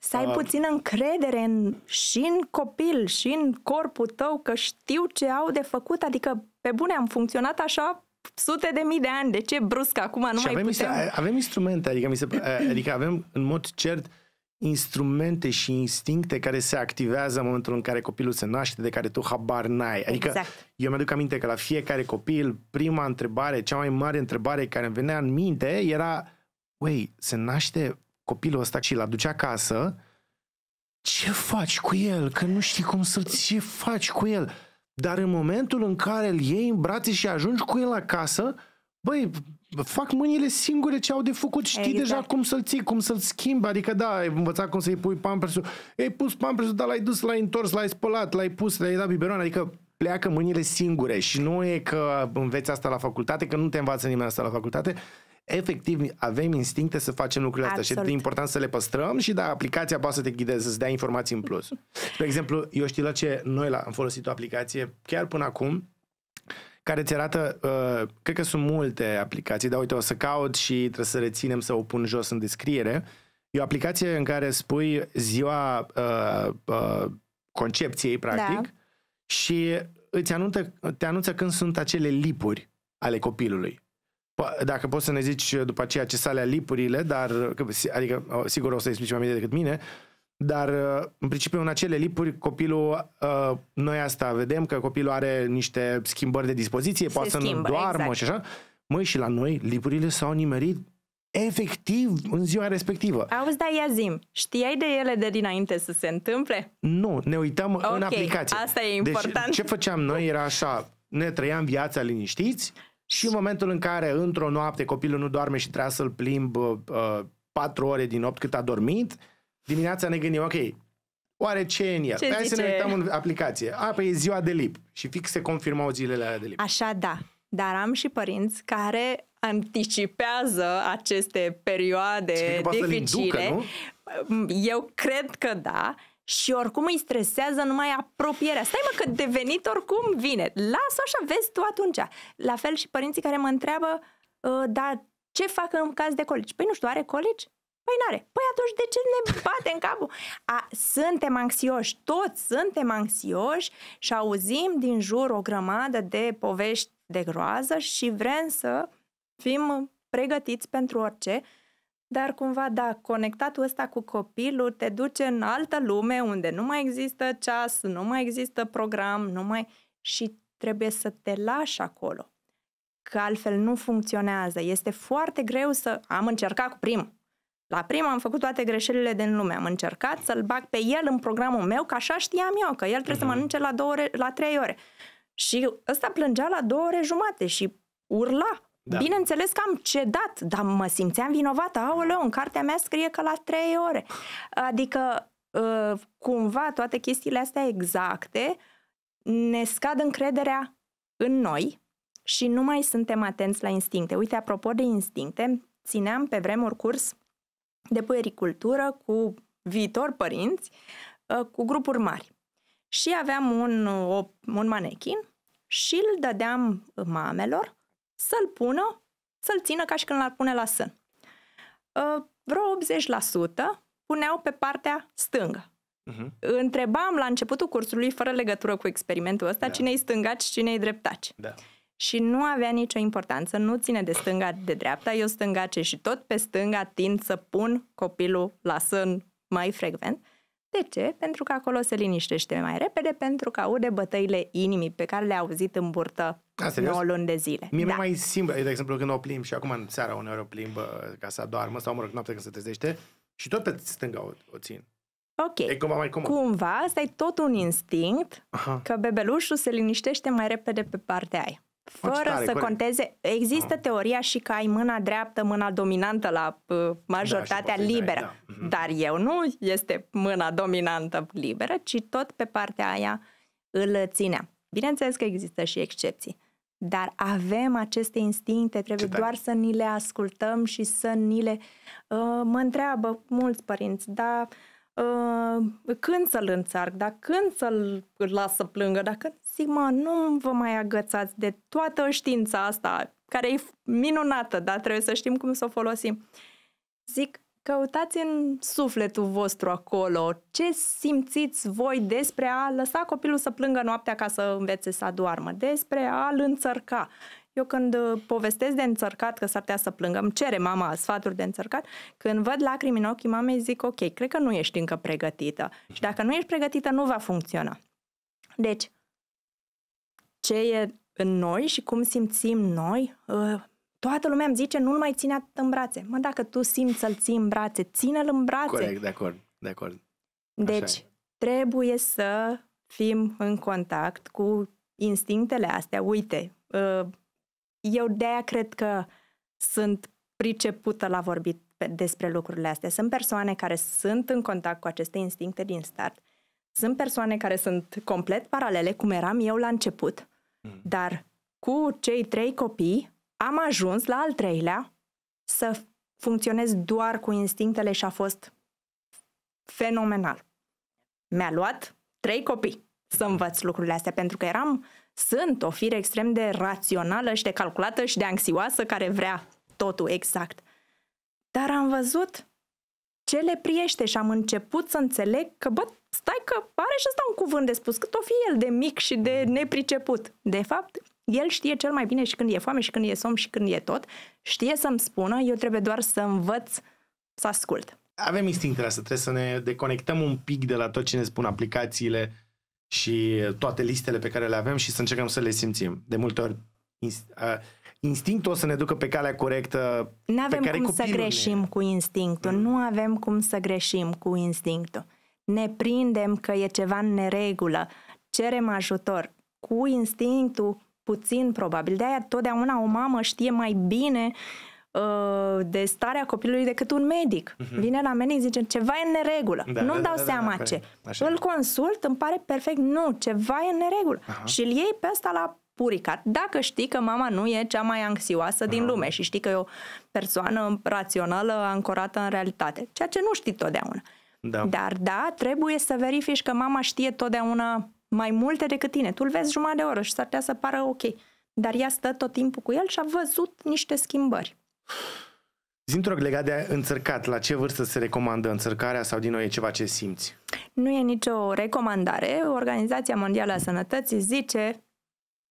Să ai ah. puțin încredere în, și în copil, și în corpul tău, că știu ce au de făcut. Adică, pe bune, am funcționat așa sute de mii de ani. De ce brusc acum nu și mai avem putem? Instru- Avem instrumente, adică, mi se, adică avem în mod cert instrumente și instincte care se activează în momentul în care copilul se naște, de care tu habar n-ai. Adică exact. eu mi-aduc aminte că la fiecare copil, prima întrebare, cea mai mare întrebare care îmi venea în minte era, uei, se naște copilul ăsta și l aduce acasă, ce faci cu el? Că nu știi cum să-l ce faci cu el. Dar în momentul în care îl iei în brațe și ajungi cu el acasă, băi, fac mâinile singure ce au de făcut, știi exact. deja cum să-l ții, cum să-l schimbi, adică da, ai învățat cum să-i pui pampersul, ai pus pampersul, dar l-ai dus, l-ai întors, l-ai spălat, l-ai pus, l-ai dat biberon, adică pleacă mâinile singure și nu e că înveți asta la facultate, că nu te învață nimeni asta la facultate, efectiv avem instincte să facem lucrurile astea Absolut. și e important să le păstrăm și da, aplicația poate să te ghideze, să-ți dea informații în plus. De exemplu, eu știu la ce noi am folosit o aplicație chiar până acum care ți arată, uh, cred că sunt multe aplicații, dar uite, o să caut și trebuie să reținem să o pun jos în descriere. E o aplicație în care spui ziua uh, uh, concepției, da. practic, da. și îți anunță, te anunță când sunt acele lipuri ale copilului dacă poți să ne zici uh, după aceea ce sale lipurile, dar, uh, adică uh, sigur o să explici mai bine decât mine, dar în principiu în acele lipuri copilul, noi asta vedem că copilul are niște schimbări de dispoziție, Se poate schimbă, să nu doarmă exact. și așa. Măi, și la noi lipurile s-au nimerit efectiv în ziua respectivă. Auzi, dar ia zim, știai de ele de dinainte să se întâmple? Nu, ne uitam okay, în aplicație. asta e deci, important. Deci, ce făceam noi era așa, ne trăiam viața liniștiți, și în momentul în care, într-o noapte, copilul nu doarme și trebuie să-l plimb uh, uh, patru ore din opt cât a dormit, dimineața ne gândim, ok, oare ce e în el? Ce păi Hai zice? să ne uităm în aplicație. A, păi e ziua de lip. Și fix se confirmau zilele alea de lip. Așa da, dar am și părinți care anticipează aceste perioade dificile. Inducă, nu? Eu cred că da, și oricum îi stresează numai apropierea. Stai mă că devenit oricum vine. Lasă așa, vezi tu atunci. La fel și părinții care mă întreabă, ă, dar ce fac în caz de colici? Păi nu știu, are colici? Păi n-are. Păi atunci de ce ne bate în capul? A, suntem anxioși, toți suntem anxioși și auzim din jur o grămadă de povești de groază și vrem să fim pregătiți pentru orice dar cumva, da, conectatul ăsta cu copilul te duce în altă lume unde nu mai există ceas, nu mai există program, nu mai... și trebuie să te lași acolo. Că altfel nu funcționează. Este foarte greu să... Am încercat cu prim. La prim am făcut toate greșelile din lume. Am încercat să-l bag pe el în programul meu, că așa știam eu, că el trebuie să mhm. mănânce la, două ore, la trei ore. Și ăsta plângea la două ore jumate și urla da. Bineînțeles că am cedat, dar mă simțeam vinovată. Aoleu, în cartea mea scrie că la trei ore. Adică, ă, cumva, toate chestiile astea exacte ne scad încrederea în noi și nu mai suntem atenți la instincte. Uite, apropo de instincte, țineam pe vremuri curs de puericultură cu viitor părinți, ă, cu grupuri mari. Și aveam un, un manechin și îl dădeam mamelor să-l pună, să-l țină ca și când l-ar pune la sân. Uh, vreo 80% puneau pe partea stângă. Uh-huh. Întrebam la începutul cursului, fără legătură cu experimentul ăsta, da. cine-i stângaci, cine-i dreptaci. Da. Și nu avea nicio importanță, nu ține de stânga, de dreapta, eu stângace și tot pe stânga tind să pun copilul la sân mai frecvent. Uh, de ce? Pentru că acolo se liniștește mai repede, pentru că aude bătăile inimii pe care le-a auzit în burtă Asta da, 9 luni de zile. Mie da. mai simplu, de exemplu, când o plimb și acum în seara uneori o plimb ca să doarmă sau, mă rog, noaptea când se trezește și tot pe stânga o, o țin. Ok. E cumva mai comod. Cumva, asta e tot un instinct Aha. că bebelușul se liniștește mai repede pe partea aia fără tare, să corect. conteze. Există ah. teoria și că ai mâna dreaptă, mâna dominantă la uh, majoritatea da, liberă, da. Uh-huh. dar eu nu este mâna dominantă liberă, ci tot pe partea aia îl ținea. Bineînțeles că există și excepții, dar avem aceste instincte, trebuie doar să ni le ascultăm și să ni le... Uh, mă întreabă mulți părinți, dar Ă, când să-l înțarc, dar când să-l las să plângă, dacă zic, mă, nu vă mai agățați de toată știința asta, care e minunată, dar trebuie să știm cum să o folosim. Zic, căutați în sufletul vostru acolo ce simțiți voi despre a lăsa copilul să plângă noaptea ca să învețe să doarmă. despre a-l înțărca, eu când uh, povestesc de înțărcat că s-ar putea să plângă, îmi cere mama sfaturi de înțărcat, când văd lacrimi în ochii mamei, zic ok, cred că nu ești încă pregătită. Și dacă nu ești pregătită, nu va funcționa. Deci, ce e în noi și cum simțim noi, uh, toată lumea îmi zice nu-l mai ține atât în brațe. Mă, dacă tu simți să-l ții în brațe, ține-l în brațe. Corect, de acord, de acord. deci, e. trebuie să fim în contact cu instinctele astea. Uite, uh, eu de-aia cred că sunt pricepută la vorbit despre lucrurile astea. Sunt persoane care sunt în contact cu aceste instincte din start. Sunt persoane care sunt complet paralele, cum eram eu la început, mm. dar cu cei trei copii am ajuns la al treilea să funcționez doar cu instinctele și a fost fenomenal. Mi-a luat trei copii să învăț lucrurile astea pentru că eram sunt o fire extrem de rațională și de calculată și de anxioasă care vrea totul exact. Dar am văzut ce le priește și am început să înțeleg că, bă, stai că pare și ăsta un cuvânt de spus, cât o fi el de mic și de mm. nepriceput. De fapt, el știe cel mai bine și când e foame, și când e somn, și când e tot. Știe să-mi spună, eu trebuie doar să învăț să ascult. Avem instinctele astea, trebuie să ne deconectăm un pic de la tot ce ne spun aplicațiile, și toate listele pe care le avem și să încercăm să le simțim. De multe ori instinctul o să ne ducă pe calea corectă. Nu avem care cum să greșim ne... cu instinctul. Mm. Nu avem cum să greșim cu instinctul. Ne prindem că e ceva în neregulă. Cerem ajutor. Cu instinctul puțin probabil. De-aia totdeauna o mamă știe mai bine uh, Uh, de starea copilului decât un medic. Uh-huh. Vine la mine și zice, ceva e în neregulă. Da, Nu-mi da, dau da, da, da, seama da, ce. Așa. Îl consult, îmi pare perfect, nu, ceva e în neregulă. Și îl iei pe asta la puricat, dacă știi că mama nu e cea mai anxioasă din Aha. lume și știi că e o persoană rațională, ancorată în realitate, ceea ce nu știi totdeauna. Da. Dar da, trebuie să verifici că mama știe totdeauna mai multe decât tine. Tu îl vezi jumătate de oră și s-ar putea să pară ok, dar ea stă tot timpul cu el și a văzut niște schimbări. Zi într legat de înțărcat, la ce vârstă se recomandă înțărcarea sau din nou e ceva ce simți? Nu e nicio recomandare. Organizația Mondială a Sănătății zice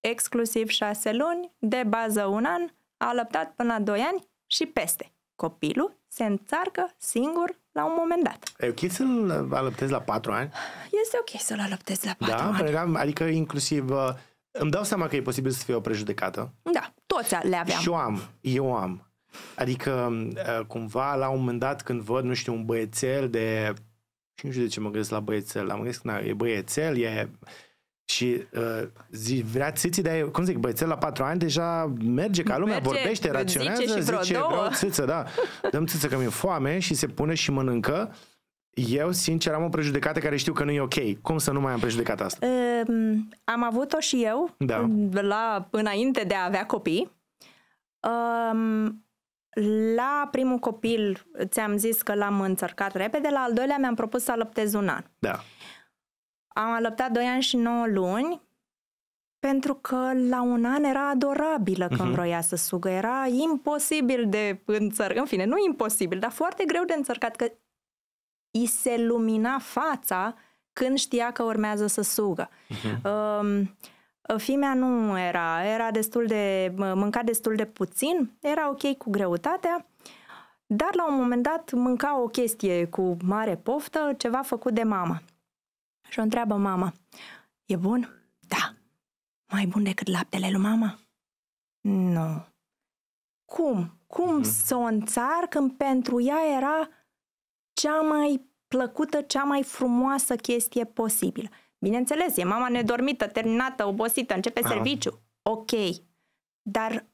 exclusiv șase luni, de bază un an, alăptat până la doi ani și peste. Copilul se înțarcă singur la un moment dat. E ok să-l alăptezi la patru ani? Este ok să-l alăptezi la patru da, ani. Da? adică inclusiv... Uh, îmi dau seama că e posibil să fie o prejudecată. Da, toți le aveam. Și eu am, eu am. Adică, uh, cumva, la un moment dat, când văd, nu știu, un băiețel de... Și nu știu de ce mă gândesc la băiețel. Am gândesc că e băiețel, e... Și uh, zi, vrea țiții, dar cum zic, băiețel la patru ani deja merge ca lumea, merge, vorbește, raționează, zice, și vreo zice vreau țiță, da, dăm țiță că mi-e foame și se pune și mănâncă. Eu, sincer, am o prejudecată care știu că nu e ok. Cum să nu mai am prejudecata asta? Um, am avut-o și eu, da. la, înainte de a avea copii. Um, la primul copil ți-am zis că l-am înțărcat repede, la al doilea mi-am propus să alăptez un an. Da. Am alăptat 2 ani și 9 luni, pentru că la un an era adorabilă când uh-huh. Mhm. vroia să sugă. Era imposibil de înțărcat, în fine, nu imposibil, dar foarte greu de înțărcat, că i se lumina fața când știa că urmează să sugă. Uh-huh. Um, Fimea nu era, era destul de, mânca destul de puțin, era ok cu greutatea, dar la un moment dat mânca o chestie cu mare poftă, ceva făcut de mama. Și o întreabă mama, e bun? Da. Mai bun decât laptele lui mama? Nu. Cum? Cum mm-hmm. să o înțar când pentru ea era cea mai plăcută, cea mai frumoasă chestie posibilă? Bineînțeles, e mama nedormită, terminată, obosită, începe Aha. serviciu. Ok, dar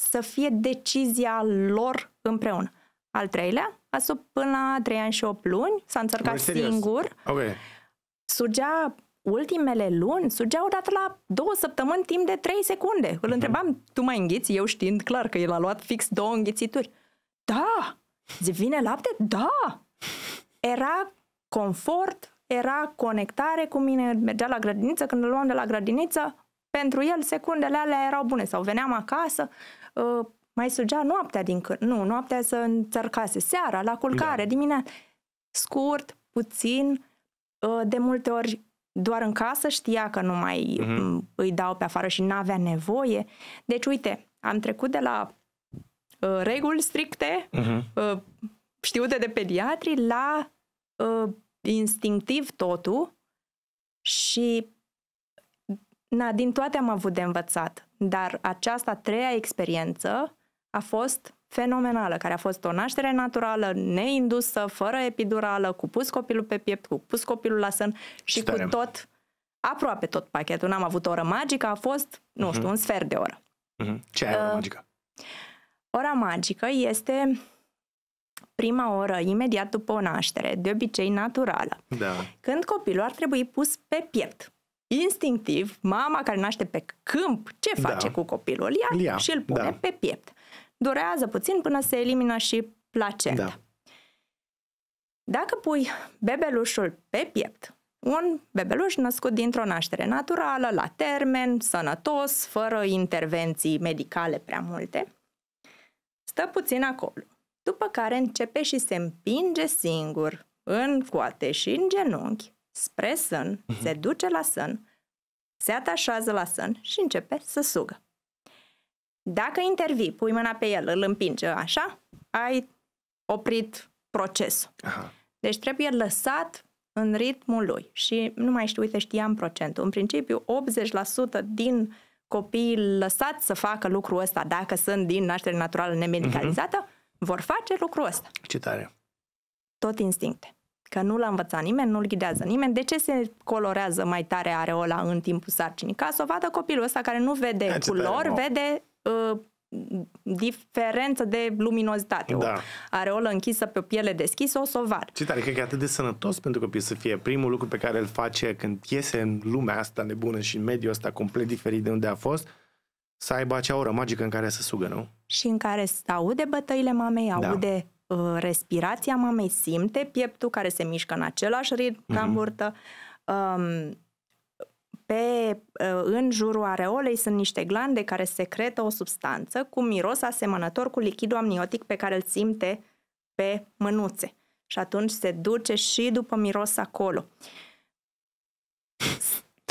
să fie decizia lor împreună. Al treilea, a sub până la 3 ani și 8 luni, s-a înțărcat no, singur. Okay. Sugea ultimele luni, sugea odată la două săptămâni timp de 3 secunde. Îl uh-huh. întrebam, tu mai înghiți? Eu știind clar că el a luat fix două înghițituri. Da! Vine lapte? Da! Era confort, era conectare cu mine, mergea la grădiniță, când îl luam de la grădiniță, pentru el secundele alea erau bune sau veneam acasă, ă, mai sugea noaptea din când, nu, noaptea să înțărcase, seara, la culcare, da. dimineața, scurt, puțin, ă, de multe ori doar în casă știa că nu mai mm-hmm. îi dau pe afară și n-avea nevoie. Deci, uite, am trecut de la uh, reguli stricte, mm-hmm. uh, știute de pediatri, la uh, instinctiv totul și na, din toate am avut de învățat, dar această a treia experiență a fost fenomenală, care a fost o naștere naturală, neindusă, fără epidurală, cu pus copilul pe piept, cu pus copilul la sân și Stare. cu tot, aproape tot pachetul. N-am avut o oră magică, a fost, nu uh-huh. știu, un sfert de oră. Uh-huh. Ce uh, e ora magică? Ora magică este prima oră, imediat după o naștere, de obicei naturală, da. când copilul ar trebui pus pe piept. Instinctiv, mama care naște pe câmp, ce da. face da. cu copilul? Ia, Ia și îl pune da. pe piept. Durează puțin până se elimină și placenta. Da. Dacă pui bebelușul pe piept, un bebeluș născut dintr-o naștere naturală, la termen, sănătos, fără intervenții medicale prea multe, stă puțin acolo după care începe și se împinge singur în coate și în genunchi, spre sân, uh-huh. se duce la sân, se atașează la sân și începe să sugă. Dacă intervii, pui mâna pe el, îl împinge așa, ai oprit procesul. Aha. Deci trebuie lăsat în ritmul lui. Și nu mai știu, uite, știam procentul. În principiu, 80% din copiii lăsați să facă lucrul ăsta, dacă sunt din naștere naturală nemedicalizată, uh-huh vor face lucrul ăsta. Ce tare. Tot instincte. Că nu l-a învățat nimeni, nu-l ghidează nimeni. De ce se colorează mai tare areola în timpul sarcinii? Ca să o vadă copilul ăsta care nu vede Ia, culori, tare, vede uh, diferență de luminozitate. Da. O închisă pe o piele deschisă, o sovar. Ce tare, cred că e atât de sănătos pentru copii să fie primul lucru pe care îl face când iese în lumea asta nebună și în mediul ăsta complet diferit de unde a fost, să aibă acea oră magică în care să sugă, nu? și în care aude bătăile mamei, da. aude uh, respirația mamei, simte pieptul care se mișcă în același ritm mm-hmm. ca în burtă. Um, pe, uh, în jurul areolei sunt niște glande care secretă o substanță cu miros asemănător cu lichidul amniotic pe care îl simte pe mânuțe. Și atunci se duce și după miros acolo.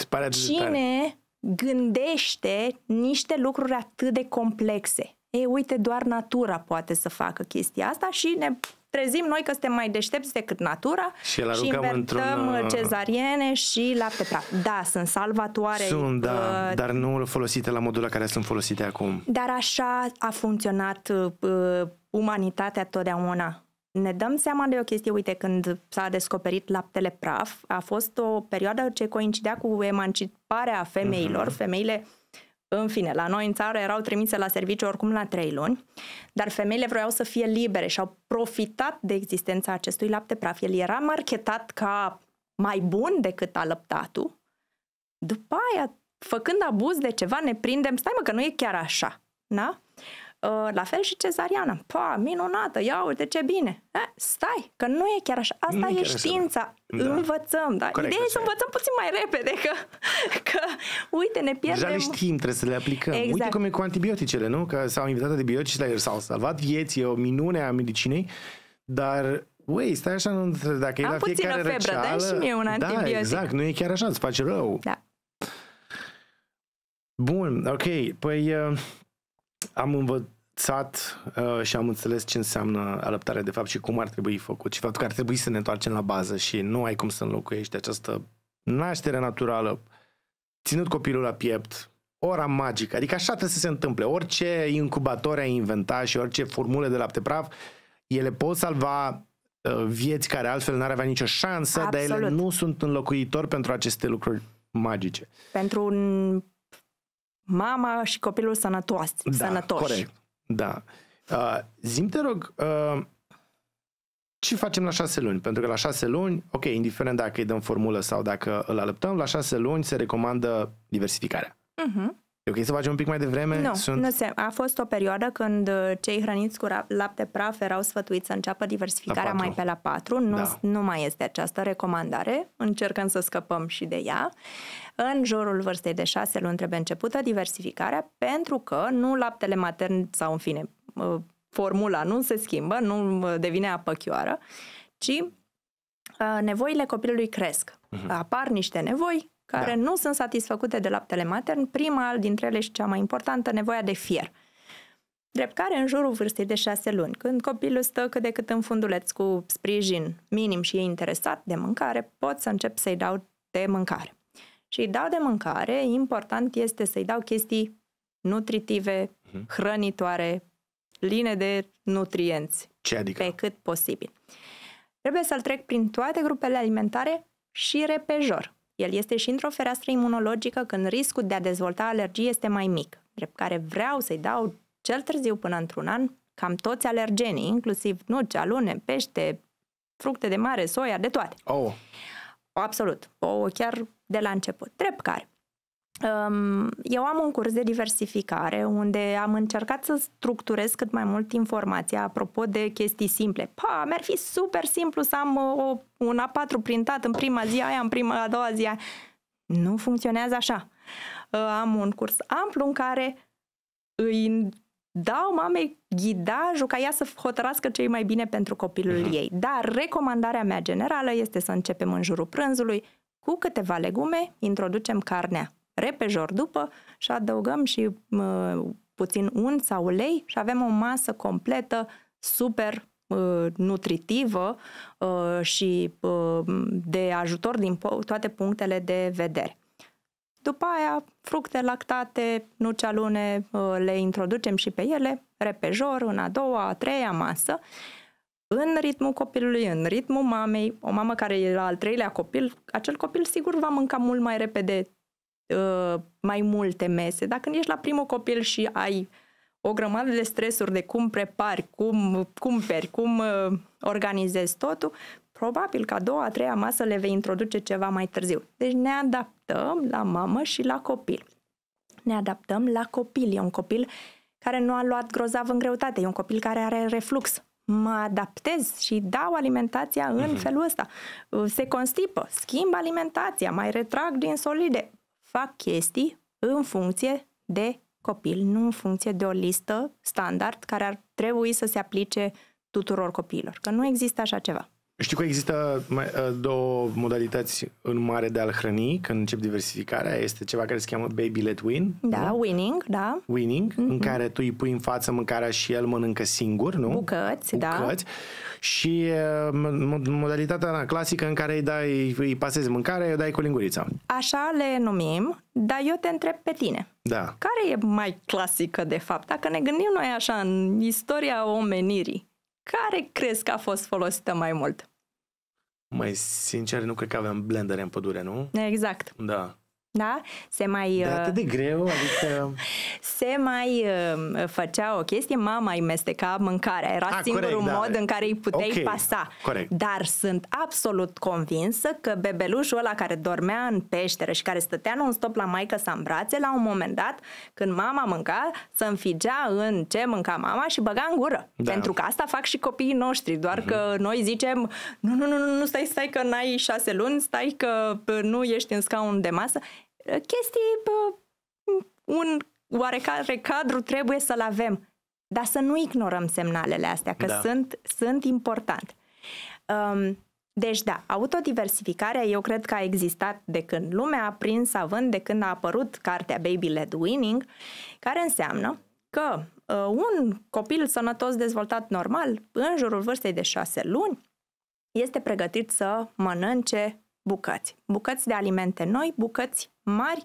Pare Cine gândește niște lucruri atât de complexe? E, uite, doar natura poate să facă chestia asta și ne trezim noi că suntem mai deștepți decât natura și, și invertăm uh, cezariene și lapte praf. Da, sunt salvatoare. Sunt, uh, da, uh, dar nu folosite la modul la care sunt folosite acum. Dar așa a funcționat uh, umanitatea totdeauna. Ne dăm seama de o chestie, uite, când s-a descoperit laptele praf, a fost o perioadă ce coincidea cu emanciparea femeilor. Uh-huh. Femeile în fine, la noi în țară erau trimise la serviciu oricum la trei luni, dar femeile vroiau să fie libere și au profitat de existența acestui lapte praf. El era marketat ca mai bun decât alăptatul. După aia, făcând abuz de ceva, ne prindem, stai mă că nu e chiar așa, da? Uh, la fel și cezariana. Pa, minunată, ia uite ce bine. Eh, stai, că nu e chiar așa. Asta nu e, e știința. Da. da. Învățăm, da. Corect, Ideea e să învățăm puțin mai repede, că, că uite, ne pierdem. Deja le știm, trebuie să le aplicăm. Exact. Uite cum e cu antibioticele, nu? Că s-au invitat antibioticele, s-au salvat vieți, e o minune a medicinei, dar Ui, stai așa, nu, dacă e la fiecare febră, răceală... și mie un da, antibiotic. Da, exact, nu e chiar așa, îți face rău. Da. Bun, ok, păi uh, am învățat învățat uh, și am înțeles ce înseamnă alăptarea de fapt și cum ar trebui făcut și faptul că ar trebui să ne întoarcem la bază și nu ai cum să înlocuiești această naștere naturală, ținut copilul la piept, ora magică, adică așa trebuie să se întâmple. Orice incubator ai inventat și orice formule de lapte praf, ele pot salva uh, vieți care altfel n-ar avea nicio șansă, Absolut. dar ele nu sunt înlocuitori pentru aceste lucruri magice. Pentru mama și copilul sănătoși. Da, sănătoși. corect. Da. Uh, zim te rog, uh, ce facem la șase luni? Pentru că la șase luni, ok, indiferent dacă îi dăm formulă sau dacă îl alăptăm, la șase luni se recomandă diversificarea. Uh-huh. E ok să facem un pic mai devreme? Nu, Sunt... nu se... A fost o perioadă când uh, cei hrăniți cu lapte praf erau sfătuiți să înceapă diversificarea mai pe la 4. Nu, da. nu mai este această recomandare. Încercăm să scăpăm și de ea. În jurul vârstei de 6 luni trebuie începută diversificarea pentru că nu laptele matern sau în fine uh, formula nu se schimbă, nu uh, devine apăchioară, ci nevoile copilului cresc. Uh-huh. Apar niște nevoi, care da. nu sunt satisfăcute de laptele matern, prima dintre ele și cea mai importantă, nevoia de fier. Drept care în jurul vârstei de șase luni, când copilul stă cât de cât în funduleț cu sprijin minim și e interesat de mâncare, pot să încep să-i dau de mâncare. Și îi dau de mâncare, important este să-i dau chestii nutritive, uh-huh. hrănitoare, line de nutrienți. Ce adică? Pe cât posibil. Trebuie să-l trec prin toate grupele alimentare și repejor. El este și într-o fereastră imunologică când riscul de a dezvolta alergii este mai mic, drept care vreau să-i dau cel târziu până într-un an cam toți alergenii, inclusiv nuci, alune, pește, fructe de mare, soia, de toate. Oh. Absolut. O, chiar de la început. Drept care. Eu am un curs de diversificare unde am încercat să structurez cât mai mult informația apropo de chestii simple. Pa, mi-ar fi super simplu să am uh, o, un A4 printat în prima zi aia, în prima, a doua zi aia. Nu funcționează așa. Uh, am un curs amplu în care îi dau mamei ghidajul ca ea să hotărască ce e mai bine pentru copilul uh-huh. ei. Dar recomandarea mea generală este să începem în jurul prânzului cu câteva legume, introducem carnea repejor după și adăugăm și uh, puțin unt sau ulei și avem o masă completă super uh, nutritivă uh, și uh, de ajutor din toate punctele de vedere. După aia, fructe lactate, alune ă, le introducem și pe ele, repejor, în a doua, a treia masă, în ritmul copilului, în ritmul mamei, o mamă care e la al treilea copil, acel copil sigur va mânca mult mai repede Uh, mai multe mese. Dacă când ești la primul copil și ai o grămadă de stresuri de cum prepari, cum cumperi, cum uh, organizezi totul, probabil că a doua, a treia masă le vei introduce ceva mai târziu. Deci ne adaptăm la mamă și la copil. Ne adaptăm la copil. E un copil care nu a luat grozav în greutate, e un copil care are reflux. Mă adaptez și dau alimentația în uh-huh. felul ăsta. Uh, se constipă, schimb alimentația, mai retrag din solide fac chestii în funcție de copil, nu în funcție de o listă standard care ar trebui să se aplice tuturor copiilor, că nu există așa ceva. Știu că există ă, două modalități în mare de a-l hrăni când încep diversificarea. Este ceva care se cheamă baby let win. Da, nu? winning, da. Winning, mm-hmm. în mhm. care tu îi pui în față mâncarea și el mănâncă singur, nu? Bucăți, da. Bucăți. da. Și ă, modalitatea clasică în care îi, dai, îi pasezi mâncarea, îi dai cu lingurița. Așa le numim, dar eu te întreb pe tine. Da. Care e mai clasică, de fapt? Dacă ne gândim noi așa în istoria omenirii, care crezi că a fost folosită mai mult? Mai sincer, nu cred că aveam blendere în pădure, nu? Exact. Da da? Se mai... Da, atât de greu, adică... Se mai uh, făcea o chestie, mama îi mesteca mâncarea. Era A, ah, singurul corect, da. mod da. în care îi puteai okay, pasa. Corect. Dar sunt absolut convinsă că bebelușul ăla care dormea în peșteră și care stătea non-stop la maică să în brațe, la un moment dat, când mama mânca, să înfigea în ce mânca mama și băga în gură. Da. Pentru că asta fac și copiii noștri, doar mm-hmm. că noi zicem, nu, nu, nu, nu, stai, stai că n-ai șase luni, stai că uh, nu ești în scaun de masă Uh, chestii, bă, un oarecare cadru trebuie să-l avem, dar să nu ignorăm semnalele astea, că da. sunt, sunt important. Um, deci da, autodiversificarea eu cred că a existat de când lumea a prins având de când a apărut cartea Baby Led Winning, care înseamnă că uh, un copil sănătos dezvoltat normal, în jurul vârstei de șase luni, este pregătit să mănânce bucăți. Bucăți de alimente noi, bucăți mari,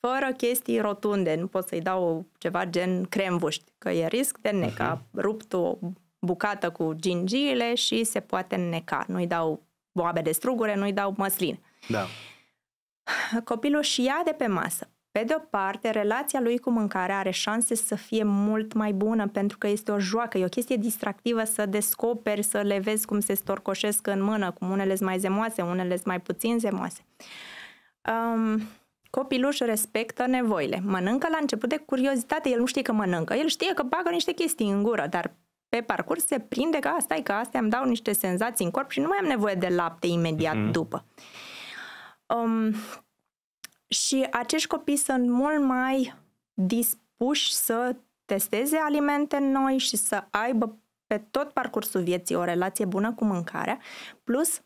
fără chestii rotunde. Nu pot să-i dau ceva gen cremvuști, că e risc de neca. Uh-huh. Rupt o bucată cu gingiile și se poate neca. Nu-i dau boabe de strugure, nu-i dau măslin. Da. Copilul și ia de pe masă. Pe de o parte, relația lui cu mâncarea are șanse să fie mult mai bună pentru că este o joacă, e o chestie distractivă să descoperi, să le vezi cum se storcoșesc în mână, cum unele sunt mai zemoase, unele sunt mai puțin zemoase. Um, copilul își respectă nevoile. Mănâncă la început de curiozitate, el nu știe că mănâncă, el știe că bagă niște chestii în gură, dar pe parcurs se prinde că asta e că astea îmi dau niște senzații în corp și nu mai am nevoie de lapte imediat mm-hmm. după. Um, și acești copii sunt mult mai dispuși să testeze alimente noi și să aibă pe tot parcursul vieții o relație bună cu mâncarea, plus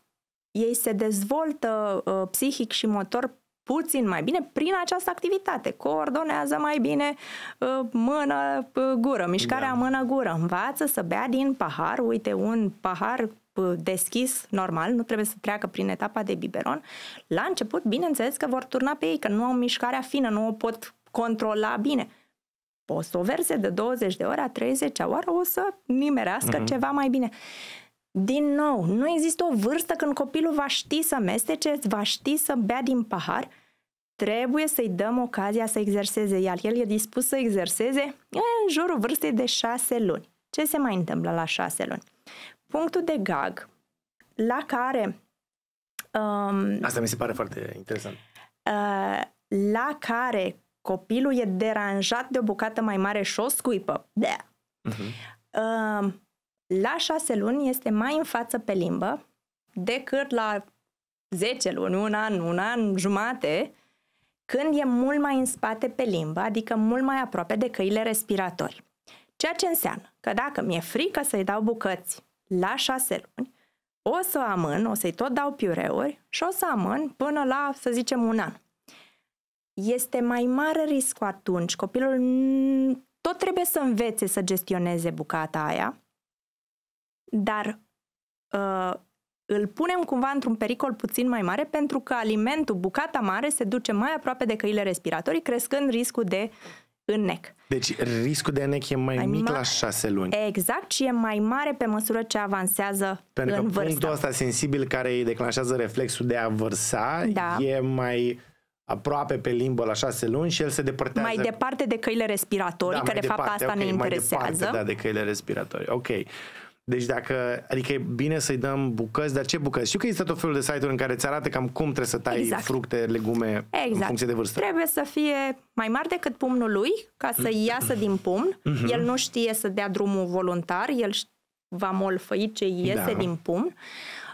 ei se dezvoltă uh, psihic și motor puțin mai bine prin această activitate. Coordonează mai bine uh, mână-gură, uh, mișcarea da. mână-gură. Învață să bea din pahar, uite, un pahar Eh, deschis, normal, nu trebuie să treacă prin etapa de biberon, la început, bineînțeles că vor turna pe ei, că nu au mișcarea fină, nu o pot controla bine. Poți să o verse de 20 de ore, a 30 oară o să nimerească mm-hmm. ceva mai bine. Din nou, nu există o vârstă când copilul va ști să mestece, va ști să bea din pahar, trebuie să-i dăm ocazia să exerseze, iar el e dispus să exerseze în jurul vârstei de șase luni. Ce se mai întâmplă la șase luni? punctul de gag la care... Um, Asta mi se pare foarte interesant. Uh, la care copilul e deranjat de o bucată mai mare și o scuipă. De. Uh-huh. Uh, la șase luni este mai în față pe limbă decât la 10 luni, un an, un an jumate, când e mult mai în spate pe limbă, adică mult mai aproape de căile respiratorii. Ceea ce înseamnă că dacă mi-e frică să-i dau bucăți la șase luni, o să amân, o să-i tot dau piureuri și o să amân până la, să zicem, un an. Este mai mare riscul atunci, copilul tot trebuie să învețe să gestioneze bucata aia, dar uh, îl punem cumva într-un pericol puțin mai mare pentru că alimentul, bucata mare, se duce mai aproape de căile respiratorii, crescând riscul de în nec. Deci riscul de nec e mai, mai mic la șase luni. Exact și e mai mare pe măsură ce avansează Pentru în că punctul ăsta sensibil care îi declanșează reflexul de a vărsa da. e mai aproape pe limbă la șase luni și el se depărtează. Mai departe de căile respiratorii, da, că de departe, fapt asta okay, ne interesează. Mai departe, da, de căile respiratorii. Ok. Deci dacă, adică e bine să-i dăm bucăți, dar ce bucăți? Știu că există tot felul de site-uri în care îți arată cam cum trebuie să tai exact. fructe, legume exact. în funcție de vârstă. Trebuie să fie mai mare decât pumnul lui ca să mm. iasă din pumn. Mm-hmm. El nu știe să dea drumul voluntar, el va molfăi ce iese da. din pumn.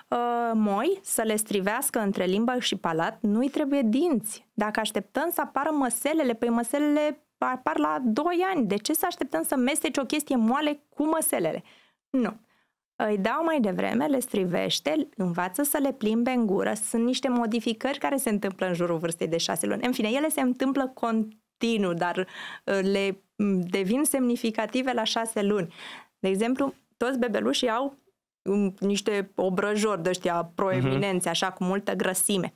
Uh, moi, să le strivească între limbă și palat, nu-i trebuie dinți. Dacă așteptăm să apară măselele, păi măselele apar la 2 ani. De ce să așteptăm să mesteci o chestie moale cu măselele? Nu. Îi dau mai devreme, le strivește, învață să le plimbe în gură. Sunt niște modificări care se întâmplă în jurul vârstei de șase luni. În fine, ele se întâmplă continuu, dar uh, le devin semnificative la șase luni. De exemplu, toți bebelușii au um, niște obrăjori de ăștia mhm. proeminenți, așa, cu multă grăsime.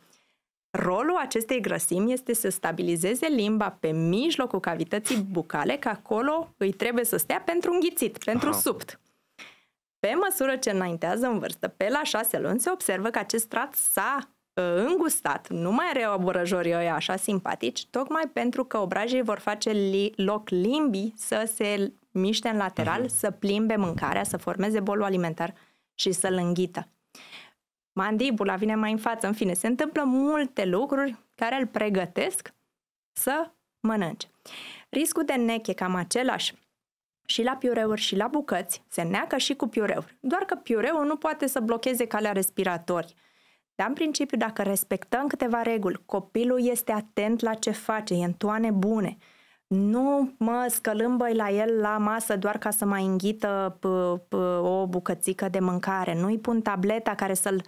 Rolul acestei grăsimi este să stabilizeze limba pe mijlocul cavității bucale, că acolo îi trebuie să stea pentru înghițit, pentru Aha. subt. Pe măsură ce înaintează în vârstă, pe la șase luni, se observă că acest strat s-a ă, îngustat, nu mai are obrăjorii ăia așa simpatici, tocmai pentru că obrajii vor face li- loc limbii să se miște în lateral, uh-huh. să plimbe mâncarea, să formeze bolul alimentar și să-l înghită. Mandibula vine mai în față, în fine, se întâmplă multe lucruri care îl pregătesc să mănânce. Riscul de neche cam același și la piureuri și la bucăți, se neacă și cu piureuri, doar că piureul nu poate să blocheze calea respiratorii. Dar în principiu, dacă respectăm câteva reguli, copilul este atent la ce face, e în toane bune – nu mă scălâmbăi la el la masă doar ca să mai înghită p- p- o bucățică de mâncare. Nu-i pun tableta care să-l,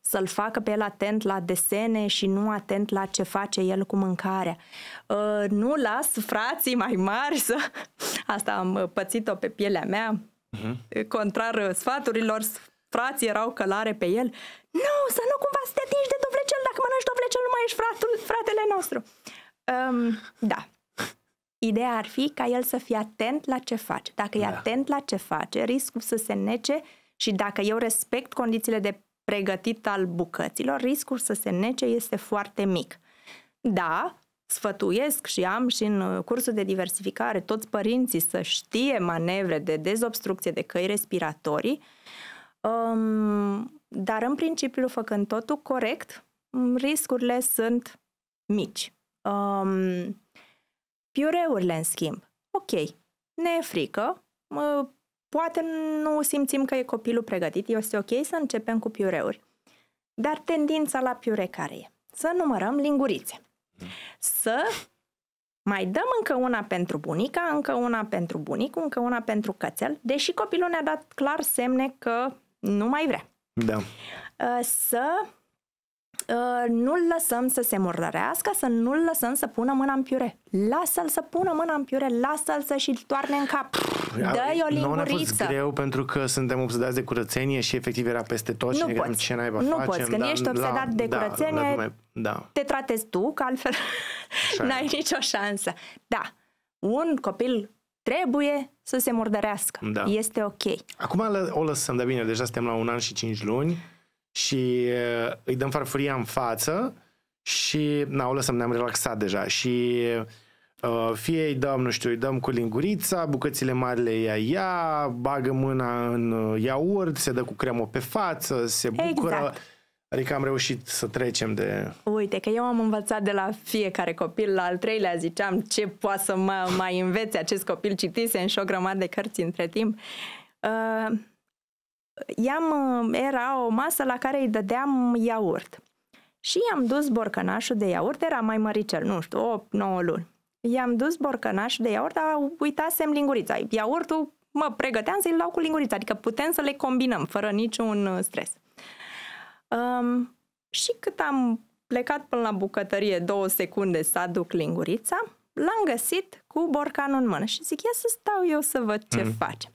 să-l facă pe el atent la desene și nu atent la ce face el cu mâncarea. Ă, nu las frații mai mari să... Asta am pățit-o pe pielea mea, uh-huh. contrar sfaturilor, frații erau călare pe el. Nu, să nu cumva să te atingi de dovlecel, dacă mănânci dovlecel nu mai ești fratul, fratele nostru. Um, da, Ideea ar fi ca el să fie atent la ce face. Dacă da. e atent la ce face, riscul să se nece și dacă eu respect condițiile de pregătit al bucăților, riscul să se nece este foarte mic. Da, sfătuiesc și am și în uh, cursul de diversificare toți părinții să știe manevre de dezobstrucție de căi respiratorii, um, dar în principiu, făcând totul corect, mm, riscurile sunt mici. Um, Piureurile, în schimb, ok, ne e frică, poate nu simțim că e copilul pregătit, este ok să începem cu piureuri. Dar tendința la piure care e? Să numărăm lingurițe. Să mai dăm încă una pentru bunica, încă una pentru bunic, încă una pentru cățel, deși copilul ne-a dat clar semne că nu mai vrea. Da. Să Uh, nu-l lăsăm să se murdărească, să nu-l lăsăm să pună mâna în piure. Lasă-l să pună mâna în piure, lasă-l să și-l toarne în cap. Dă-i o linguriță. Nu a fost greu pentru că suntem obsedați de curățenie și efectiv era peste tot nu și ne ce naiba nu facem. Da, da, nu poți, când da, ești obsedat la, de curățenie, da, lume, da. te tratezi tu, că altfel n-ai nicio șansă. Da, un copil trebuie să se murdărească. Da. Este ok. Acum o lăsăm, dar bine, deja suntem la un an și cinci luni și uh, îi dăm farfuria în față și, na, o lăsăm, ne-am relaxat deja și uh, fie îi dăm, nu știu, îi dăm cu lingurița, bucățile mari le ia ea, bagă mâna în uh, iaurt, se dă cu cremă pe față, se bucură. Exact. Adică am reușit să trecem de... Uite, că eu am învățat de la fiecare copil, la al treilea ziceam ce poate să mă mai învețe acest copil, citise în și o grămadă de cărți între timp. Uh, i-am, uh, era o masă la care îi dădeam iaurt. Și i-am dus borcănașul de iaurt, era mai măricel, nu știu, 8-9 luni. I-am dus borcănașul de iaurt, dar uitasem lingurița. Iaurtul mă pregăteam să i dau cu lingurița, adică putem să le combinăm fără niciun uh, stres. Um, și cât am plecat până la bucătărie două secunde să aduc lingurița, l-am găsit cu borcanul în mână și zic, ia să stau eu să văd ce mm. face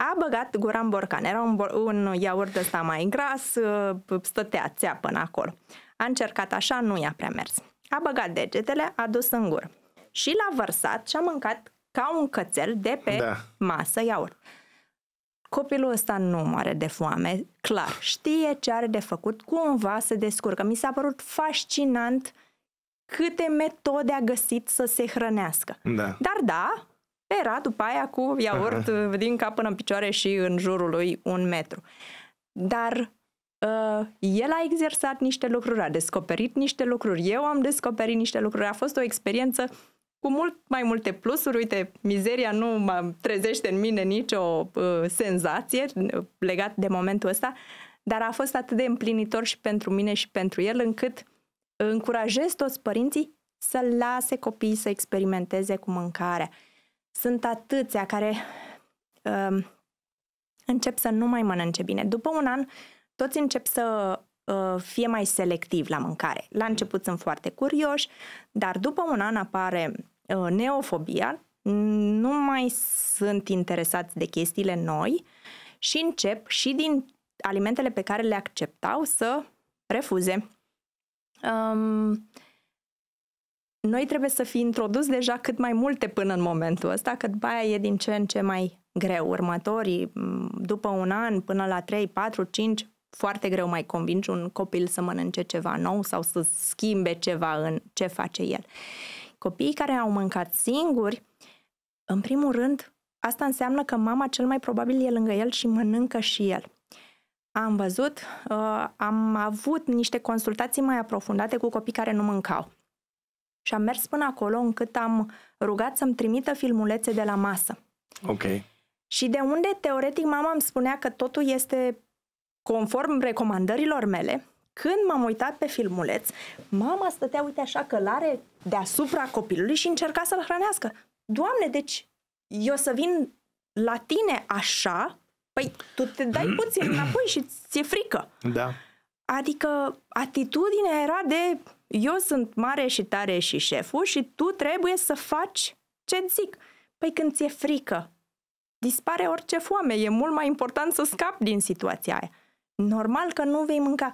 a băgat în Borcan. Era un, un iaurt ăsta mai gras, uh, stătea țea până acolo. A încercat așa, nu i-a prea mers. A băgat degetele, a dus în gur. Și l-a vărsat și a mâncat ca un cățel de pe da. masă iaurt. Copilul ăsta nu moare de foame, clar. Știe ce are de făcut, cumva se descurcă. Mi s-a părut fascinant câte metode a găsit să se hrănească. Da. Dar da, Pera după aia cu iaurt Aha. Uh, din cap până în picioare și în jurul lui un metru. Dar Uh, el a exersat niște lucruri, a descoperit niște lucruri, eu am descoperit niște lucruri, a fost o experiență cu mult mai multe plusuri. Uite, mizeria nu mă trezește în mine nicio uh, senzație uh, legat de momentul ăsta, dar a fost atât de împlinitor și pentru mine și pentru el, încât uh, încurajez toți părinții să lase copiii să experimenteze cu mâncarea. Uh, sunt atâția care uh, încep să nu mai mănânce bine. După un an, toți încep să uh, fie mai selectiv la mâncare. La început sunt foarte curioși, dar după un an apare uh, neofobia, nu mai sunt interesați de chestiile noi și încep și din alimentele pe care le acceptau să refuze. Um, noi trebuie să fi introdus deja cât mai multe până în momentul ăsta, că după aia e din ce în ce mai greu. Următorii, după un an, până la 3, 4, 5, foarte greu mai convingi un copil să mănânce ceva nou sau să schimbe ceva în ce face el. Copiii care au mâncat singuri, în primul rând, asta înseamnă că mama cel mai probabil e lângă el și mănâncă și el. Am văzut, uh, am avut niște consultații mai aprofundate cu copii care nu mâncau și am mers până acolo încât am rugat să-mi trimită filmulețe de la masă. Ok. Și de unde, teoretic, mama îmi spunea că totul este conform recomandărilor mele, când m-am uitat pe filmuleț, mama stătea, uite așa, călare deasupra copilului și încerca să-l hrănească. Doamne, deci eu să vin la tine așa, păi tu te dai puțin înapoi și ți-e frică. Da. Adică atitudinea era de eu sunt mare și tare și șeful și tu trebuie să faci ce zic. Păi când ți-e frică, dispare orice foame, e mult mai important să scap din situația aia. Normal că nu vei mânca.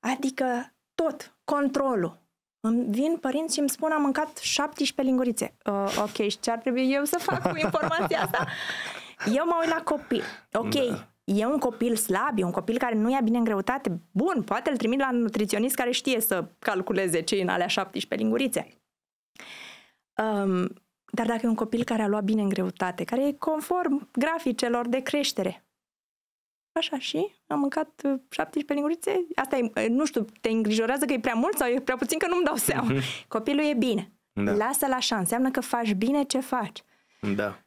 Adică tot, controlul. Îmi vin părinți și îmi spun am mâncat 17 lingurițe. Uh, ok, și ce ar trebui eu să fac cu informația asta? Eu mă uit la copii. Ok, da e un copil slab, e un copil care nu ia bine în greutate, bun, poate îl trimit la un nutriționist care știe să calculeze ce în alea 17 lingurițe. Um, dar dacă e un copil care a luat bine în greutate, care e conform graficelor de creștere, așa și am mâncat 17 uh, lingurițe, asta e, uh, nu știu, te îngrijorează că e prea mult sau e prea puțin că nu-mi dau seama. Mhm. Copilul e bine. Da. Lasă la așa, înseamnă că faci bine ce faci. Da.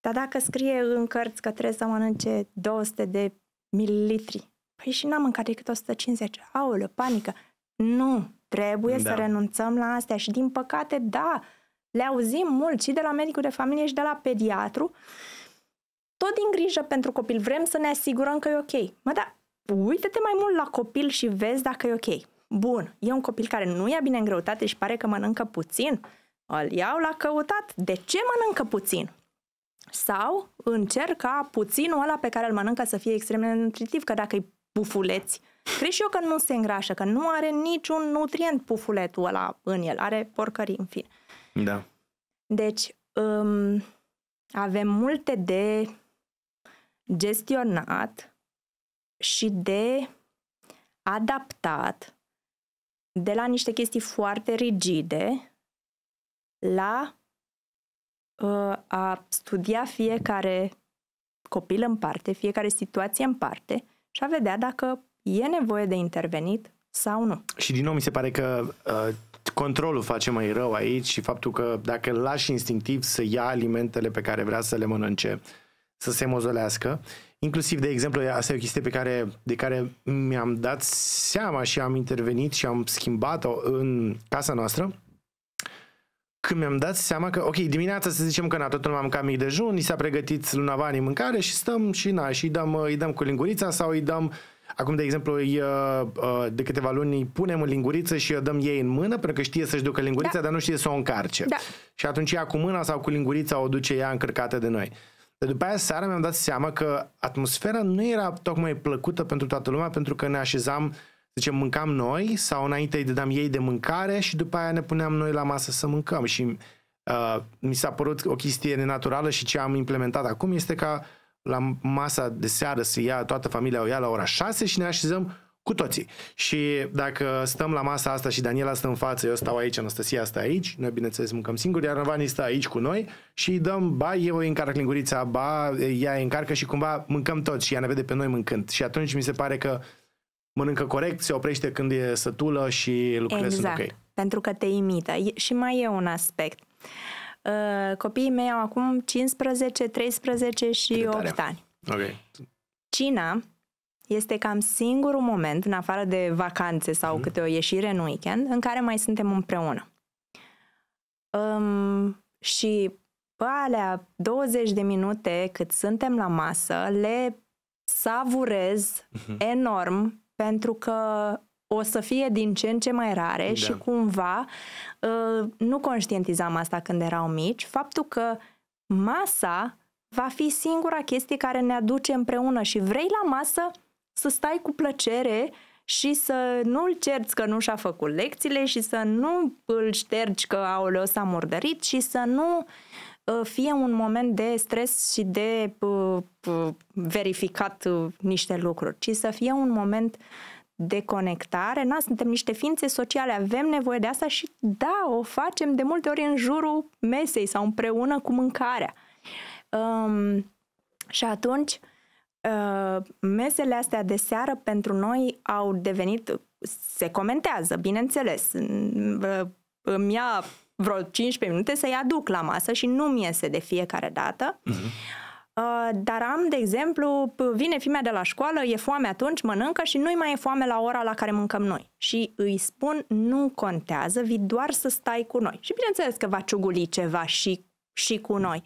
Dar dacă scrie în cărți că trebuie să mănânce 200 de mililitri, păi și n-am mâncat decât 150. Aoleu, panică! Nu! Trebuie da. să renunțăm la astea și din păcate, da, le auzim mult și de la medicul de familie și de la pediatru, tot din grijă pentru copil. Vrem să ne asigurăm că e ok. Mă, da, uite-te mai mult la copil și vezi dacă e ok. Bun, e un copil care nu ia bine în greutate și pare că mănâncă puțin, îl iau la căutat. De ce mănâncă puțin? Sau încerc ca puținul ăla pe care îl mănâncă să fie extrem de nutritiv, că dacă îi pufuleți, crezi și eu că nu se îngrașă, că nu are niciun nutrient pufuletul ăla în el, are porcării, în fine. Da. Deci, um, avem multe de gestionat și de adaptat de la niște chestii foarte rigide la Uh, a studia fiecare copil în parte, fiecare situație în parte și a vedea dacă e nevoie de intervenit sau nu. Și din nou mi se pare că uh, controlul face mai rău aici și faptul că dacă îl lași instinctiv să ia alimentele pe care vrea să le mănânce, să se mozolească, inclusiv, de exemplu, asta e o chestie pe care, de care mi-am dat seama și am intervenit și am schimbat-o în casa noastră, când mi-am dat seama că, ok, dimineața să zicem că na, totul m-am cam mic dejun, ni s-a pregătit vanii mâncare și stăm și na, și îi dăm, îi dăm cu lingurița sau îi dăm Acum, de exemplu, îi, uh, uh, de câteva luni îi punem în linguriță și o dăm ei în mână, pentru că știe să-și ducă lingurița, da. dar nu știe să o încarce. Da. Și atunci ea cu mâna sau cu lingurița o duce ea încărcată de noi. De după aia seara mi-am dat seama că atmosfera nu era tocmai plăcută pentru toată lumea, pentru că ne așezam zicem, mâncam noi sau înainte îi dădeam ei de mâncare și după aia ne puneam noi la masă să mâncăm și uh, mi s-a părut o chestie nenaturală și ce am implementat acum este ca la masa de seară să ia, toată familia o ia la ora 6 și ne așezăm cu toții. Și dacă stăm la masa asta și Daniela stă în față, eu stau aici, Anastasia stă aici, noi bineînțeles mâncăm singuri, iar Răvani stă aici cu noi și îi dăm, ba, eu îi încarc lingurița, ba, ea îi încarcă și cumva mâncăm toți și ea ne vede pe noi mâncând. Și atunci mi se pare că uh, mănâncă corect, se oprește când e sătulă și lucrurile exact, sunt ok. pentru că te imită. E, și mai e un aspect. Uh, copiii mei au acum 15, 13 și 8 ani. Ok. Cina este cam singurul moment, în afară de vacanțe sau mm câte o ieșire în weekend, în care mai suntem împreună. Um, și pe alea 20 de minute cât suntem la masă, le savurez mm-hmm. enorm pentru că o să fie din ce în ce mai rare da. și cumva ă, nu conștientizam asta când erau mici, faptul că masa va fi singura chestie care ne aduce împreună și vrei la masă să stai cu plăcere și să nu-l cerți că nu și-a făcut lecțiile și să nu îl ștergi că au s-a murdărit și să nu uh, fie un moment de stres și de verificat uh, niște lucruri, ci să fie un moment de conectare. Na, suntem niște ființe sociale, avem nevoie de asta și da, o facem de multe ori în jurul mesei sau împreună cu mâncarea. Um, și atunci, uh, mesele astea de seară pentru noi au devenit, se comentează, bineînțeles. Uh, îmi ia vreo 15 minute să-i aduc la masă și nu-mi iese de fiecare dată. Uh-huh. Dar am, de exemplu, vine fimea de la școală, e foame atunci, mănâncă și nu-i mai e foame la ora la care mâncăm noi. Și îi spun, nu contează, vii doar să stai cu noi. Și bineînțeles că va ciuguli ceva și, și cu noi.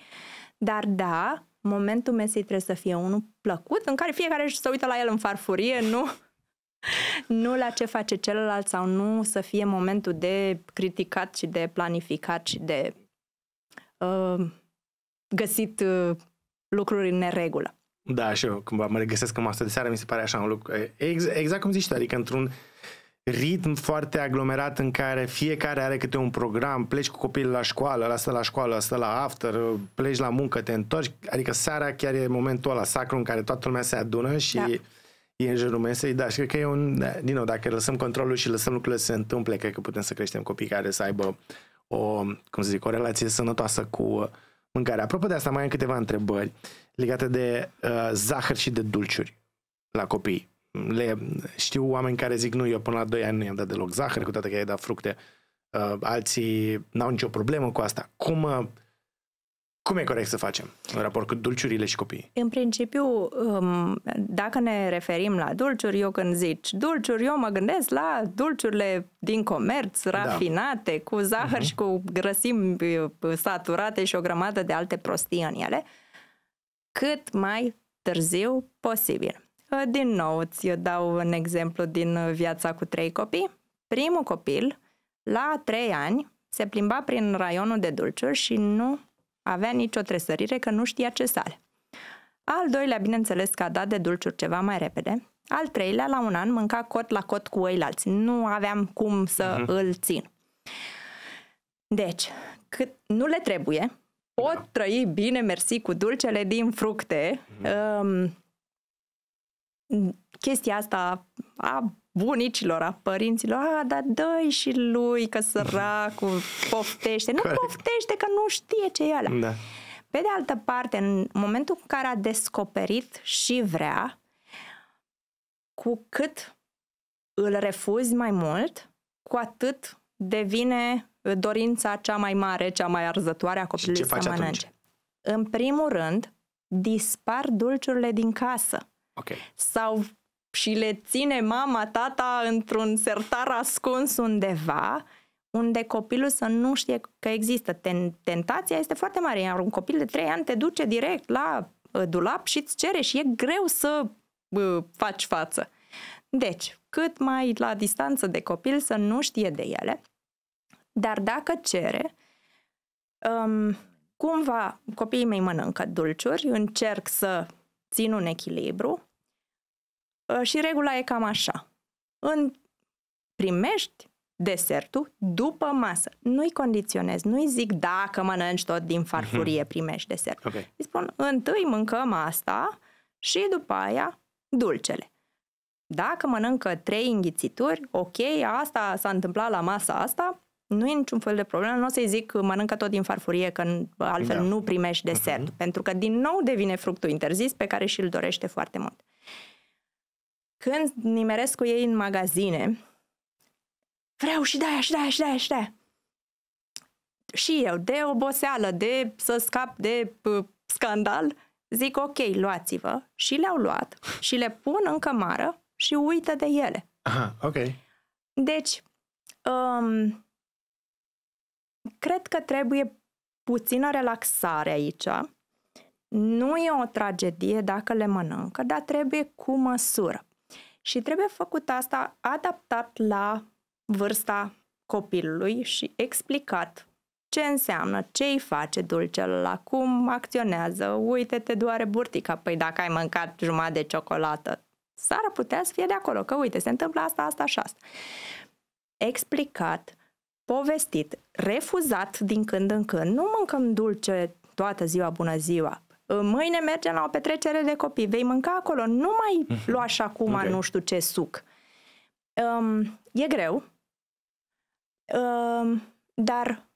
Dar da, momentul mesei trebuie să fie unul plăcut, în care fiecare își se uită la el în farfurie, nu nu la ce face celălalt sau nu să fie momentul de criticat și de planificat și de uh, găsit uh, lucruri în neregulă. Da, și eu cumva mă regăsesc în asta de seară, mi se pare așa un lucru. Exact, exact cum zici, tu, adică într-un ritm foarte aglomerat în care fiecare are câte un program, pleci cu copilul la școală, lasă asta la școală, asta la after, pleci la muncă, te întorci, adică seara chiar e momentul ăla sacru în care toată lumea se adună și da e în jurul mesei, dar și cred că e un, da, din nou, dacă lăsăm controlul și lăsăm lucrurile să se întâmple, cred că putem să creștem copii care să aibă o, cum să zic, o relație sănătoasă cu mâncarea. Apropo de asta, mai am câteva întrebări legate de uh, zahăr și de dulciuri la copii. Le, știu oameni care zic, nu, eu până la 2 ani nu i-am dat deloc zahăr, cu toate că i-ai dat fructe. Uh, alții n-au nicio problemă cu asta. Cum, uh, cum e corect să facem în raport cu dulciurile și copiii? În principiu, um, dacă ne referim la dulciuri, eu când zici dulciuri, eu mă gândesc la dulciurile din comerț, da. rafinate, da. cu zahăr uh-huh. și cu grăsimi uh, saturate și o grămadă de alte prostii în ele, cât mai târziu posibil. Uh, din nou, îți dau un exemplu din viața cu trei copii. Primul copil, la trei ani, se plimba prin raionul de dulciuri și nu avea nicio tresărire că nu știa ce sale. Al doilea, bineînțeles, că a dat de dulciuri ceva mai repede. Al treilea, la un an, mânca cot la cot cu oilalți. Nu aveam cum să uh-huh. îl țin. Deci, cât nu le trebuie, da. pot da. trăi bine, mersi, cu dulcele din fructe. Uh-huh. Um, chestia asta a bunicilor, a părinților, a, dar dă și lui că săracul poftește. Nu poftește că nu știe ce e ăla. Da. Pe de altă parte, în momentul în care a descoperit și vrea, cu cât îl refuzi mai mult, cu atât devine dorința cea mai mare, cea mai arzătoare a copilului să mănânce. Atunci? În primul rând, dispar dulciurile din casă. Okay. Sau și le ține mama, tata într-un sertar ascuns undeva, unde copilul să nu știe că există. Tentația este foarte mare, iar un copil de 3 ani te duce direct la uh, dulap și îți cere și e greu să uh, faci față. Deci, cât mai la distanță de copil să nu știe de ele, dar dacă cere, um, cumva copiii mei mănâncă dulciuri, încerc să țin un echilibru, Ă, și regula e cam așa. În primești desertul după masă. Nu-i condiționez, nu-i zic dacă mănânci tot din farfurie mhm. primești desert. Okay. Îi spun, întâi mâncăm asta și după aia dulcele. Dacă mănâncă trei înghițituri, ok, asta s-a întâmplat la masa asta, nu e niciun fel de problemă, nu o să-i zic mănâncă tot din farfurie, că altfel da. nu primești desert, uh-huh. pentru că din nou devine fructul interzis pe care și-l dorește foarte mult. Uh, când nimeresc cu ei în magazine, vreau și de-aia, și de-aia, și de-aia, și de-aia. Și eu, de oboseală, de să scap de p- scandal, zic ok, luați-vă și le-au luat și le pun în cămară și uită de ele. Aha, ok. Deci, um, cred că trebuie puțină relaxare aici. Nu e o tragedie dacă le mănâncă, dar trebuie cu măsură. Și trebuie făcut asta adaptat la vârsta copilului și explicat ce înseamnă, ce îi face dulcele la cum acționează, uite, te doare burtica, păi dacă ai mâncat jumătate de ciocolată, s-ar putea să fie de acolo, că uite, se întâmplă asta, asta și asta. Explicat, povestit, refuzat din când în când, nu mâncăm dulce toată ziua, bună ziua, Ă, mâine mergem la o petrecere de copii, vei mânca acolo, nu mai mhm. lua și acum okay. nu știu ce suc. Um, e greu, um, dar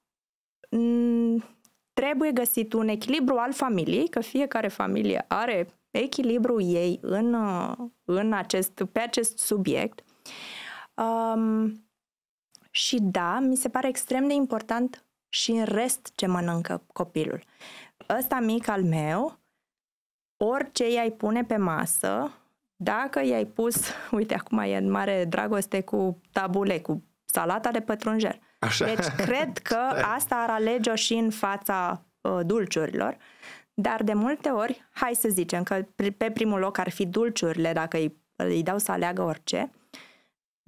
m- trebuie găsit un echilibru al familiei, că fiecare familie are echilibru ei în, ă, în acest, pe acest subiect. Um, și da, mi se pare extrem de important și în rest ce mănâncă copilul ăsta mic al meu, orice i-ai pune pe masă, dacă i-ai pus, uite, acum e în mare dragoste cu tabule, cu salata de pătrunjel. Așa. Deci cred că asta ar alege-o și în fața uh, dulciurilor, dar de multe ori, hai să zicem că pe primul loc ar fi dulciurile, dacă îi, îi dau să aleagă orice,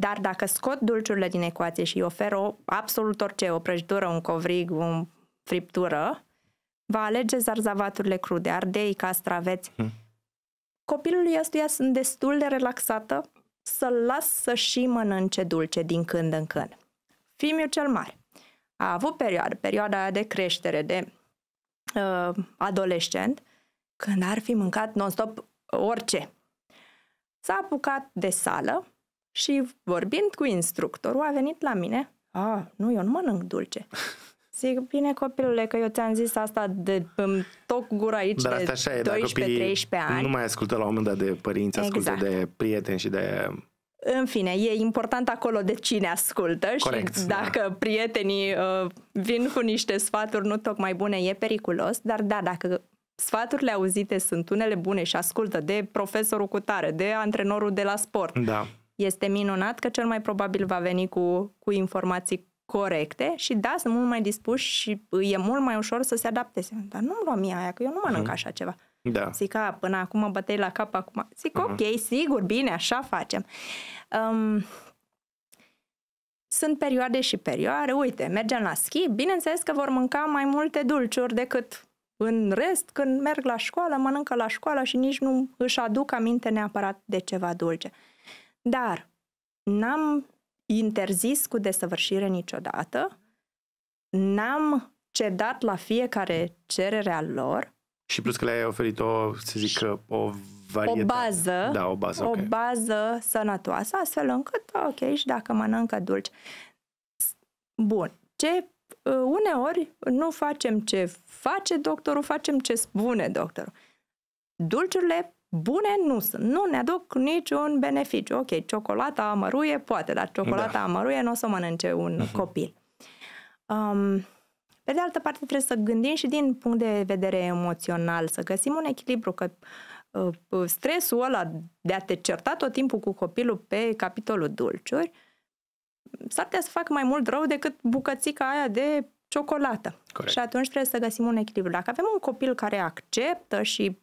dar dacă scot dulciurile din ecuație și îi ofer o, absolut orice, o prăjitură, un covrig, o friptură, Va alege zarzavaturile crude, ardei, castraveți. Hmm. Copilului ăstuia sunt destul de relaxată să-l las să și mănânce dulce din când în când. Fimiu cel mare a avut perioadă, perioada aia de creștere, de uh, adolescent, când ar fi mâncat non-stop orice. S-a apucat de sală și vorbind cu instructorul a venit la mine, a, nu, eu nu mănânc dulce. Zic, bine copilule, că eu ți-am zis asta de toc gura aici Dar asta așa de 12 ani. Nu mai ascultă la un moment dat de părinți, ascultă exact. de prieteni și de în fine, e important acolo de cine ascultă Corect, și da. dacă da. prietenii uh, vin cu niște sfaturi nu tocmai bune, e periculos, dar da, dacă sfaturile auzite sunt unele bune și ascultă de profesorul cu tare, de antrenorul de la sport, da. este minunat că cel mai probabil va veni cu, cu informații corecte și da, sunt mult mai dispuși și e mult mai ușor să se adapteze. Dar nu-mi lua mie aia, că eu nu mănânc mm-hmm. așa ceva. Da. Zic, a, până acum mă bătei la cap, acum. Zic, mm-hmm. ok, sigur, bine, așa facem. Um, sunt perioade și perioade. Uite, mergem la schi, bineînțeles că vor mânca mai multe dulciuri decât în rest, când merg la școală, mănâncă la școală și nici nu își aduc aminte neapărat de ceva dulce. Dar n-am interzis cu desăvârșire niciodată, n-am cedat la fiecare cerere a lor. Și plus că le-ai oferit o, să zic, o varietate. O bază, da, o, bază okay. o bază sănătoasă, astfel încât, ok, și dacă mănâncă dulci. Bun, ce uh, uneori nu facem ce face doctorul, facem ce spune doctorul. Dulciurile bune nu sunt. Nu ne aduc niciun beneficiu. Ok, ciocolata amăruie poate, dar ciocolata da. amăruie nu o să o mănânce un uh-huh. copil. Um, pe de altă parte, trebuie să gândim și din punct de vedere emoțional, să găsim un echilibru, că uh, stresul ăla de a te certa tot timpul cu copilul pe capitolul dulciuri, s-ar putea să facă mai mult rău decât bucățica aia de ciocolată. Corect. Și atunci trebuie să găsim un echilibru. Dacă avem un copil care acceptă și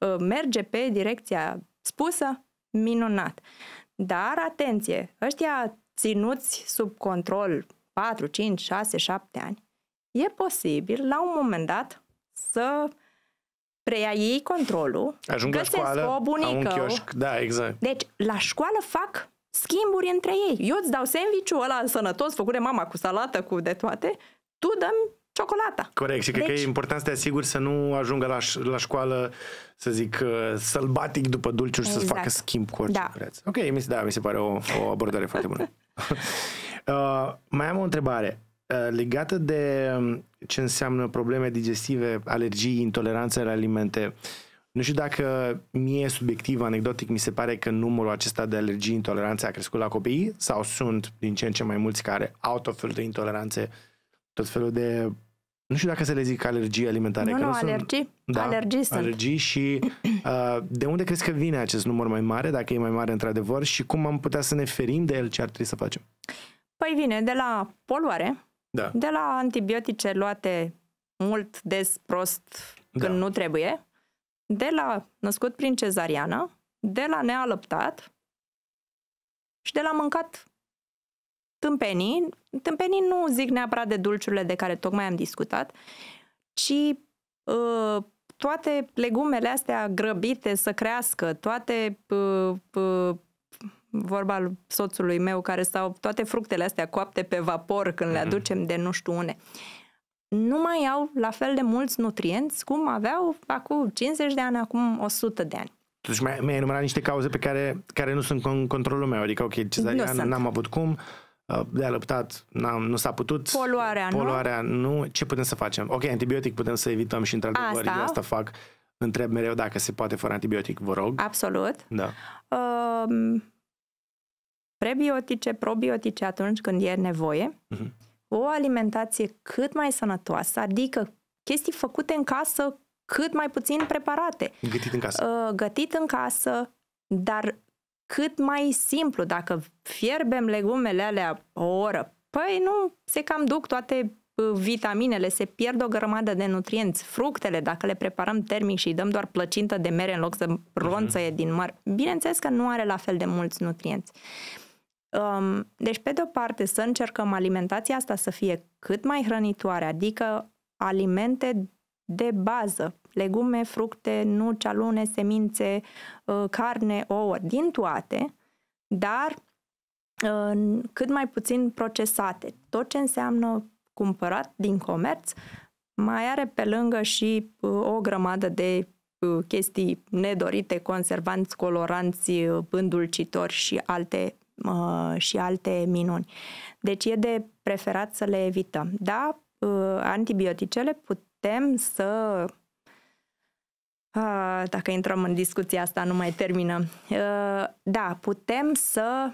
Ă, merge pe direcția spusă, minunat. Dar atenție, ăștia ținuți sub control 4, 5, 6, 7 ani, e posibil la un moment dat să preia ei controlul, Ajung la școală, o bunică. un chioșc. Da, exact. Deci, la școală fac schimburi între ei. Eu îți dau sandwich-ul ăla sănătos, făcut de mama cu salată, cu de toate, tu dăm ciocolata. Corect, și deci... cred că e deci- important să te asiguri să nu ajungă la, ș- la școală, să zic, uh, sălbatic după dulciuri exact. să facă schimb cu orice da. vreți. Ok, mi se, da, mi se pare o, o abordare foarte bună. Uh, mai am o întrebare uh, legată de um, ce înseamnă probleme digestive, alergii, intoleranțe la alimente. Nu știu dacă mie subiectiv, anecdotic, mi se pare că numărul acesta de alergii, intoleranțe a crescut la copii sau sunt din ce în ce mai mulți care au tot felul de intoleranțe, tot felul de nu știu dacă să le zic alergii alimentare. Nu, că nu, nu alergii. da, alergii sunt. Alergii și uh, de unde crezi că vine acest număr mai mare, dacă e mai mare într-adevăr, și cum am putea să ne ferim de el, ce ar trebui să facem? Păi vine de la poluare, da. de la antibiotice luate mult, des, prost, da. nu trebuie, de la născut prin cezariană, de la nealăptat și de la mâncat tâmpenii, tâmpenii nu zic neapărat de dulciurile de care tocmai am discutat, ci uh, toate legumele astea grăbite să crească, toate uh, uh, vorba soțului meu care stau toate fructele astea coapte pe vapor când le mhm. aducem de nu știu une. Nu mai au la fel de mulți nutrienți cum aveau acum 50 de ani, acum 100 de ani. Totuși deci mi-ai enumerat niște cauze pe care, care nu sunt în controlul meu, adică ok, cezarian, n-am avut cum, Uh, de alăptat n-am, nu s-a putut. Poluarea, Poluarea nu? nu. Ce putem să facem? Ok, antibiotic putem să evităm și într-adevăr asta. asta fac. Întreb mereu dacă se poate fără antibiotic, vă rog. Absolut. Da. Uh, prebiotice, probiotice atunci când e nevoie. Uh-huh. O alimentație cât mai sănătoasă, adică chestii făcute în casă cât mai puțin preparate. Gătit în casă. Uh, gătit în casă, dar cât mai simplu. Dacă fierbem legumele alea o oră, păi nu, se cam duc toate uh, vitaminele, se pierd o grămadă de nutrienți. Fructele, dacă le preparăm termic și îi dăm doar plăcintă de mere în loc să ronțăie mhm. uh-huh. din măr, bineînțeles că nu are la fel de mulți nutrienți. Um, deci, pe de o parte, să încercăm alimentația asta să fie cât mai hrănitoare, adică alimente de bază, legume, fructe, nu cealune, semințe, ă, carne, ouă, din toate, dar ă, cât mai puțin procesate. Tot ce înseamnă cumpărat din comerț mai are pe lângă și ă, o grămadă de chestii nedorite, conservanți, coloranți, îndulcitori și alte, și alte minuni. Deci e de preferat să le evităm. Da, antibioticele put putem să dacă intrăm în discuția asta, nu mai terminăm. Da, putem să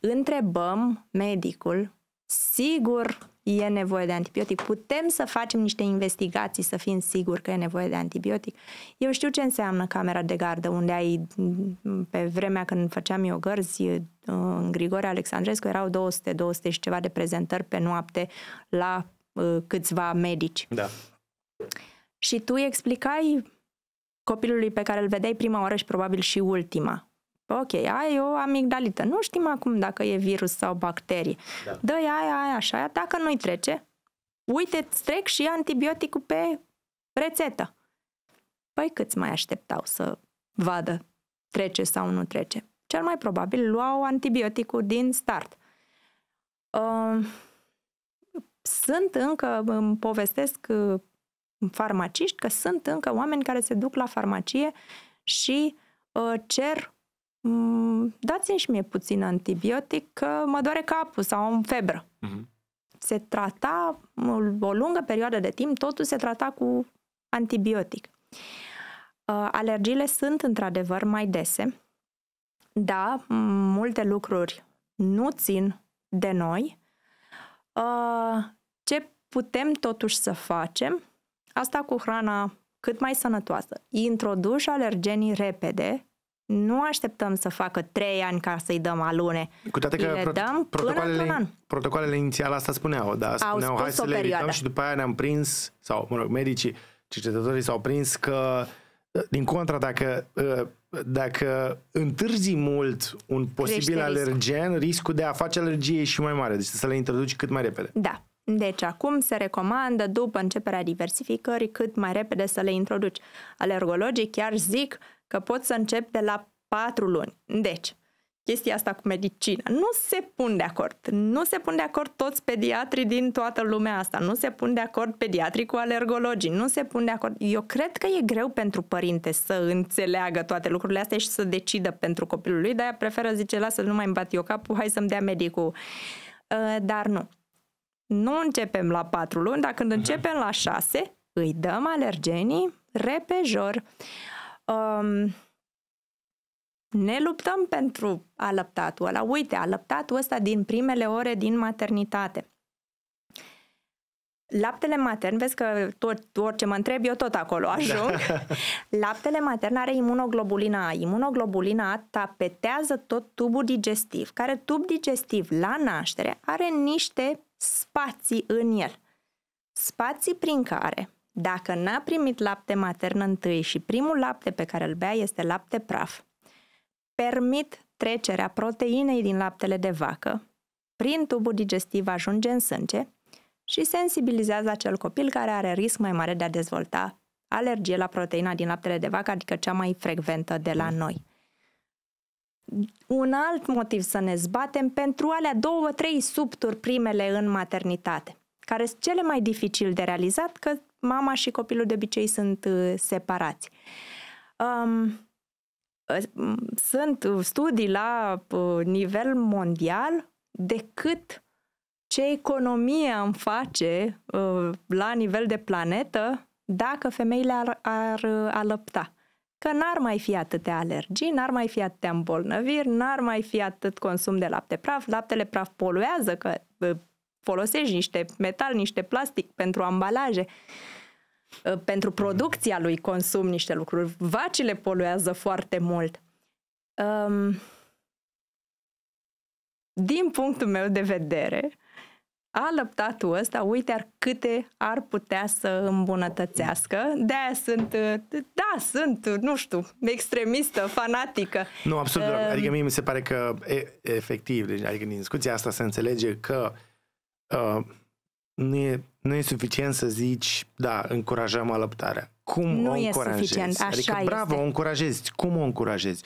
întrebăm medicul, sigur e nevoie de antibiotic, putem să facem niște investigații să fim siguri că e nevoie de antibiotic. Eu știu ce înseamnă camera de gardă, unde ai, pe vremea când făceam eu gărzi, în Grigore Alexandrescu erau 200, 200 și ceva de prezentări pe noapte la câțiva medici. Da. Și tu îi explicai copilului pe care îl vedeai prima oară și probabil și ultima. Ok, ai o amigdalită. Nu știm acum dacă e virus sau bacterie. Da. Dă-i aia, aia, așa, aia. dacă nu-i trece, uite, îți trec și antibioticul pe rețetă. Păi câți mai așteptau să vadă trece sau nu trece? Cel mai probabil luau antibioticul din start. Uh, sunt încă, îmi povestesc farmaciști, că sunt încă oameni care se duc la farmacie și uh, cer mm, dați-mi și mie puțin antibiotic că mă doare capul sau am febră. Uh-huh. Se trata mm, o lungă perioadă de timp, totul se trata cu antibiotic. Uh, alergiile sunt într-adevăr mai dese. Da, multe lucruri nu țin de noi. Uh, ce putem totuși să facem Asta cu hrana cât mai sănătoasă. Introduși alergenii repede, nu așteptăm să facă trei ani ca să-i dăm alune. Cu toate că le pro- dăm protocoalele, până an. protocoalele inițiale asta spuneau, da, spuneau Au hai să le evităm și după aia ne-am prins, sau mă rog, medicii, cercetătorii s-au prins că din contra, dacă, ă, dacă întârzi mult un posibil Crește alergen, riscul. riscul de a face alergie e și mai mare, deci să le introduci cât mai repede. Da. Deci acum se recomandă, după începerea diversificării, cât mai repede să le introduci. Alergologii chiar zic că pot să începi de la 4 luni. Deci, chestia asta cu medicina. Nu se pun de acord. Nu se pun de acord toți pediatrii din toată lumea asta. Nu se pun de acord pediatrii cu alergologii. Nu se pun de acord. Eu cred că e greu pentru părinte să înțeleagă toate lucrurile astea și să decidă pentru copilul lui, dar ea preferă, zice, lasă, nu mai îmi bat eu capul, hai să-mi dea medicul. Ă, dar nu. Nu începem la 4 luni, dar când mhm. începem la 6, îi dăm alergenii repejor. Um, ne luptăm pentru alăptatul ăla. Uite, alăptatul ăsta din primele ore din maternitate. Laptele matern, vezi că tot, orice mă întreb, eu tot acolo ajung. Da. Laptele matern are imunoglobulina A. Imunoglobulina A tapetează tot tubul digestiv, care tub digestiv la naștere are niște spații în el. Spații prin care, dacă n-a primit lapte matern întâi și primul lapte pe care îl bea este lapte praf, permit trecerea proteinei din laptele de vacă, prin tubul digestiv ajunge în sânge și sensibilizează acel copil care are risc mai mare de a dezvolta alergie la proteina din laptele de vacă, adică cea mai frecventă de la mm. noi un alt motiv să ne zbatem pentru alea două, trei subturi primele în maternitate, care sunt cele mai dificil de realizat, că mama și copilul de obicei sunt uh, separați. Um, sunt studii la uh, nivel mondial de cât ce economie am face uh, la nivel de planetă dacă femeile ar, ar alăpta că n-ar mai fi atâtea alergii, n-ar mai fi atâtea îmbolnăviri, n-ar mai fi atât consum de lapte praf, laptele praf poluează, că folosești niște metal, niște plastic pentru ambalaje, pentru producția lui consum niște lucruri. Vacile poluează foarte mult. Um, din punctul meu de vedere, alăptatul ăsta, uite ar câte ar putea să îmbunătățească. de sunt, da, sunt, nu știu, extremistă, fanatică. Nu, absolut. Uh, adică mie mi se pare că, e, efectiv, deci, adică din discuția asta se înțelege că uh, nu, e, nu e suficient să zici, da, încurajăm alăptarea. Cum nu o încurajezi? Suficient, așa adică, este. bravo, o încurajezi. Cum o încurajezi?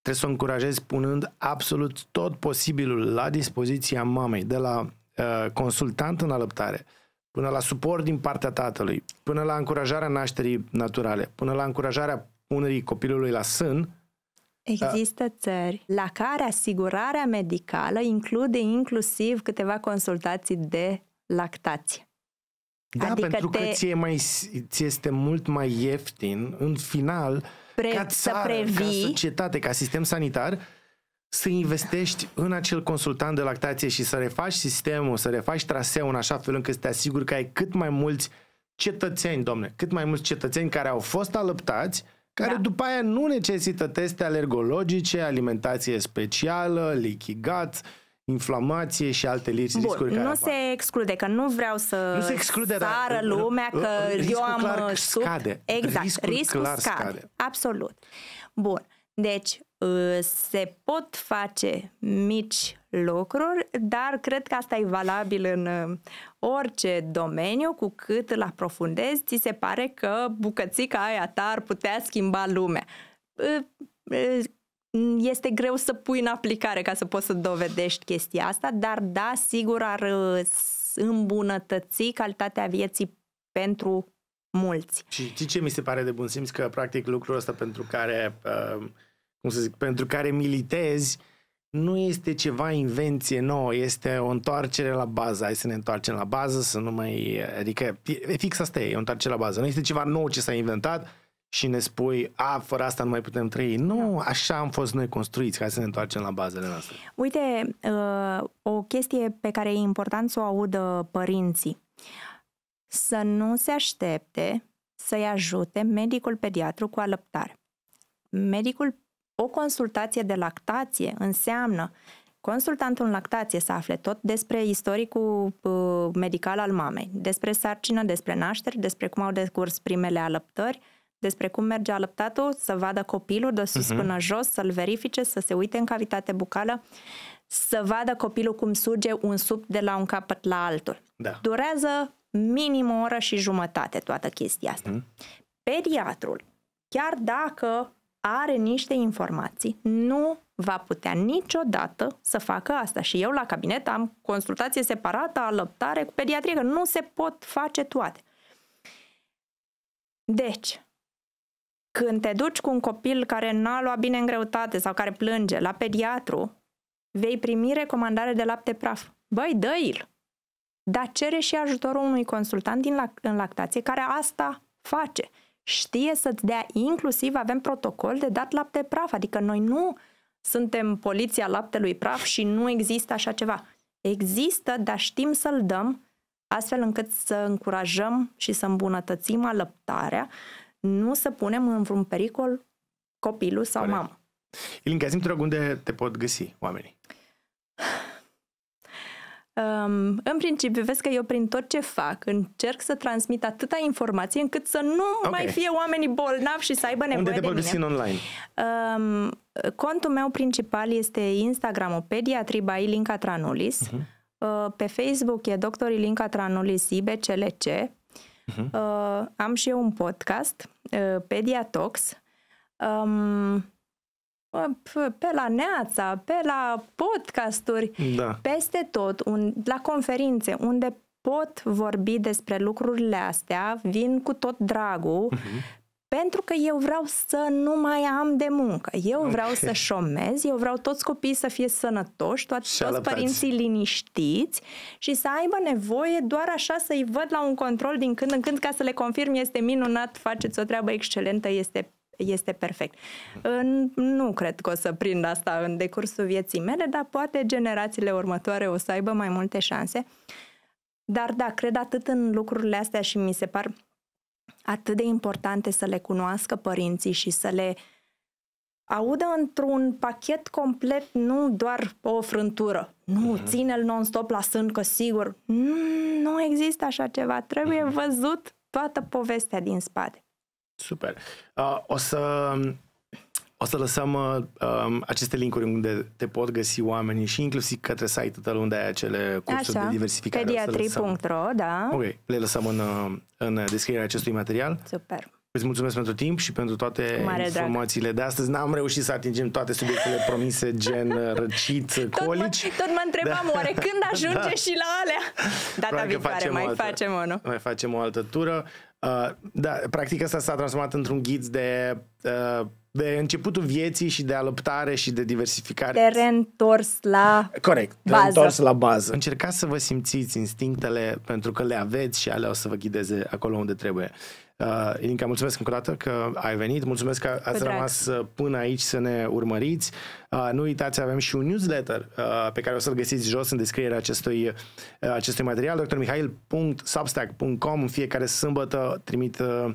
trebuie să o încurajezi punând absolut tot posibilul la dispoziția mamei, de la Uh, consultant în alăptare, până la suport din partea tatălui, până la încurajarea nașterii naturale, până la încurajarea punerii copilului la sân, Există da. țări la care asigurarea medicală include inclusiv câteva consultații de lactație. Da, adică pentru te... că ție, mai, ție este mult mai ieftin în final Pre- ca țară, să previi... ca societate, ca sistem sanitar să investești în acel consultant de lactație și să refaci sistemul, să refaci traseul în așa fel încât să te asiguri că ai cât mai mulți cetățeni, domne, cât mai mulți cetățeni care au fost alăptați, care da. după aia nu necesită teste alergologice, alimentație specială, lichigat, inflamație și alte lipsi Bun, riscuri care nu apar. se exclude, că nu vreau să nu se exclude, sară dar, lumea că riscul eu am Riscul scade. Exact, riscul, riscul clar scade. scade. Absolut. Bun, deci Ă, se pot face mici lucruri, dar cred că asta e valabil în ă, orice domeniu, cu cât îl aprofundezi, ți se pare că bucățica aia ta ar putea schimba lumea. Ă, este greu să pui în aplicare ca să poți să dovedești chestia asta, dar da, sigur ar îmbunătăți calitatea vieții pentru mulți. Și ce mi se pare de bun simț? Că practic lucrul ăsta pentru care uh, cum să zic, pentru care militezi, nu este ceva invenție nouă, este o întoarcere la bază. Hai să ne întoarcem la bază, să nu mai... Adică, e fix asta e, e o întoarcere la bază. Nu este ceva nou ce s-a inventat și ne spui, a, fără asta nu mai putem trăi. Nu, așa am fost noi construiți, hai să ne întoarcem la bazele noastre. Uite, uh, o chestie pe care e important să o audă părinții. Să nu se aștepte să-i ajute medicul pediatru cu alăptare medicul o consultație de lactație înseamnă consultantul în lactație să afle tot despre istoricul uh, medical al mamei, despre sarcină, despre nașteri, despre cum au decurs primele alăptări, despre cum merge alăptatul, să vadă copilul de sus uh-huh. până jos, să-l verifice, să se uite în cavitate bucală, să vadă copilul cum suge un sup de la un capăt la altul. Da. Durează minim o oră și jumătate toată chestia asta. Uh-huh. Pediatrul, chiar dacă are niște informații, nu va putea niciodată să facă asta. Și eu la cabinet am consultație separată, alăptare cu pediatrie, că nu se pot face toate. Deci, când te duci cu un copil care n-a luat bine în greutate sau care plânge la pediatru, vei primi recomandare de lapte praf. Băi, dă-l! Dar cere și ajutorul unui consultant din în lactație care asta face știe să-ți dea inclusiv, avem protocol de dat lapte praf, adică noi nu suntem poliția laptelui praf și nu există așa ceva. Există, dar știm să-l dăm astfel încât să încurajăm și să îmbunătățim alăptarea, nu să punem în vreun pericol copilul sau Corect. mama. Ilinca, zi-mi te rog unde te pot găsi oamenii. Uh, Um, în principiu, vezi că eu prin tot ce fac încerc să transmit atâta informație încât să nu okay. mai fie oamenii bolnavi și să aibă nevoie Unde te de mine. găsi online? Um, contul meu principal este Instagram-ul Pediatribai Ilinca Tranulis. Uh-huh. Uh, pe Facebook e Dr. Ilinca Tranulis IBCLC. Uh-huh. Mhm. Uh, am și eu un podcast, uh, Pediatox. Um, pe la Neața, pe la podcasturi, da. peste tot, un, la conferințe, unde pot vorbi despre lucrurile astea, vin cu tot dragul, uh-huh. pentru că eu vreau să nu mai am de muncă. Eu okay. vreau să șomez, eu vreau toți copiii să fie sănătoși, toți, toți părinții liniștiți și să aibă nevoie doar așa să-i văd la un control din când în când ca să le confirm este minunat, faceți o treabă excelentă, este este perfect. Nu cred că o să prind asta în decursul vieții mele, dar poate generațiile următoare o să aibă mai multe șanse. Dar da, cred atât în lucrurile astea și mi se par atât de importante să le cunoască părinții și să le audă într-un pachet complet, nu doar o frântură. Nu, uh-huh. ține-l non-stop la sân, că sigur. Nu, mm, nu există așa ceva. Trebuie uh-huh. văzut toată povestea din spate. Super. Uh, o să o să lăsăm uh, um, aceste linkuri unde te pot găsi oamenii și inclusiv către site-ul unde ai acele cursuri Așa, de diversificare. Pediatri.ro, da. Ok, le lăsăm în, uh, în descrierea acestui material. Super. Îți mulțumesc pentru timp și pentru toate Mare informațiile drag. de astăzi. N-am reușit să atingem toate subiectele promise, gen uh, răcit, colici. Tot mă, tot mă întrebam, da. oare când da. ajunge da. și la alea? Data Probabil viitoare mai altă, facem o, Mai facem o altă tură. Uh, da, practic asta s-a transformat într-un ghid de, uh, de începutul vieții și de alăptare și de diversificare. De reîntors la Corect, bază. reîntors la bază. Încercați să vă simțiți instinctele pentru că le aveți și alea o să vă ghideze acolo unde trebuie. Uh, Uh, Inca, mulțumesc încă o dată că ai venit, mulțumesc că ați Cu rămas uh, până aici să ne urmăriți. Uh, nu uitați, avem și un newsletter uh, pe care o să-l găsiți jos în descrierea acestui, uh, acestui material, drmihail.substack.com în fiecare sâmbătă trimit uh,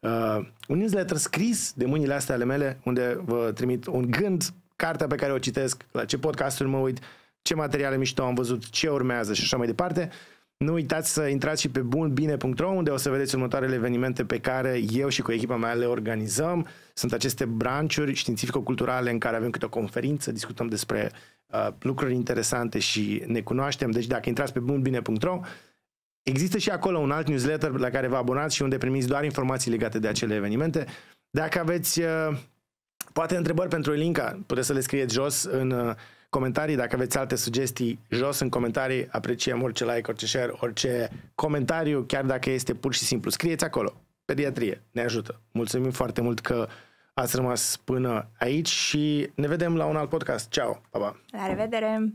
uh, un newsletter scris de mâinile astea ale mele, unde vă trimit un gând, cartea pe care o citesc, la ce podcasturi mă uit, ce materiale mișto am văzut, ce urmează și așa mai departe. Uh, nu uitați să intrați și pe bunbine.ro unde o să vedeți următoarele evenimente pe care eu și cu echipa mea le organizăm. Sunt aceste branciuri științifico-culturale în care avem câte o conferință, discutăm despre uh, lucruri interesante și ne cunoaștem. Deci dacă intrați pe bunbine.ro Există și acolo un alt newsletter la care vă abonați și unde primiți doar informații legate de acele evenimente. Dacă aveți uh, poate întrebări pentru Elinca, puteți să le scrieți jos în uh, comentarii. Dacă aveți alte sugestii, jos în comentarii. Apreciem orice like, orice share, orice comentariu, chiar dacă este pur și simplu. Scrieți acolo. Pediatrie ne ajută. Mulțumim foarte mult că ați rămas până aici și ne vedem la un alt podcast. Ciao! Pa, pa! La revedere!